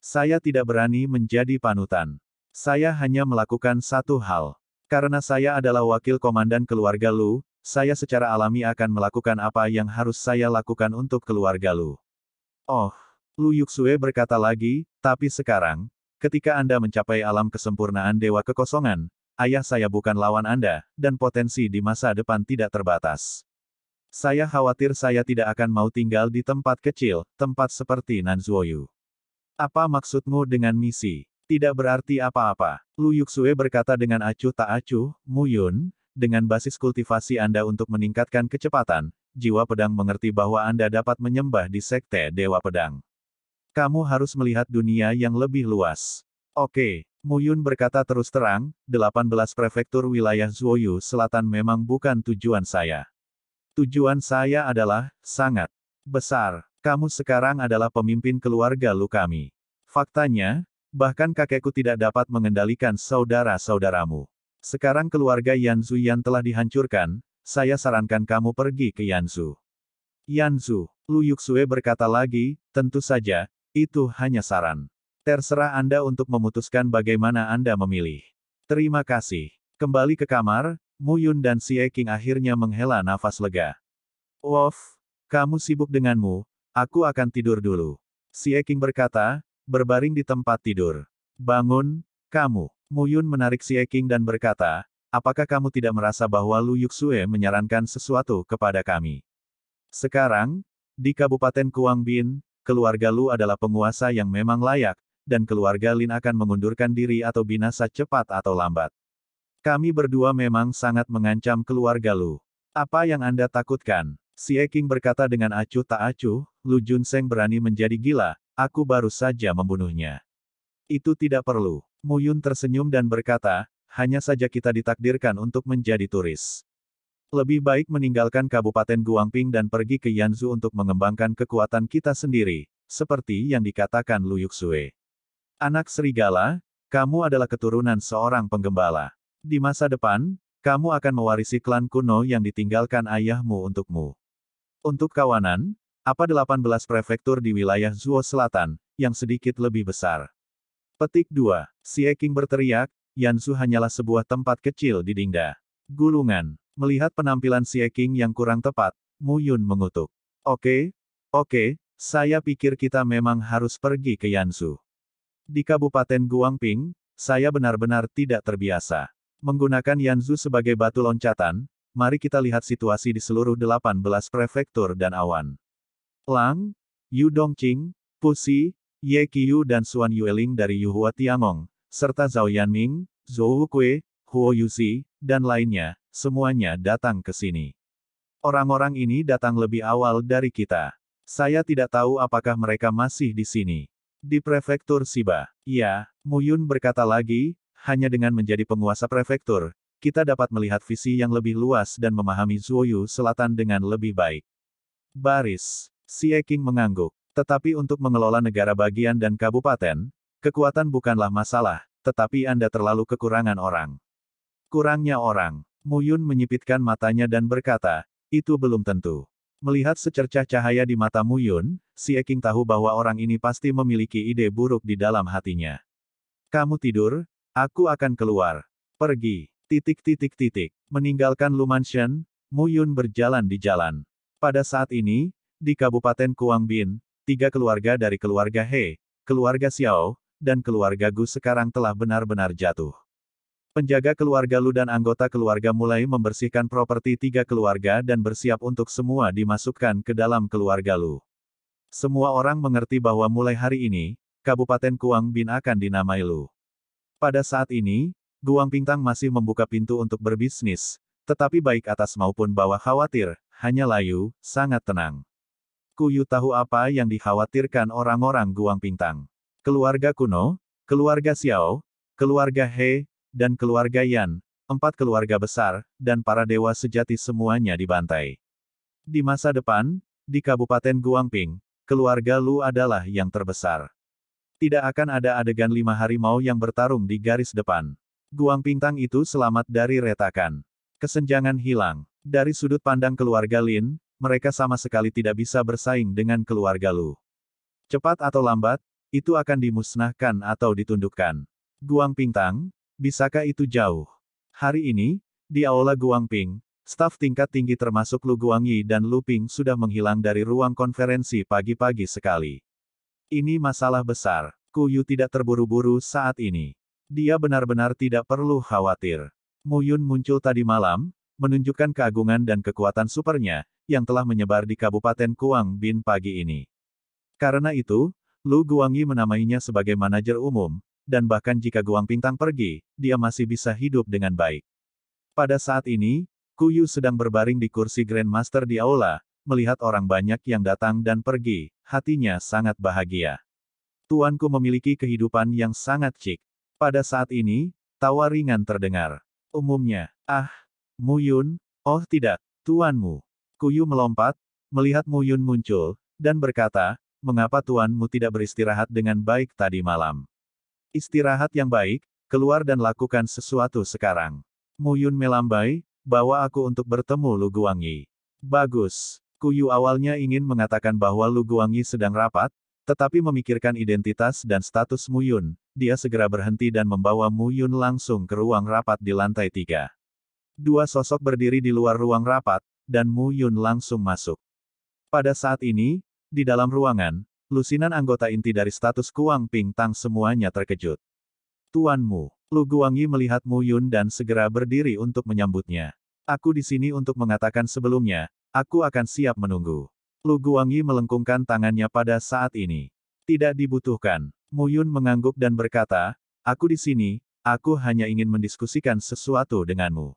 Saya tidak berani menjadi panutan. Saya hanya melakukan satu hal. Karena saya adalah wakil komandan keluarga Lu, saya secara alami akan melakukan apa yang harus saya lakukan untuk keluarga Lu. Oh, Lu Yuxue berkata lagi, tapi sekarang, ketika Anda mencapai alam kesempurnaan Dewa Kekosongan, ayah saya bukan lawan Anda, dan potensi di masa depan tidak terbatas. Saya khawatir saya tidak akan mau tinggal di tempat kecil, tempat seperti Nanzuoyu. Apa maksudmu dengan misi? Tidak berarti apa-apa. Lu Yuxue berkata dengan acuh tak acuh, Muyun, dengan basis kultivasi Anda untuk meningkatkan kecepatan, jiwa pedang mengerti bahwa Anda dapat menyembah di sekte Dewa Pedang. Kamu harus melihat dunia yang lebih luas. Oke, Muyun berkata terus terang, 18 prefektur wilayah Zuoyu Selatan memang bukan tujuan saya. Tujuan saya adalah, sangat besar. Kamu sekarang adalah pemimpin keluarga Lu kami. Faktanya, bahkan kakekku tidak dapat mengendalikan saudara-saudaramu. Sekarang keluarga Yanzu yang telah dihancurkan, saya sarankan kamu pergi ke Yanzu. Yanzu, Lu Yuxue berkata lagi, tentu saja, itu hanya saran. Terserah Anda untuk memutuskan bagaimana Anda memilih. Terima kasih. Kembali ke kamar, Mu Yun dan Si Eking akhirnya menghela nafas lega. Wolf, kamu sibuk denganmu, Aku akan tidur dulu. Si Eking berkata, berbaring di tempat tidur. Bangun, kamu. Muyun menarik si Eking dan berkata, apakah kamu tidak merasa bahwa Lu Yuxue menyarankan sesuatu kepada kami? Sekarang, di Kabupaten Kuangbin, keluarga Lu adalah penguasa yang memang layak, dan keluarga Lin akan mengundurkan diri atau binasa cepat atau lambat. Kami berdua memang sangat mengancam keluarga Lu. Apa yang Anda takutkan? Si Eking berkata dengan acuh tak acuh, Lu Junseng berani menjadi gila, aku baru saja membunuhnya. Itu tidak perlu. Mu Yun tersenyum dan berkata, hanya saja kita ditakdirkan untuk menjadi turis. Lebih baik meninggalkan Kabupaten Guangping dan pergi ke Yanzu untuk mengembangkan kekuatan kita sendiri, seperti yang dikatakan Lu Yuxue. Anak serigala, kamu adalah keturunan seorang penggembala. Di masa depan, kamu akan mewarisi klan kuno yang ditinggalkan ayahmu untukmu. Untuk kawanan, apa 18 prefektur di wilayah Zuo Selatan, yang sedikit lebih besar. Petik 2. Si Eking berteriak, Yansu hanyalah sebuah tempat kecil di Dingda. Gulungan. Melihat penampilan si Eking yang kurang tepat, Mu Yun mengutuk. Oke, oke, saya pikir kita memang harus pergi ke Yansu. Di Kabupaten Guangping, saya benar-benar tidak terbiasa. Menggunakan Yanzu sebagai batu loncatan, mari kita lihat situasi di seluruh 18 prefektur dan awan. Lang, Yu Dongqing, Pu Xi, Ye Qiyu dan Xuan Yueling dari Yu Yuhua Tiangong, serta Zhao Yanming, Zhou Wukui, Huo Yuzi, dan lainnya, semuanya datang ke sini. Orang-orang ini datang lebih awal dari kita. Saya tidak tahu apakah mereka masih di sini. Di prefektur Siba. ya, Muyun berkata lagi, hanya dengan menjadi penguasa prefektur, kita dapat melihat visi yang lebih luas dan memahami Zuoyu Selatan dengan lebih baik. Baris. Si Eking mengangguk. Tetapi untuk mengelola negara bagian dan kabupaten, kekuatan bukanlah masalah, tetapi Anda terlalu kekurangan orang. Kurangnya orang. Muyun menyipitkan matanya dan berkata, itu belum tentu. Melihat secercah cahaya di mata Muyun, Si Eking tahu bahwa orang ini pasti memiliki ide buruk di dalam hatinya. Kamu tidur, aku akan keluar. Pergi. Titik titik titik. Meninggalkan Mansion Mu Yun berjalan di jalan. Pada saat ini, di Kabupaten Kuangbin, tiga keluarga dari keluarga He, keluarga Xiao, dan keluarga Gu sekarang telah benar-benar jatuh. Penjaga keluarga Lu dan anggota keluarga mulai membersihkan properti tiga keluarga dan bersiap untuk semua dimasukkan ke dalam keluarga Lu. Semua orang mengerti bahwa mulai hari ini, Kabupaten Kuang Bin akan dinamai Lu. Pada saat ini, Guang Pingtang masih membuka pintu untuk berbisnis, tetapi baik atas maupun bawah khawatir, hanya layu, sangat tenang. Kuyu tahu apa yang dikhawatirkan orang-orang Guang Pingtang. Keluarga kuno, keluarga Xiao, keluarga He, dan keluarga Yan, empat keluarga besar, dan para dewa sejati semuanya dibantai. Di masa depan, di Kabupaten Guangping, keluarga Lu adalah yang terbesar. Tidak akan ada adegan lima harimau yang bertarung di garis depan. Guang Pingtang itu selamat dari retakan. Kesenjangan hilang. Dari sudut pandang keluarga Lin, mereka sama sekali tidak bisa bersaing dengan keluarga Lu. Cepat atau lambat, itu akan dimusnahkan atau ditundukkan. Guang Pingtang, bisakah itu jauh? Hari ini, di Aula Guang Ping, staf tingkat tinggi termasuk Lu Guangyi dan Lu Ping sudah menghilang dari ruang konferensi pagi-pagi sekali. Ini masalah besar. Kuyu tidak terburu-buru saat ini. Dia benar-benar tidak perlu khawatir. Mu Yun muncul tadi malam, menunjukkan keagungan dan kekuatan supernya, yang telah menyebar di Kabupaten Kuang Bin pagi ini. Karena itu, Lu Guangyi menamainya sebagai manajer umum, dan bahkan jika Guang Pintang pergi, dia masih bisa hidup dengan baik. Pada saat ini, Kuyu sedang berbaring di kursi Grandmaster di aula, melihat orang banyak yang datang dan pergi, hatinya sangat bahagia. Tuanku memiliki kehidupan yang sangat cik. Pada saat ini, tawa ringan terdengar. Umumnya, ah, Muyun, oh tidak, tuanmu. Kuyu melompat, melihat Muyun muncul, dan berkata, mengapa tuanmu tidak beristirahat dengan baik tadi malam? Istirahat yang baik, keluar dan lakukan sesuatu sekarang. Muyun melambai, bawa aku untuk bertemu Lu Guangyi. Bagus. Kuyu awalnya ingin mengatakan bahwa Lu Guangyi sedang rapat, tetapi memikirkan identitas dan status Muyun, dia segera berhenti dan membawa Mu Yun langsung ke ruang rapat di lantai tiga. Dua sosok berdiri di luar ruang rapat, dan Mu Yun langsung masuk. Pada saat ini, di dalam ruangan, lusinan anggota inti dari status Kuang Ping Tang semuanya terkejut. Tuan Mu, Lu Guangyi melihat Mu Yun dan segera berdiri untuk menyambutnya. Aku di sini untuk mengatakan sebelumnya, aku akan siap menunggu. Lu Guangyi melengkungkan tangannya pada saat ini. Tidak dibutuhkan. Mu Yun mengangguk dan berkata, Aku di sini, aku hanya ingin mendiskusikan sesuatu denganmu.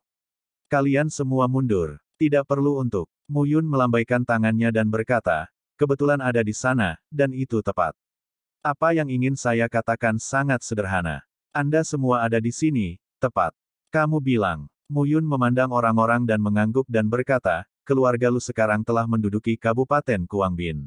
Kalian semua mundur. Tidak perlu untuk. Mu Yun melambaikan tangannya dan berkata, Kebetulan ada di sana, dan itu tepat. Apa yang ingin saya katakan sangat sederhana. Anda semua ada di sini, tepat. Kamu bilang, Mu Yun memandang orang-orang dan mengangguk dan berkata, keluarga lu sekarang telah menduduki Kabupaten Kuangbin.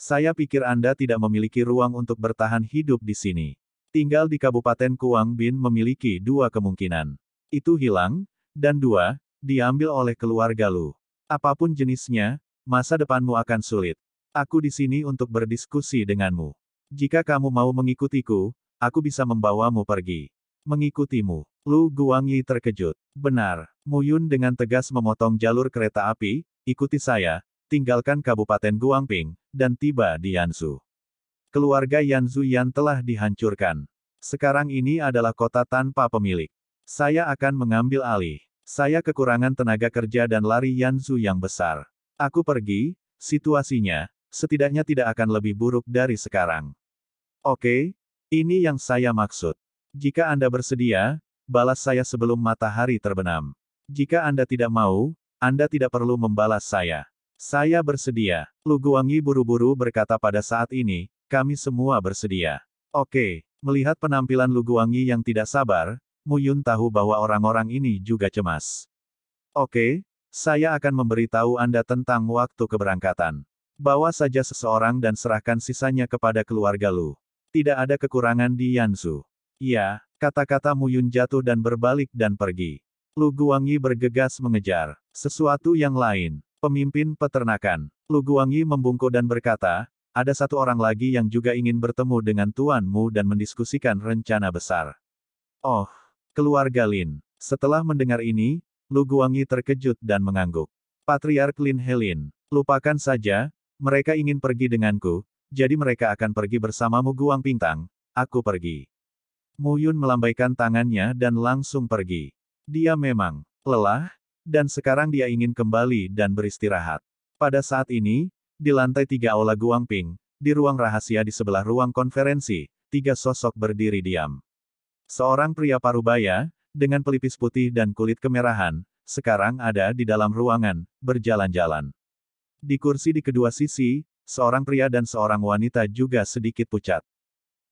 Saya pikir Anda tidak memiliki ruang untuk bertahan hidup di sini. Tinggal di Kabupaten Kuang Bin memiliki dua kemungkinan. Itu hilang, dan dua, diambil oleh keluarga Lu. Apapun jenisnya, masa depanmu akan sulit. Aku di sini untuk berdiskusi denganmu. Jika kamu mau mengikutiku, aku bisa membawamu pergi. Mengikutimu. Lu Guangyi terkejut. Benar. Muyun dengan tegas memotong jalur kereta api, ikuti saya, tinggalkan Kabupaten Guangping, dan tiba di Yanzu. Keluarga Yanzu Yan telah dihancurkan. Sekarang ini adalah kota tanpa pemilik. Saya akan mengambil alih. Saya kekurangan tenaga kerja dan lari Yanzu yang besar. Aku pergi, situasinya, setidaknya tidak akan lebih buruk dari sekarang. Oke, ini yang saya maksud. Jika Anda bersedia, balas saya sebelum matahari terbenam. Jika Anda tidak mau, Anda tidak perlu membalas saya. Saya bersedia. Lu Guangyi buru-buru berkata pada saat ini, kami semua bersedia. Oke, melihat penampilan Lu Guangyi yang tidak sabar, Muyun tahu bahwa orang-orang ini juga cemas. Oke, saya akan memberitahu Anda tentang waktu keberangkatan. Bawa saja seseorang dan serahkan sisanya kepada keluarga Lu. Tidak ada kekurangan di Yansu. Ya. kata-kata Muyun jatuh dan berbalik dan pergi. Lu Guangyi bergegas mengejar sesuatu yang lain. Pemimpin peternakan, Lu Guangyi membungkuk dan berkata, ada satu orang lagi yang juga ingin bertemu dengan tuanmu dan mendiskusikan rencana besar. Oh, keluarga Lin. Setelah mendengar ini, Lu Guangyi terkejut dan mengangguk. Patriark Lin Helin, lupakan saja, mereka ingin pergi denganku, jadi mereka akan pergi bersamamu Guang Pingtang, aku pergi. Mu Yun melambaikan tangannya dan langsung pergi. Dia memang lelah, dan sekarang dia ingin kembali dan beristirahat. Pada saat ini, di lantai tiga aula Guangping, di ruang rahasia di sebelah ruang konferensi, tiga sosok berdiri diam. Seorang pria parubaya, dengan pelipis putih dan kulit kemerahan, sekarang ada di dalam ruangan, berjalan-jalan. Di kursi di kedua sisi, seorang pria dan seorang wanita juga sedikit pucat.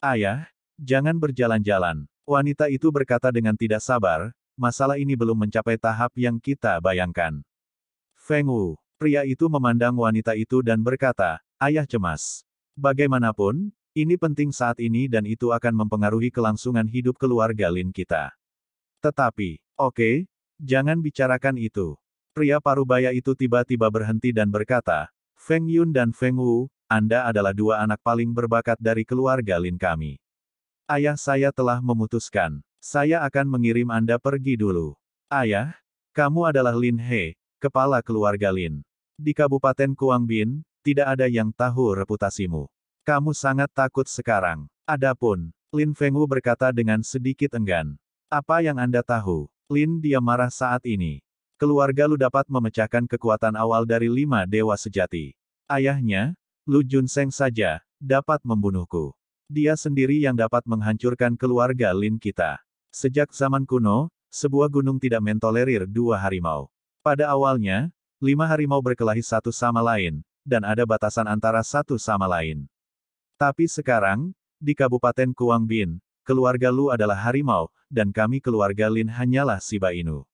Ayah, jangan berjalan-jalan. Wanita itu berkata dengan tidak sabar, masalah ini belum mencapai tahap yang kita bayangkan. Feng Wu, pria itu memandang wanita itu dan berkata, Ayah cemas. Bagaimanapun, ini penting saat ini dan itu akan mempengaruhi kelangsungan hidup keluarga Lin kita. Tetapi, oke, okay, jangan bicarakan itu. Pria parubaya itu tiba-tiba berhenti dan berkata, Feng Yun dan Feng Wu, Anda adalah dua anak paling berbakat dari keluarga Lin kami. Ayah saya telah memutuskan. Saya akan mengirim Anda pergi dulu. Ayah, kamu adalah Lin He, kepala keluarga Lin. Di Kabupaten Kuangbin, tidak ada yang tahu reputasimu. Kamu sangat takut sekarang. Adapun, Lin Fengwu berkata dengan sedikit enggan. Apa yang Anda tahu? Lin dia marah saat ini. Keluarga Lu dapat memecahkan kekuatan awal dari lima dewa sejati. Ayahnya, Lu Jun Seng saja, dapat membunuhku. Dia sendiri yang dapat menghancurkan keluarga Lin kita. Sejak zaman kuno, sebuah gunung tidak mentolerir dua harimau. Pada awalnya, lima harimau berkelahi satu sama lain, dan ada batasan antara satu sama lain. Tapi sekarang, di Kabupaten Kuang Bin, keluarga Lu adalah harimau, dan kami keluarga Lin hanyalah Shiba Inu.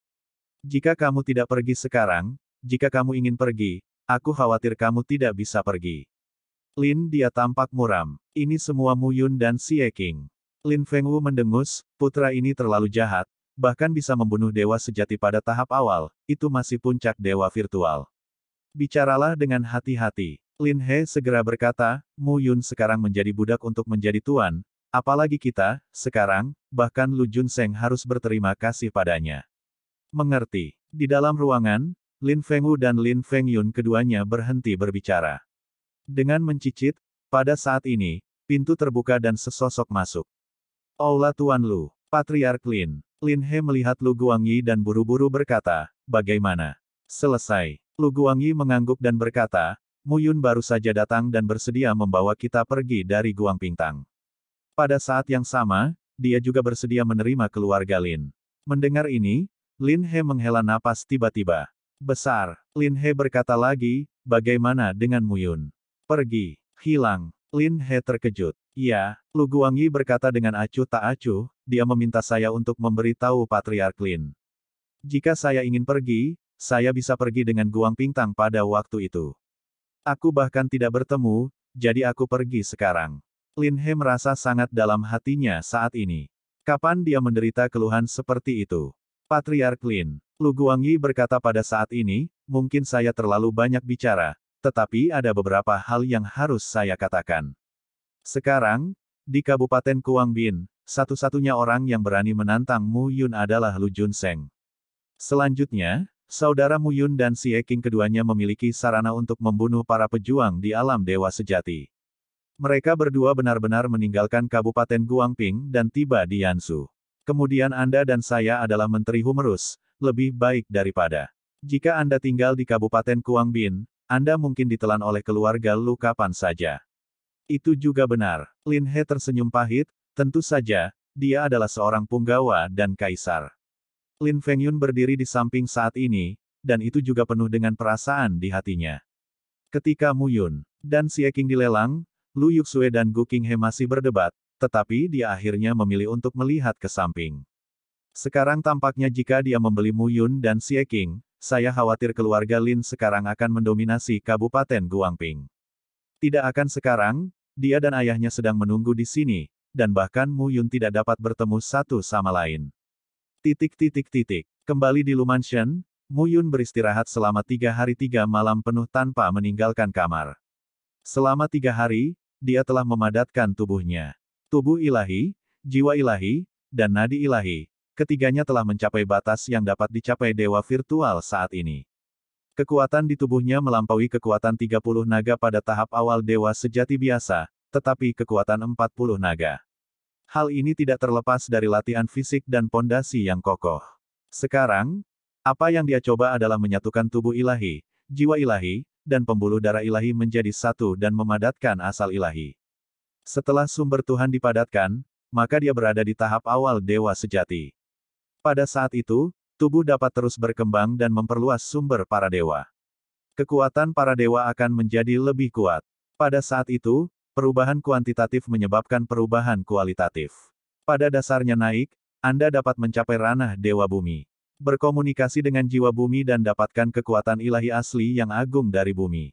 Jika kamu tidak pergi sekarang, jika kamu ingin pergi, aku khawatir kamu tidak bisa pergi. Lin dia tampak muram. Ini semua Muyun dan Xie King. Lin Feng Wu mendengus, putra ini terlalu jahat, bahkan bisa membunuh dewa sejati pada tahap awal, itu masih puncak dewa virtual. Bicaralah dengan hati-hati. Lin He segera berkata, Mu Yun sekarang menjadi budak untuk menjadi tuan, apalagi kita, sekarang, bahkan Lu Jun Seng harus berterima kasih padanya. Mengerti. Di dalam ruangan, Lin Feng Wu dan Lin Feng Yun keduanya berhenti berbicara. Dengan mencicit, pada saat ini, pintu terbuka dan sesosok masuk. Aula Tuan Lu, Patriark Lin. Lin He melihat Lu Guangyi dan buru-buru berkata, bagaimana? Selesai. Lu Guangyi mengangguk dan berkata, Muyun baru saja datang dan bersedia membawa kita pergi dari Guang Pingtang. Pada saat yang sama, dia juga bersedia menerima keluarga Lin. Mendengar ini, Lin He menghela napas tiba-tiba. Besar, Lin He berkata lagi, bagaimana dengan Muyun? Pergi, hilang. Lin He terkejut. Iya, Lu Guangyi berkata dengan acuh tak acuh, dia meminta saya untuk memberitahu Patriark Lin. Jika saya ingin pergi, saya bisa pergi dengan Guang Pingtang pada waktu itu. Aku bahkan tidak bertemu, jadi aku pergi sekarang. Lin He merasa sangat dalam hatinya saat ini. Kapan dia menderita keluhan seperti itu? Patriark Lin, Lu Guangyi berkata pada saat ini, mungkin saya terlalu banyak bicara, tetapi ada beberapa hal yang harus saya katakan. Sekarang, di Kabupaten Kuangbin, satu-satunya orang yang berani menantang Mu Yun adalah Lu Jun Seng. Selanjutnya, saudara Mu Yun dan Si Eking keduanya memiliki sarana untuk membunuh para pejuang di alam dewa sejati. Mereka berdua benar-benar meninggalkan Kabupaten Guangping dan tiba di Yansu. Kemudian Anda dan saya adalah Menteri Humerus, lebih baik daripada. Jika Anda tinggal di Kabupaten Kuangbin, Anda mungkin ditelan oleh keluarga Lu kapan saja. Itu juga benar. Lin He tersenyum pahit, tentu saja, dia adalah seorang punggawa dan kaisar. Lin Feng Yun berdiri di samping saat ini, dan itu juga penuh dengan perasaan di hatinya. Ketika Mu Yun dan Xie Qing dilelang, Lu Yuxue dan Gu Qinghe masih berdebat, tetapi dia akhirnya memilih untuk melihat ke samping. Sekarang tampaknya jika dia membeli Mu Yun dan Xie Qing, saya khawatir keluarga Lin sekarang akan mendominasi Kabupaten Guangping. Tidak akan sekarang, dia dan ayahnya sedang menunggu di sini, dan bahkan Mu Yun tidak dapat bertemu satu sama lain. Titik titik titik. Kembali di Lumansion, Mu Yun beristirahat selama tiga hari tiga malam penuh tanpa meninggalkan kamar. Selama tiga hari, dia telah memadatkan tubuhnya. Tubuh ilahi, jiwa ilahi, dan nadi ilahi, ketiganya telah mencapai batas yang dapat dicapai dewa virtual saat ini. Kekuatan di tubuhnya melampaui kekuatan 30 naga pada tahap awal dewa sejati biasa, tetapi kekuatan 40 naga. Hal ini tidak terlepas dari latihan fisik dan pondasi yang kokoh. Sekarang, apa yang dia coba adalah menyatukan tubuh ilahi, jiwa ilahi, dan pembuluh darah ilahi menjadi satu dan memadatkan asal ilahi. Setelah sumber Tuhan dipadatkan, maka dia berada di tahap awal dewa sejati. Pada saat itu, tubuh dapat terus berkembang dan memperluas sumber para dewa. Kekuatan para dewa akan menjadi lebih kuat. Pada saat itu, perubahan kuantitatif menyebabkan perubahan kualitatif. Pada dasarnya naik, Anda dapat mencapai ranah dewa bumi. Berkomunikasi dengan jiwa bumi dan dapatkan kekuatan ilahi asli yang agung dari bumi.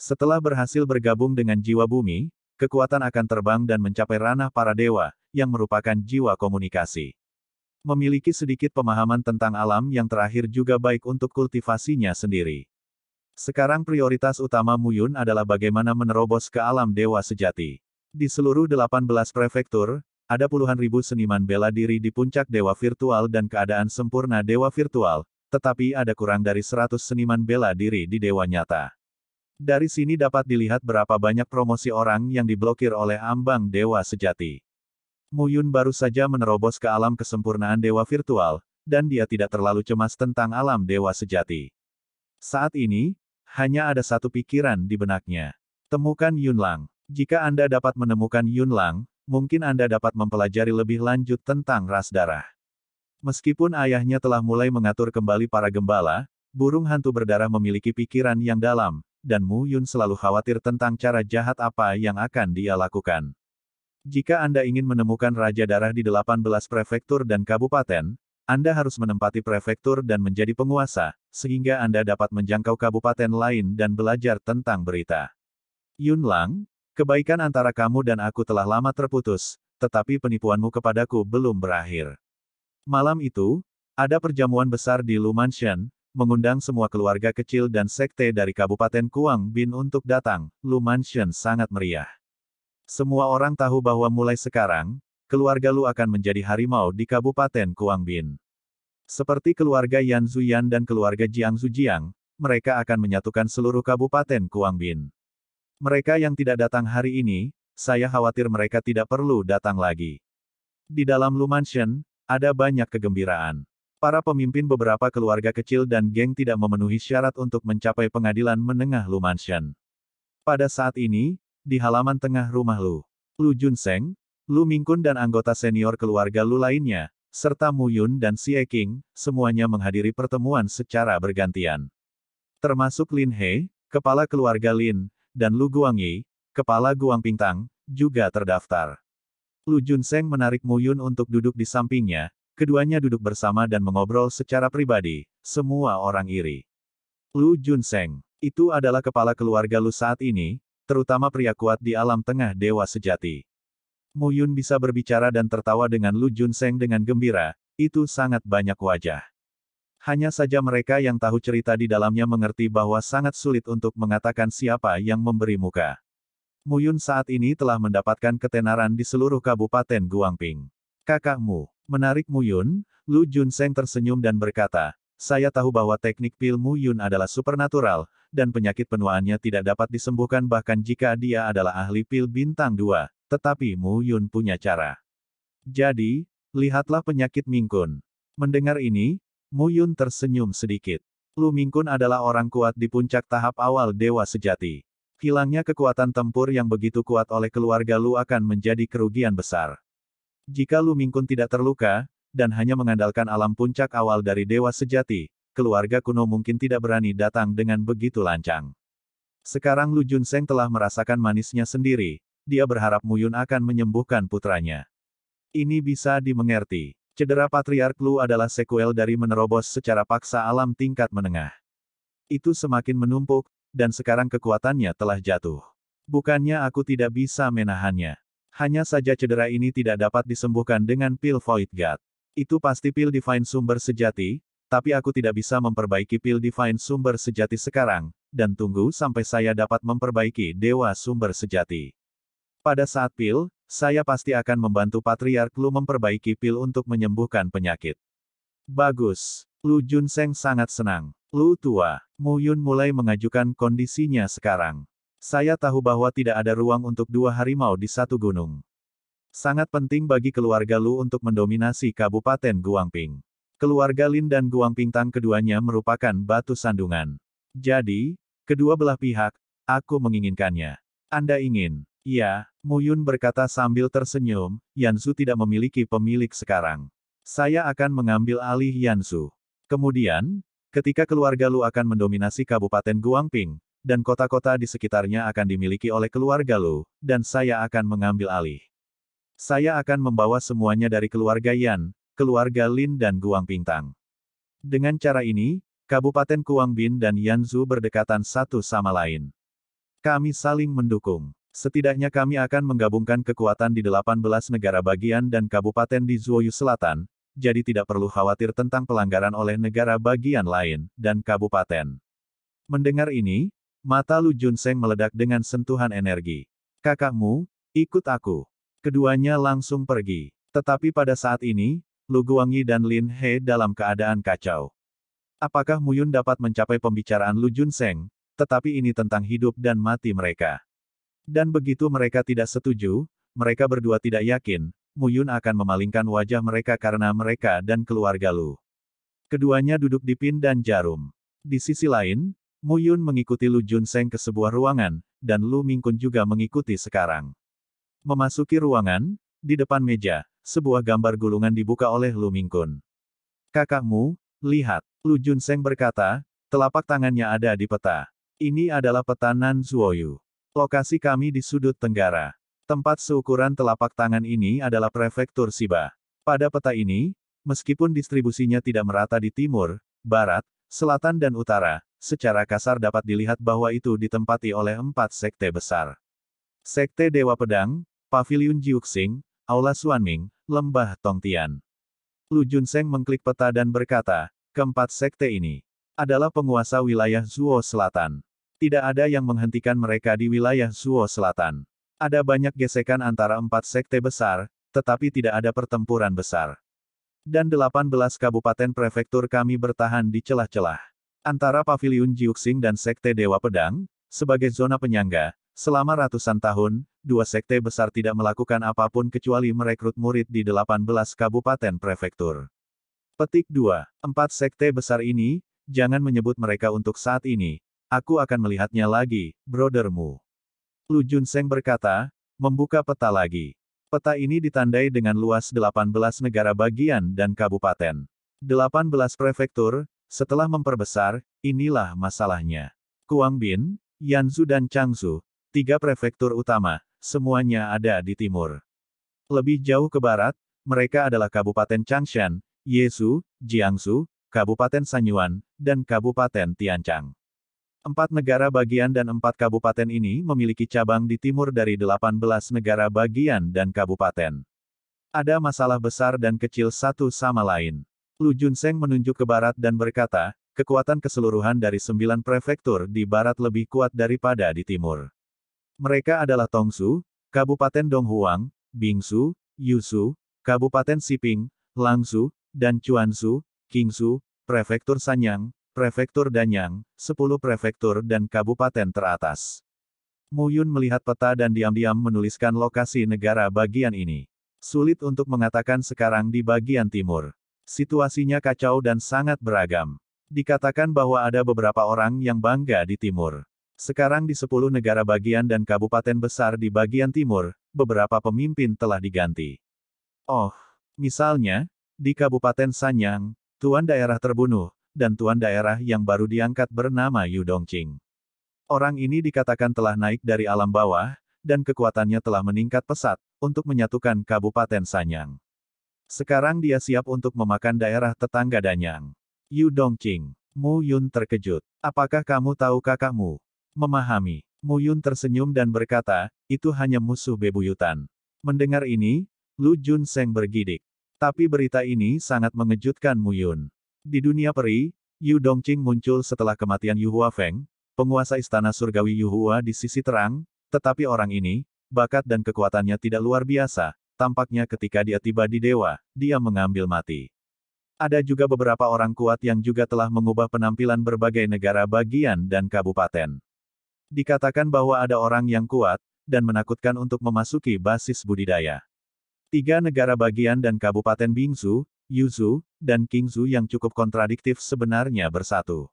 Setelah berhasil bergabung dengan jiwa bumi, kekuatan akan terbang dan mencapai ranah para dewa, yang merupakan jiwa komunikasi. Memiliki sedikit pemahaman tentang alam yang terakhir juga baik untuk kultivasinya sendiri. Sekarang prioritas utama Muyun adalah bagaimana menerobos ke alam dewa sejati. Di seluruh 18 prefektur, ada puluhan ribu seniman bela diri di puncak dewa virtual dan keadaan sempurna dewa virtual, tetapi ada kurang dari 100 seniman bela diri di dewa nyata. Dari sini dapat dilihat berapa banyak promosi orang yang diblokir oleh ambang dewa sejati. Muyun baru saja menerobos ke alam kesempurnaan dewa virtual, dan dia tidak terlalu cemas tentang alam dewa sejati. Saat ini, hanya ada satu pikiran di benaknya. Temukan Yun Lang. Jika Anda dapat menemukan Yun Lang, mungkin Anda dapat mempelajari lebih lanjut tentang ras darah. Meskipun ayahnya telah mulai mengatur kembali para gembala, burung hantu berdarah memiliki pikiran yang dalam, dan Mu Yun selalu khawatir tentang cara jahat apa yang akan dia lakukan. Jika Anda ingin menemukan Raja Darah di 18 prefektur dan kabupaten, Anda harus menempati prefektur dan menjadi penguasa, sehingga Anda dapat menjangkau kabupaten lain dan belajar tentang berita. Yun Lang, kebaikan antara kamu dan aku telah lama terputus, tetapi penipuanmu kepadaku belum berakhir. Malam itu, ada perjamuan besar di Lu Mansion, mengundang semua keluarga kecil dan sekte dari Kabupaten Kuang Bin untuk datang, Lu Mansion sangat meriah. Semua orang tahu bahwa mulai sekarang, keluarga Lu akan menjadi harimau di Kabupaten Kuangbin. Seperti keluarga Yan Zuyan dan keluarga Jiang Zujiang, mereka akan menyatukan seluruh Kabupaten Kuangbin. Mereka yang tidak datang hari ini, saya khawatir mereka tidak perlu datang lagi. Di dalam Lu Mansion, ada banyak kegembiraan. Para pemimpin beberapa keluarga kecil dan geng tidak memenuhi syarat untuk mencapai pengadilan menengah Lu Mansion. Pada saat ini, di halaman tengah rumah Lu. Lu Junseng, Lu Mingkun dan anggota senior keluarga Lu lainnya, serta Mu Yun dan Xie King, semuanya menghadiri pertemuan secara bergantian. Termasuk Lin He, kepala keluarga Lin, dan Lu Guangyi, kepala Guang Pingtang, juga terdaftar. Lu Junseng menarik Mu Yun untuk duduk di sampingnya, keduanya duduk bersama dan mengobrol secara pribadi, semua orang iri. Lu Junseng, itu adalah kepala keluarga Lu saat ini, terutama pria kuat di alam tengah dewa sejati. Mu Yun bisa berbicara dan tertawa dengan Lu Jun Seng dengan gembira, itu sangat banyak wajah. Hanya saja mereka yang tahu cerita di dalamnya mengerti bahwa sangat sulit untuk mengatakan siapa yang memberi muka. Mu Yun saat ini telah mendapatkan ketenaran di seluruh Kabupaten Guangping. Kakakmu, menarik Mu Yun, Lu Seng tersenyum dan berkata, saya tahu bahwa teknik pil Mu Yun adalah supernatural, dan penyakit penuaannya tidak dapat disembuhkan bahkan jika dia adalah ahli pil bintang 2, tetapi Mu Yun punya cara. Jadi, lihatlah penyakit Mingkun. Mendengar ini, Mu Yun tersenyum sedikit. Lu Mingkun adalah orang kuat di puncak tahap awal Dewa Sejati. Hilangnya kekuatan tempur yang begitu kuat oleh keluarga Lu akan menjadi kerugian besar. Jika Lu Mingkun tidak terluka, dan hanya mengandalkan alam puncak awal dari dewa sejati, keluarga kuno mungkin tidak berani datang dengan begitu lancang. Sekarang Lu Junseng telah merasakan manisnya sendiri, dia berharap Muyun akan menyembuhkan putranya. Ini bisa dimengerti. Cedera Patriark Lu adalah sekuel dari menerobos secara paksa alam tingkat menengah. Itu semakin menumpuk, dan sekarang kekuatannya telah jatuh. Bukannya aku tidak bisa menahannya. Hanya saja cedera ini tidak dapat disembuhkan dengan pil Void guard. Itu pasti pil divine sumber sejati, tapi aku tidak bisa memperbaiki pil divine sumber sejati sekarang, dan tunggu sampai saya dapat memperbaiki dewa sumber sejati. Pada saat pil, saya pasti akan membantu Patriark Lu memperbaiki pil untuk menyembuhkan penyakit. Bagus. Lu Junseng sangat senang. Lu tua. Mu Yun mulai mengajukan kondisinya sekarang. Saya tahu bahwa tidak ada ruang untuk dua harimau di satu gunung. Sangat penting bagi keluarga Lu untuk mendominasi Kabupaten Guangping. Keluarga Lin dan Guangping Tang keduanya merupakan batu sandungan. Jadi, kedua belah pihak, aku menginginkannya. Anda ingin? Ya, Mu Yun berkata sambil tersenyum, Yansu tidak memiliki pemilik sekarang. Saya akan mengambil alih Yansu. Kemudian, ketika keluarga Lu akan mendominasi Kabupaten Guangping, dan kota-kota di sekitarnya akan dimiliki oleh keluarga Lu, dan saya akan mengambil alih. Saya akan membawa semuanya dari keluarga Yan, keluarga Lin dan Guang Pingtang. Dengan cara ini, Kabupaten Kuang Bin dan Zhu berdekatan satu sama lain. Kami saling mendukung. Setidaknya kami akan menggabungkan kekuatan di 18 negara bagian dan kabupaten di Zuoyu Selatan, jadi tidak perlu khawatir tentang pelanggaran oleh negara bagian lain dan kabupaten. Mendengar ini, mata Lu Junseng meledak dengan sentuhan energi. Kakakmu, ikut aku. Keduanya langsung pergi. Tetapi pada saat ini, Lu Guangyi dan Lin He dalam keadaan kacau. Apakah Muyun dapat mencapai pembicaraan Lu Junseng, tetapi ini tentang hidup dan mati mereka. Dan begitu mereka tidak setuju, mereka berdua tidak yakin, Muyun akan memalingkan wajah mereka karena mereka dan keluarga Lu. Keduanya duduk di pin dan jarum. Di sisi lain, Muyun mengikuti Lu Junseng ke sebuah ruangan, dan Lu Mingkun juga mengikuti sekarang. Memasuki ruangan, di depan meja, sebuah gambar gulungan dibuka oleh Lu Mingkun. Kakakmu, lihat, Lu Junseng berkata, telapak tangannya ada di peta. Ini adalah peta Nan Zuoyu. Lokasi kami di sudut tenggara. Tempat seukuran telapak tangan ini adalah prefektur Siba. Pada peta ini, meskipun distribusinya tidak merata di timur, barat, selatan dan utara, secara kasar dapat dilihat bahwa itu ditempati oleh empat sekte besar. Sekte Dewa Pedang, Paviliun Jiuxing, Aula Suanming, Lembah Tongtian. Lu Junseng mengklik peta dan berkata, keempat sekte ini adalah penguasa wilayah Zuo Selatan. Tidak ada yang menghentikan mereka di wilayah Zuo Selatan. Ada banyak gesekan antara empat sekte besar, tetapi tidak ada pertempuran besar. Dan 18 kabupaten prefektur kami bertahan di celah-celah. Antara Paviliun Jiuxing dan Sekte Dewa Pedang, sebagai zona penyangga, selama ratusan tahun, dua sekte besar tidak melakukan apapun kecuali merekrut murid di 18 kabupaten prefektur. Petik 2. Empat sekte besar ini, jangan menyebut mereka untuk saat ini, aku akan melihatnya lagi, brodermu. Lu Junseng berkata, membuka peta lagi. Peta ini ditandai dengan luas 18 negara bagian dan kabupaten. 18 prefektur, setelah memperbesar, inilah masalahnya. Kuang Yan Yanzu dan Changsu, tiga prefektur utama, semuanya ada di timur. Lebih jauh ke barat, mereka adalah Kabupaten Changshan, Yesu, Jiangsu, Kabupaten Sanyuan, dan Kabupaten Tianchang. Empat negara bagian dan empat kabupaten ini memiliki cabang di timur dari 18 negara bagian dan kabupaten. Ada masalah besar dan kecil satu sama lain. Lu Junseng menunjuk ke barat dan berkata, kekuatan keseluruhan dari sembilan prefektur di barat lebih kuat daripada di timur. Mereka adalah Tongsu, Kabupaten Donghuang, Bingsu, Yusu, Kabupaten Siping, Langsu, dan Chuansu, Kingsu, Prefektur Sanyang, Prefektur Danyang, 10 prefektur dan kabupaten teratas. Muyun melihat peta dan diam-diam menuliskan lokasi negara bagian ini. Sulit untuk mengatakan sekarang di bagian timur. Situasinya kacau dan sangat beragam. Dikatakan bahwa ada beberapa orang yang bangga di timur. Sekarang di sepuluh negara bagian dan kabupaten besar di bagian timur, beberapa pemimpin telah diganti. Oh, misalnya, di Kabupaten Sanyang, tuan daerah terbunuh, dan tuan daerah yang baru diangkat bernama Yu Dongqing. Orang ini dikatakan telah naik dari alam bawah, dan kekuatannya telah meningkat pesat, untuk menyatukan Kabupaten Sanyang. Sekarang dia siap untuk memakan daerah tetangga Danyang. Yu Dongqing, Mu Yun terkejut. Apakah kamu tahu kakakmu? Memahami. Muyun tersenyum dan berkata, itu hanya musuh bebuyutan. Mendengar ini, Lu Jun Seng bergidik. Tapi berita ini sangat mengejutkan Muyun. Di dunia peri, Yu Dongqing muncul setelah kematian Yu Hua Feng, penguasa istana surgawi Yu Hua di sisi terang, tetapi orang ini, bakat dan kekuatannya tidak luar biasa, tampaknya ketika dia tiba di dewa, dia mengambil mati. Ada juga beberapa orang kuat yang juga telah mengubah penampilan berbagai negara bagian dan kabupaten dikatakan bahwa ada orang yang kuat, dan menakutkan untuk memasuki basis budidaya. Tiga negara bagian dan kabupaten Bingsu, Yuzu, dan Kingzu yang cukup kontradiktif sebenarnya bersatu.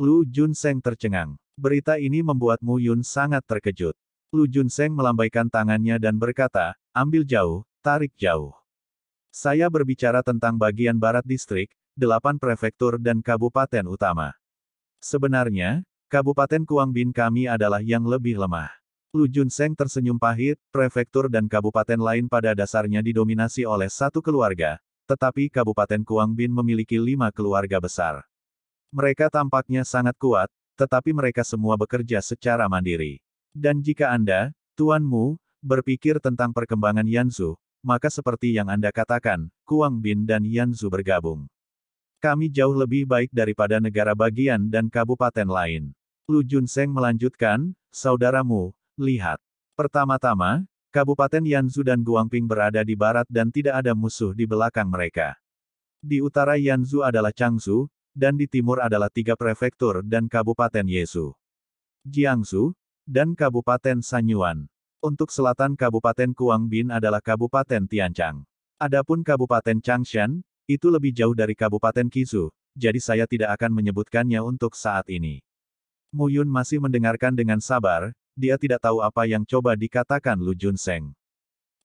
Lu Junseng tercengang. Berita ini membuat Mu Yun sangat terkejut. Lu Junseng melambaikan tangannya dan berkata, ambil jauh, tarik jauh. Saya berbicara tentang bagian barat distrik, delapan prefektur dan kabupaten utama. Sebenarnya, Kabupaten Kuangbin kami adalah yang lebih lemah. Lu Junseng tersenyum pahit, prefektur dan kabupaten lain pada dasarnya didominasi oleh satu keluarga, tetapi Kabupaten Kuangbin memiliki lima keluarga besar. Mereka tampaknya sangat kuat, tetapi mereka semua bekerja secara mandiri. Dan jika Anda, Tuan Mu, berpikir tentang perkembangan Yanzu, maka seperti yang Anda katakan, Kuangbin dan Yanzu bergabung. Kami jauh lebih baik daripada negara bagian dan kabupaten lain. Lu Junseng melanjutkan, saudaramu, lihat. Pertama-tama, Kabupaten Yanzu dan Guangping berada di barat dan tidak ada musuh di belakang mereka. Di utara Yanzu adalah Changsu, dan di timur adalah tiga prefektur dan Kabupaten Yesu. Jiangsu, dan Kabupaten Sanyuan. Untuk selatan Kabupaten Kuangbin adalah Kabupaten Tianchang. Adapun Kabupaten Changshan, itu lebih jauh dari Kabupaten Kisu, jadi saya tidak akan menyebutkannya untuk saat ini. Muyun masih mendengarkan dengan sabar, dia tidak tahu apa yang coba dikatakan Lu Junseng.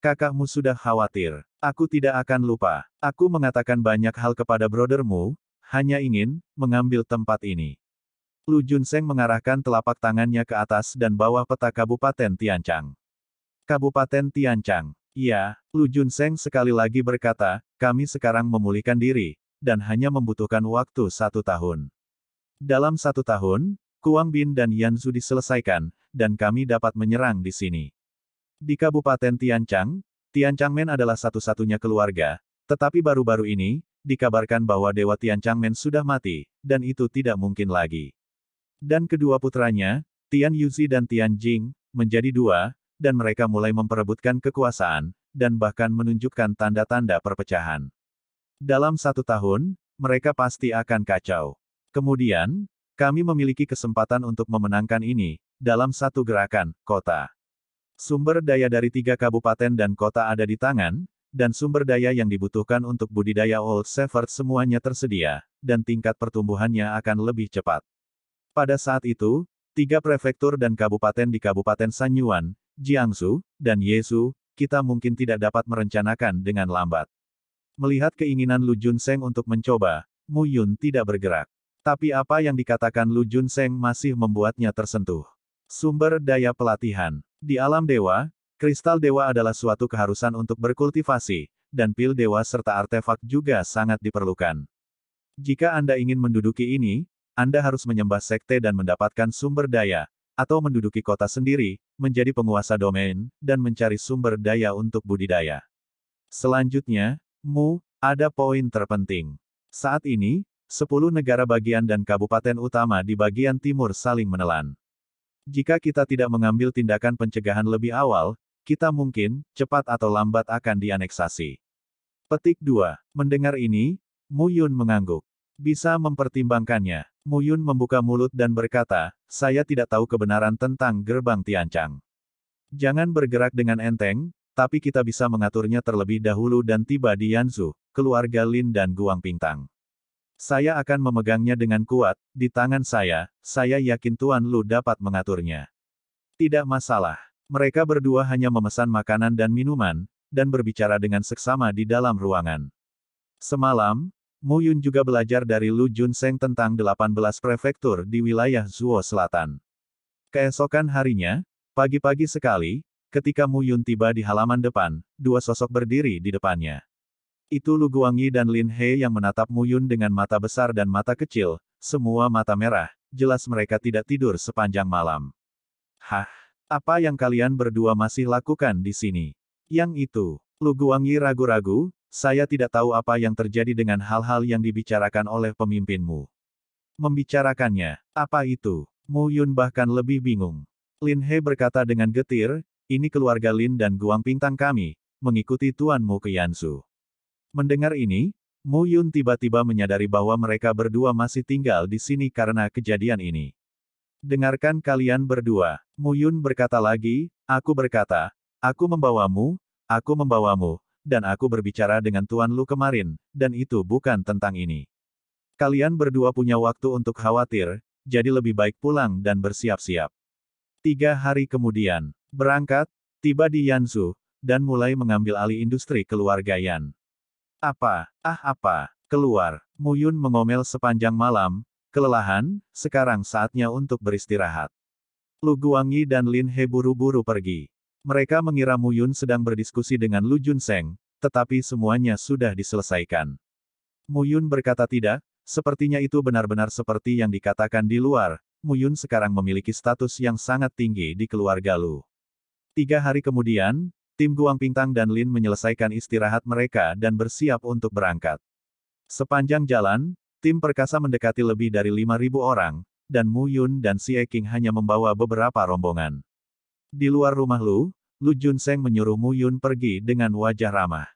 Kakakmu sudah khawatir. Aku tidak akan lupa. Aku mengatakan banyak hal kepada brodermu, hanya ingin mengambil tempat ini. Lu Junseng mengarahkan telapak tangannya ke atas dan bawah peta Kabupaten Tiancang. Kabupaten Tiancang. Ya, Lu Junseng sekali lagi berkata, kami sekarang memulihkan diri, dan hanya membutuhkan waktu satu tahun. Dalam satu tahun, Kuang Bin dan Yan Zhu diselesaikan, dan kami dapat menyerang di sini. Di Kabupaten Tianchang, Tianchangmen adalah satu-satunya keluarga, tetapi baru-baru ini, dikabarkan bahwa Dewa Tianchangmen sudah mati, dan itu tidak mungkin lagi. Dan kedua putranya, Tian Yuzi dan Tian Jing, menjadi dua, dan mereka mulai memperebutkan kekuasaan, dan bahkan menunjukkan tanda-tanda perpecahan. Dalam satu tahun, mereka pasti akan kacau. Kemudian, kami memiliki kesempatan untuk memenangkan ini, dalam satu gerakan, kota. Sumber daya dari tiga kabupaten dan kota ada di tangan, dan sumber daya yang dibutuhkan untuk budidaya Old Shepherd semuanya tersedia, dan tingkat pertumbuhannya akan lebih cepat. Pada saat itu, tiga prefektur dan kabupaten di Kabupaten Sanyuan, Jiangsu, dan Yesu, kita mungkin tidak dapat merencanakan dengan lambat. Melihat keinginan Lu Junseng untuk mencoba, Mu Yun tidak bergerak. Tapi apa yang dikatakan Lu Jun Seng masih membuatnya tersentuh. Sumber daya pelatihan. Di alam dewa, kristal dewa adalah suatu keharusan untuk berkultivasi, dan pil dewa serta artefak juga sangat diperlukan. Jika Anda ingin menduduki ini, Anda harus menyembah sekte dan mendapatkan sumber daya, atau menduduki kota sendiri, menjadi penguasa domain, dan mencari sumber daya untuk budidaya. Selanjutnya, Mu, ada poin terpenting. Saat ini, Sepuluh negara bagian dan kabupaten utama di bagian timur saling menelan. Jika kita tidak mengambil tindakan pencegahan lebih awal, kita mungkin, cepat atau lambat akan dianeksasi. Petik 2. Mendengar ini, Mu Yun mengangguk. Bisa mempertimbangkannya. Mu Yun membuka mulut dan berkata, saya tidak tahu kebenaran tentang gerbang Tiancang. Jangan bergerak dengan enteng, tapi kita bisa mengaturnya terlebih dahulu dan tiba di Yanzu, keluarga Lin dan Guang Pingtang. Saya akan memegangnya dengan kuat, di tangan saya, saya yakin Tuan Lu dapat mengaturnya. Tidak masalah. Mereka berdua hanya memesan makanan dan minuman, dan berbicara dengan seksama di dalam ruangan. Semalam, Mu Yun juga belajar dari Lu Junseng tentang 18 prefektur di wilayah Zuo Selatan. Keesokan harinya, pagi-pagi sekali, ketika Mu Yun tiba di halaman depan, dua sosok berdiri di depannya. Itu Lu Guangyi dan Lin He yang menatap Mu Yun dengan mata besar dan mata kecil, semua mata merah, jelas mereka tidak tidur sepanjang malam. Hah? Apa yang kalian berdua masih lakukan di sini? Yang itu, Lu Guangyi ragu-ragu, saya tidak tahu apa yang terjadi dengan hal-hal yang dibicarakan oleh pemimpinmu. Membicarakannya, apa itu? Mu Yun bahkan lebih bingung. Lin He berkata dengan getir, ini keluarga Lin dan Guang Pingtang kami, mengikuti tuanmu ke Yansu. Mendengar ini, Mu Yun tiba-tiba menyadari bahwa mereka berdua masih tinggal di sini karena kejadian ini. Dengarkan kalian berdua, Mu Yun berkata lagi, aku berkata, aku membawamu, aku membawamu, dan aku berbicara dengan Tuan Lu kemarin, dan itu bukan tentang ini. Kalian berdua punya waktu untuk khawatir, jadi lebih baik pulang dan bersiap-siap. Tiga hari kemudian, berangkat, tiba di Yansu, dan mulai mengambil alih industri keluarga Yan. Apa, ah apa, keluar. Muyun mengomel sepanjang malam, kelelahan, sekarang saatnya untuk beristirahat. Lu Guangyi dan Lin He buru-buru pergi. Mereka mengira Muyun sedang berdiskusi dengan Lu Junseng, tetapi semuanya sudah diselesaikan. Muyun berkata tidak, sepertinya itu benar-benar seperti yang dikatakan di luar, Muyun sekarang memiliki status yang sangat tinggi di keluarga Lu. Tiga hari kemudian, Tim Guang Pingtang dan Lin menyelesaikan istirahat mereka dan bersiap untuk berangkat. Sepanjang jalan, tim perkasa mendekati lebih dari 5.000 orang, dan Mu Yun dan Si Eking hanya membawa beberapa rombongan. Di luar rumah Lu, Lu Jun Seng menyuruh Mu Yun pergi dengan wajah ramah.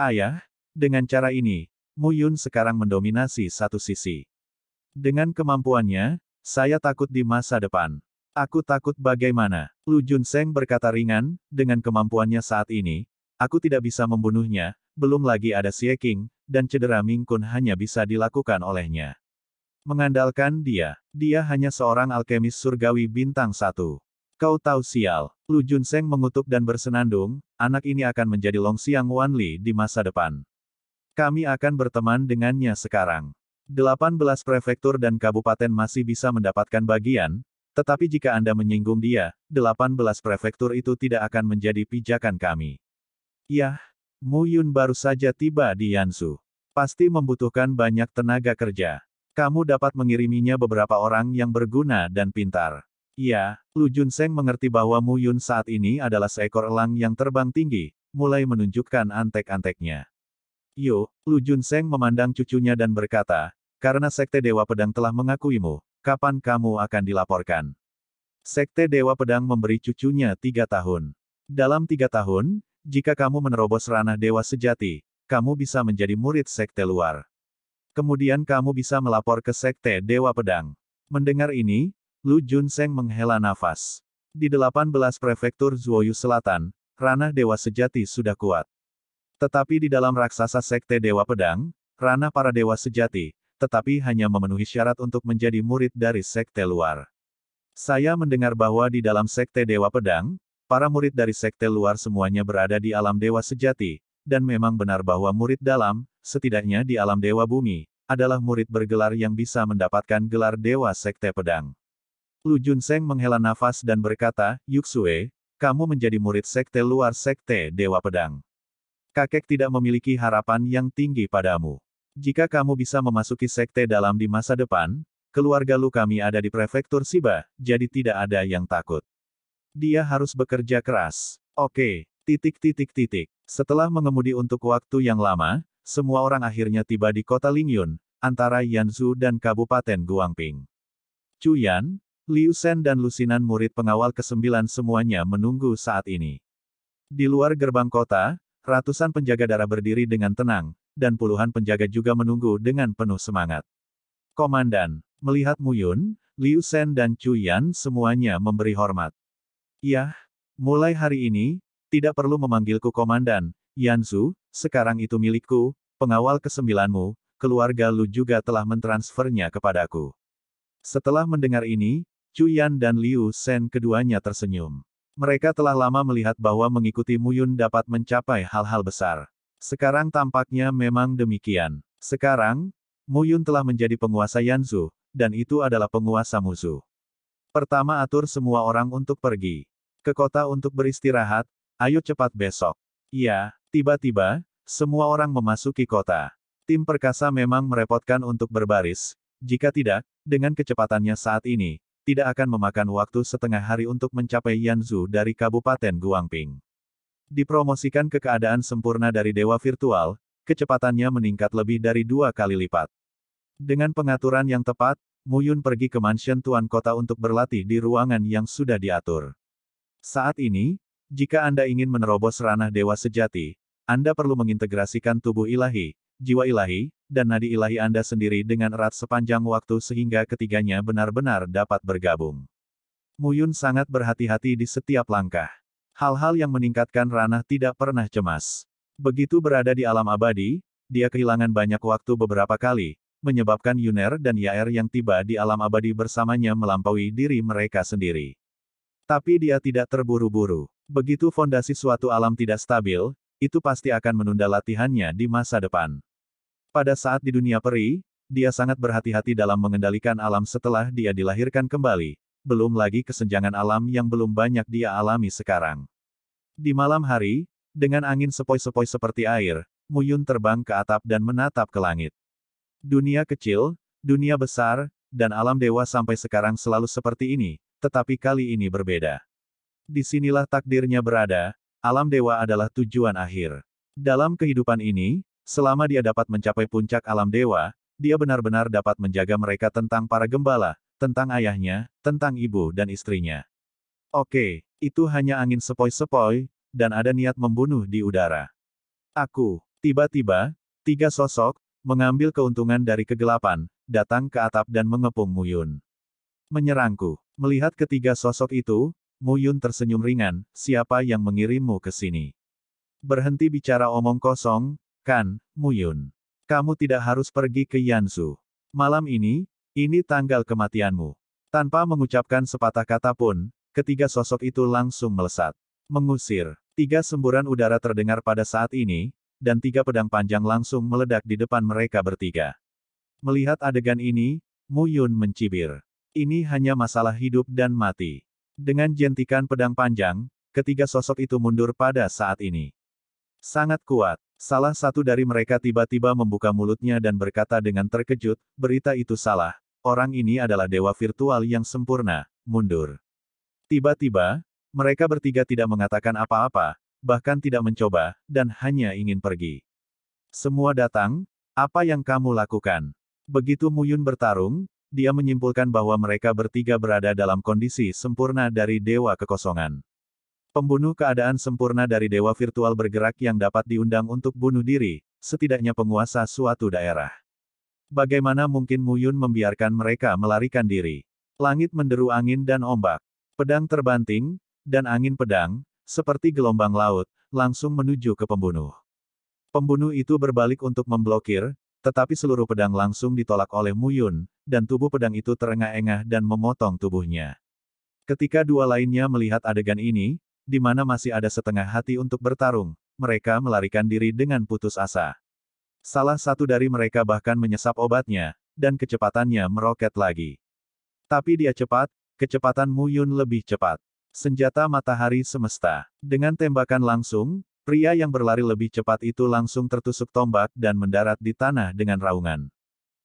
Ayah, dengan cara ini, Mu Yun sekarang mendominasi satu sisi. Dengan kemampuannya, saya takut di masa depan. Aku takut bagaimana. Lu Jun Seng berkata ringan, dengan kemampuannya saat ini, aku tidak bisa membunuhnya, belum lagi ada Xie King, dan cedera Ming Kun hanya bisa dilakukan olehnya. Mengandalkan dia, dia hanya seorang alkemis surgawi bintang satu. Kau tahu sial, Lu Jun Seng mengutuk dan bersenandung, anak ini akan menjadi Long Xiang Wan Li di masa depan. Kami akan berteman dengannya sekarang. 18 prefektur dan kabupaten masih bisa mendapatkan bagian, tetapi jika Anda menyinggung dia, 18 prefektur itu tidak akan menjadi pijakan kami. Yah, Mu Yun baru saja tiba di Yansu. Pasti membutuhkan banyak tenaga kerja. Kamu dapat mengiriminya beberapa orang yang berguna dan pintar. Iya, Lu Jun Seng mengerti bahwa Mu Yun saat ini adalah seekor elang yang terbang tinggi, mulai menunjukkan antek-anteknya. Yo, Lu Jun Seng memandang cucunya dan berkata, karena Sekte Dewa Pedang telah mengakuimu, Kapan kamu akan dilaporkan? Sekte Dewa Pedang memberi cucunya tiga tahun. Dalam tiga tahun, jika kamu menerobos ranah Dewa Sejati, kamu bisa menjadi murid Sekte luar. Kemudian kamu bisa melapor ke Sekte Dewa Pedang. Mendengar ini, Lu Junseng menghela nafas. Di 18 prefektur Zuoyu Selatan, ranah Dewa Sejati sudah kuat. Tetapi di dalam raksasa Sekte Dewa Pedang, ranah para Dewa Sejati, tetapi hanya memenuhi syarat untuk menjadi murid dari sekte luar. Saya mendengar bahwa di dalam sekte Dewa Pedang, para murid dari sekte luar semuanya berada di alam dewa sejati, dan memang benar bahwa murid dalam, setidaknya di alam dewa bumi, adalah murid bergelar yang bisa mendapatkan gelar dewa sekte pedang. Lu Jun Seng menghela nafas dan berkata, Yuxue, kamu menjadi murid sekte luar sekte dewa pedang. Kakek tidak memiliki harapan yang tinggi padamu. Jika kamu bisa memasuki sekte dalam di masa depan, keluarga Lu kami ada di prefektur Siba, jadi tidak ada yang takut. Dia harus bekerja keras. Oke, titik titik titik. Setelah mengemudi untuk waktu yang lama, semua orang akhirnya tiba di kota Lingyun, antara Yanzu dan Kabupaten Guangping. Cuyan, Liu Shen dan Lusinan murid pengawal ke-9 semuanya menunggu saat ini. Di luar gerbang kota, ratusan penjaga darah berdiri dengan tenang, dan puluhan penjaga juga menunggu dengan penuh semangat. Komandan, melihat Muyun, Liu Shen dan Chu Yan semuanya memberi hormat. Yah, mulai hari ini, tidak perlu memanggilku komandan, Yan Yanzu, sekarang itu milikku, pengawal kesembilanmu, keluarga Lu juga telah mentransfernya kepadaku. Setelah mendengar ini, Chu Yan dan Liu Shen keduanya tersenyum. Mereka telah lama melihat bahwa mengikuti Muyun dapat mencapai hal-hal besar. Sekarang tampaknya memang demikian. Sekarang, Mu Yun telah menjadi penguasa Yanzu, dan itu adalah penguasa musuh. Pertama atur semua orang untuk pergi. Ke kota untuk beristirahat, ayo cepat besok. Iya, tiba-tiba, semua orang memasuki kota. Tim perkasa memang merepotkan untuk berbaris, jika tidak, dengan kecepatannya saat ini, tidak akan memakan waktu setengah hari untuk mencapai Yanzu dari Kabupaten Guangping dipromosikan ke keadaan sempurna dari dewa virtual, kecepatannya meningkat lebih dari dua kali lipat. Dengan pengaturan yang tepat, Muyun pergi ke mansion tuan kota untuk berlatih di ruangan yang sudah diatur. Saat ini, jika Anda ingin menerobos ranah dewa sejati, Anda perlu mengintegrasikan tubuh ilahi, jiwa ilahi, dan nadi ilahi Anda sendiri dengan erat sepanjang waktu sehingga ketiganya benar-benar dapat bergabung. Muyun sangat berhati-hati di setiap langkah. Hal-hal yang meningkatkan ranah tidak pernah cemas. Begitu berada di alam abadi, dia kehilangan banyak waktu beberapa kali, menyebabkan Yuner dan Yair yang tiba di alam abadi bersamanya melampaui diri mereka sendiri. Tapi dia tidak terburu-buru. Begitu fondasi suatu alam tidak stabil, itu pasti akan menunda latihannya di masa depan. Pada saat di dunia peri, dia sangat berhati-hati dalam mengendalikan alam setelah dia dilahirkan kembali, belum lagi kesenjangan alam yang belum banyak dia alami sekarang. Di malam hari, dengan angin sepoi-sepoi seperti air, Muyun terbang ke atap dan menatap ke langit. Dunia kecil, dunia besar, dan alam dewa sampai sekarang selalu seperti ini, tetapi kali ini berbeda. Disinilah takdirnya berada, alam dewa adalah tujuan akhir. Dalam kehidupan ini, selama dia dapat mencapai puncak alam dewa, dia benar-benar dapat menjaga mereka tentang para gembala, tentang ayahnya, tentang ibu dan istrinya. Oke, itu hanya angin sepoi-sepoi, dan ada niat membunuh di udara. Aku, tiba-tiba, tiga sosok, mengambil keuntungan dari kegelapan, datang ke atap dan mengepung Muyun. Menyerangku. Melihat ketiga sosok itu, Muyun tersenyum ringan, siapa yang mengirimmu ke sini? Berhenti bicara omong kosong, kan, Muyun. Kamu tidak harus pergi ke Yansu. Malam ini, ini tanggal kematianmu. Tanpa mengucapkan sepatah kata pun, ketiga sosok itu langsung melesat. Mengusir, tiga semburan udara terdengar pada saat ini, dan tiga pedang panjang langsung meledak di depan mereka bertiga. Melihat adegan ini, Mu Yun mencibir. Ini hanya masalah hidup dan mati. Dengan jentikan pedang panjang, ketiga sosok itu mundur pada saat ini. Sangat kuat, salah satu dari mereka tiba-tiba membuka mulutnya dan berkata dengan terkejut, berita itu salah, orang ini adalah dewa virtual yang sempurna, mundur. Tiba-tiba, mereka bertiga tidak mengatakan apa-apa, bahkan tidak mencoba, dan hanya ingin pergi. Semua datang, apa yang kamu lakukan? Begitu Muyun bertarung, dia menyimpulkan bahwa mereka bertiga berada dalam kondisi sempurna dari dewa kekosongan. Pembunuh keadaan sempurna dari dewa virtual bergerak yang dapat diundang untuk bunuh diri, setidaknya penguasa suatu daerah. Bagaimana mungkin Muyun membiarkan mereka melarikan diri? Langit menderu angin dan ombak. Pedang terbanting, dan angin pedang, seperti gelombang laut, langsung menuju ke pembunuh. Pembunuh itu berbalik untuk memblokir, tetapi seluruh pedang langsung ditolak oleh Muyun, dan tubuh pedang itu terengah-engah dan memotong tubuhnya. Ketika dua lainnya melihat adegan ini, di mana masih ada setengah hati untuk bertarung, mereka melarikan diri dengan putus asa. Salah satu dari mereka bahkan menyesap obatnya, dan kecepatannya meroket lagi. Tapi dia cepat, kecepatan Mu Yun lebih cepat. Senjata matahari semesta. Dengan tembakan langsung, pria yang berlari lebih cepat itu langsung tertusuk tombak dan mendarat di tanah dengan raungan.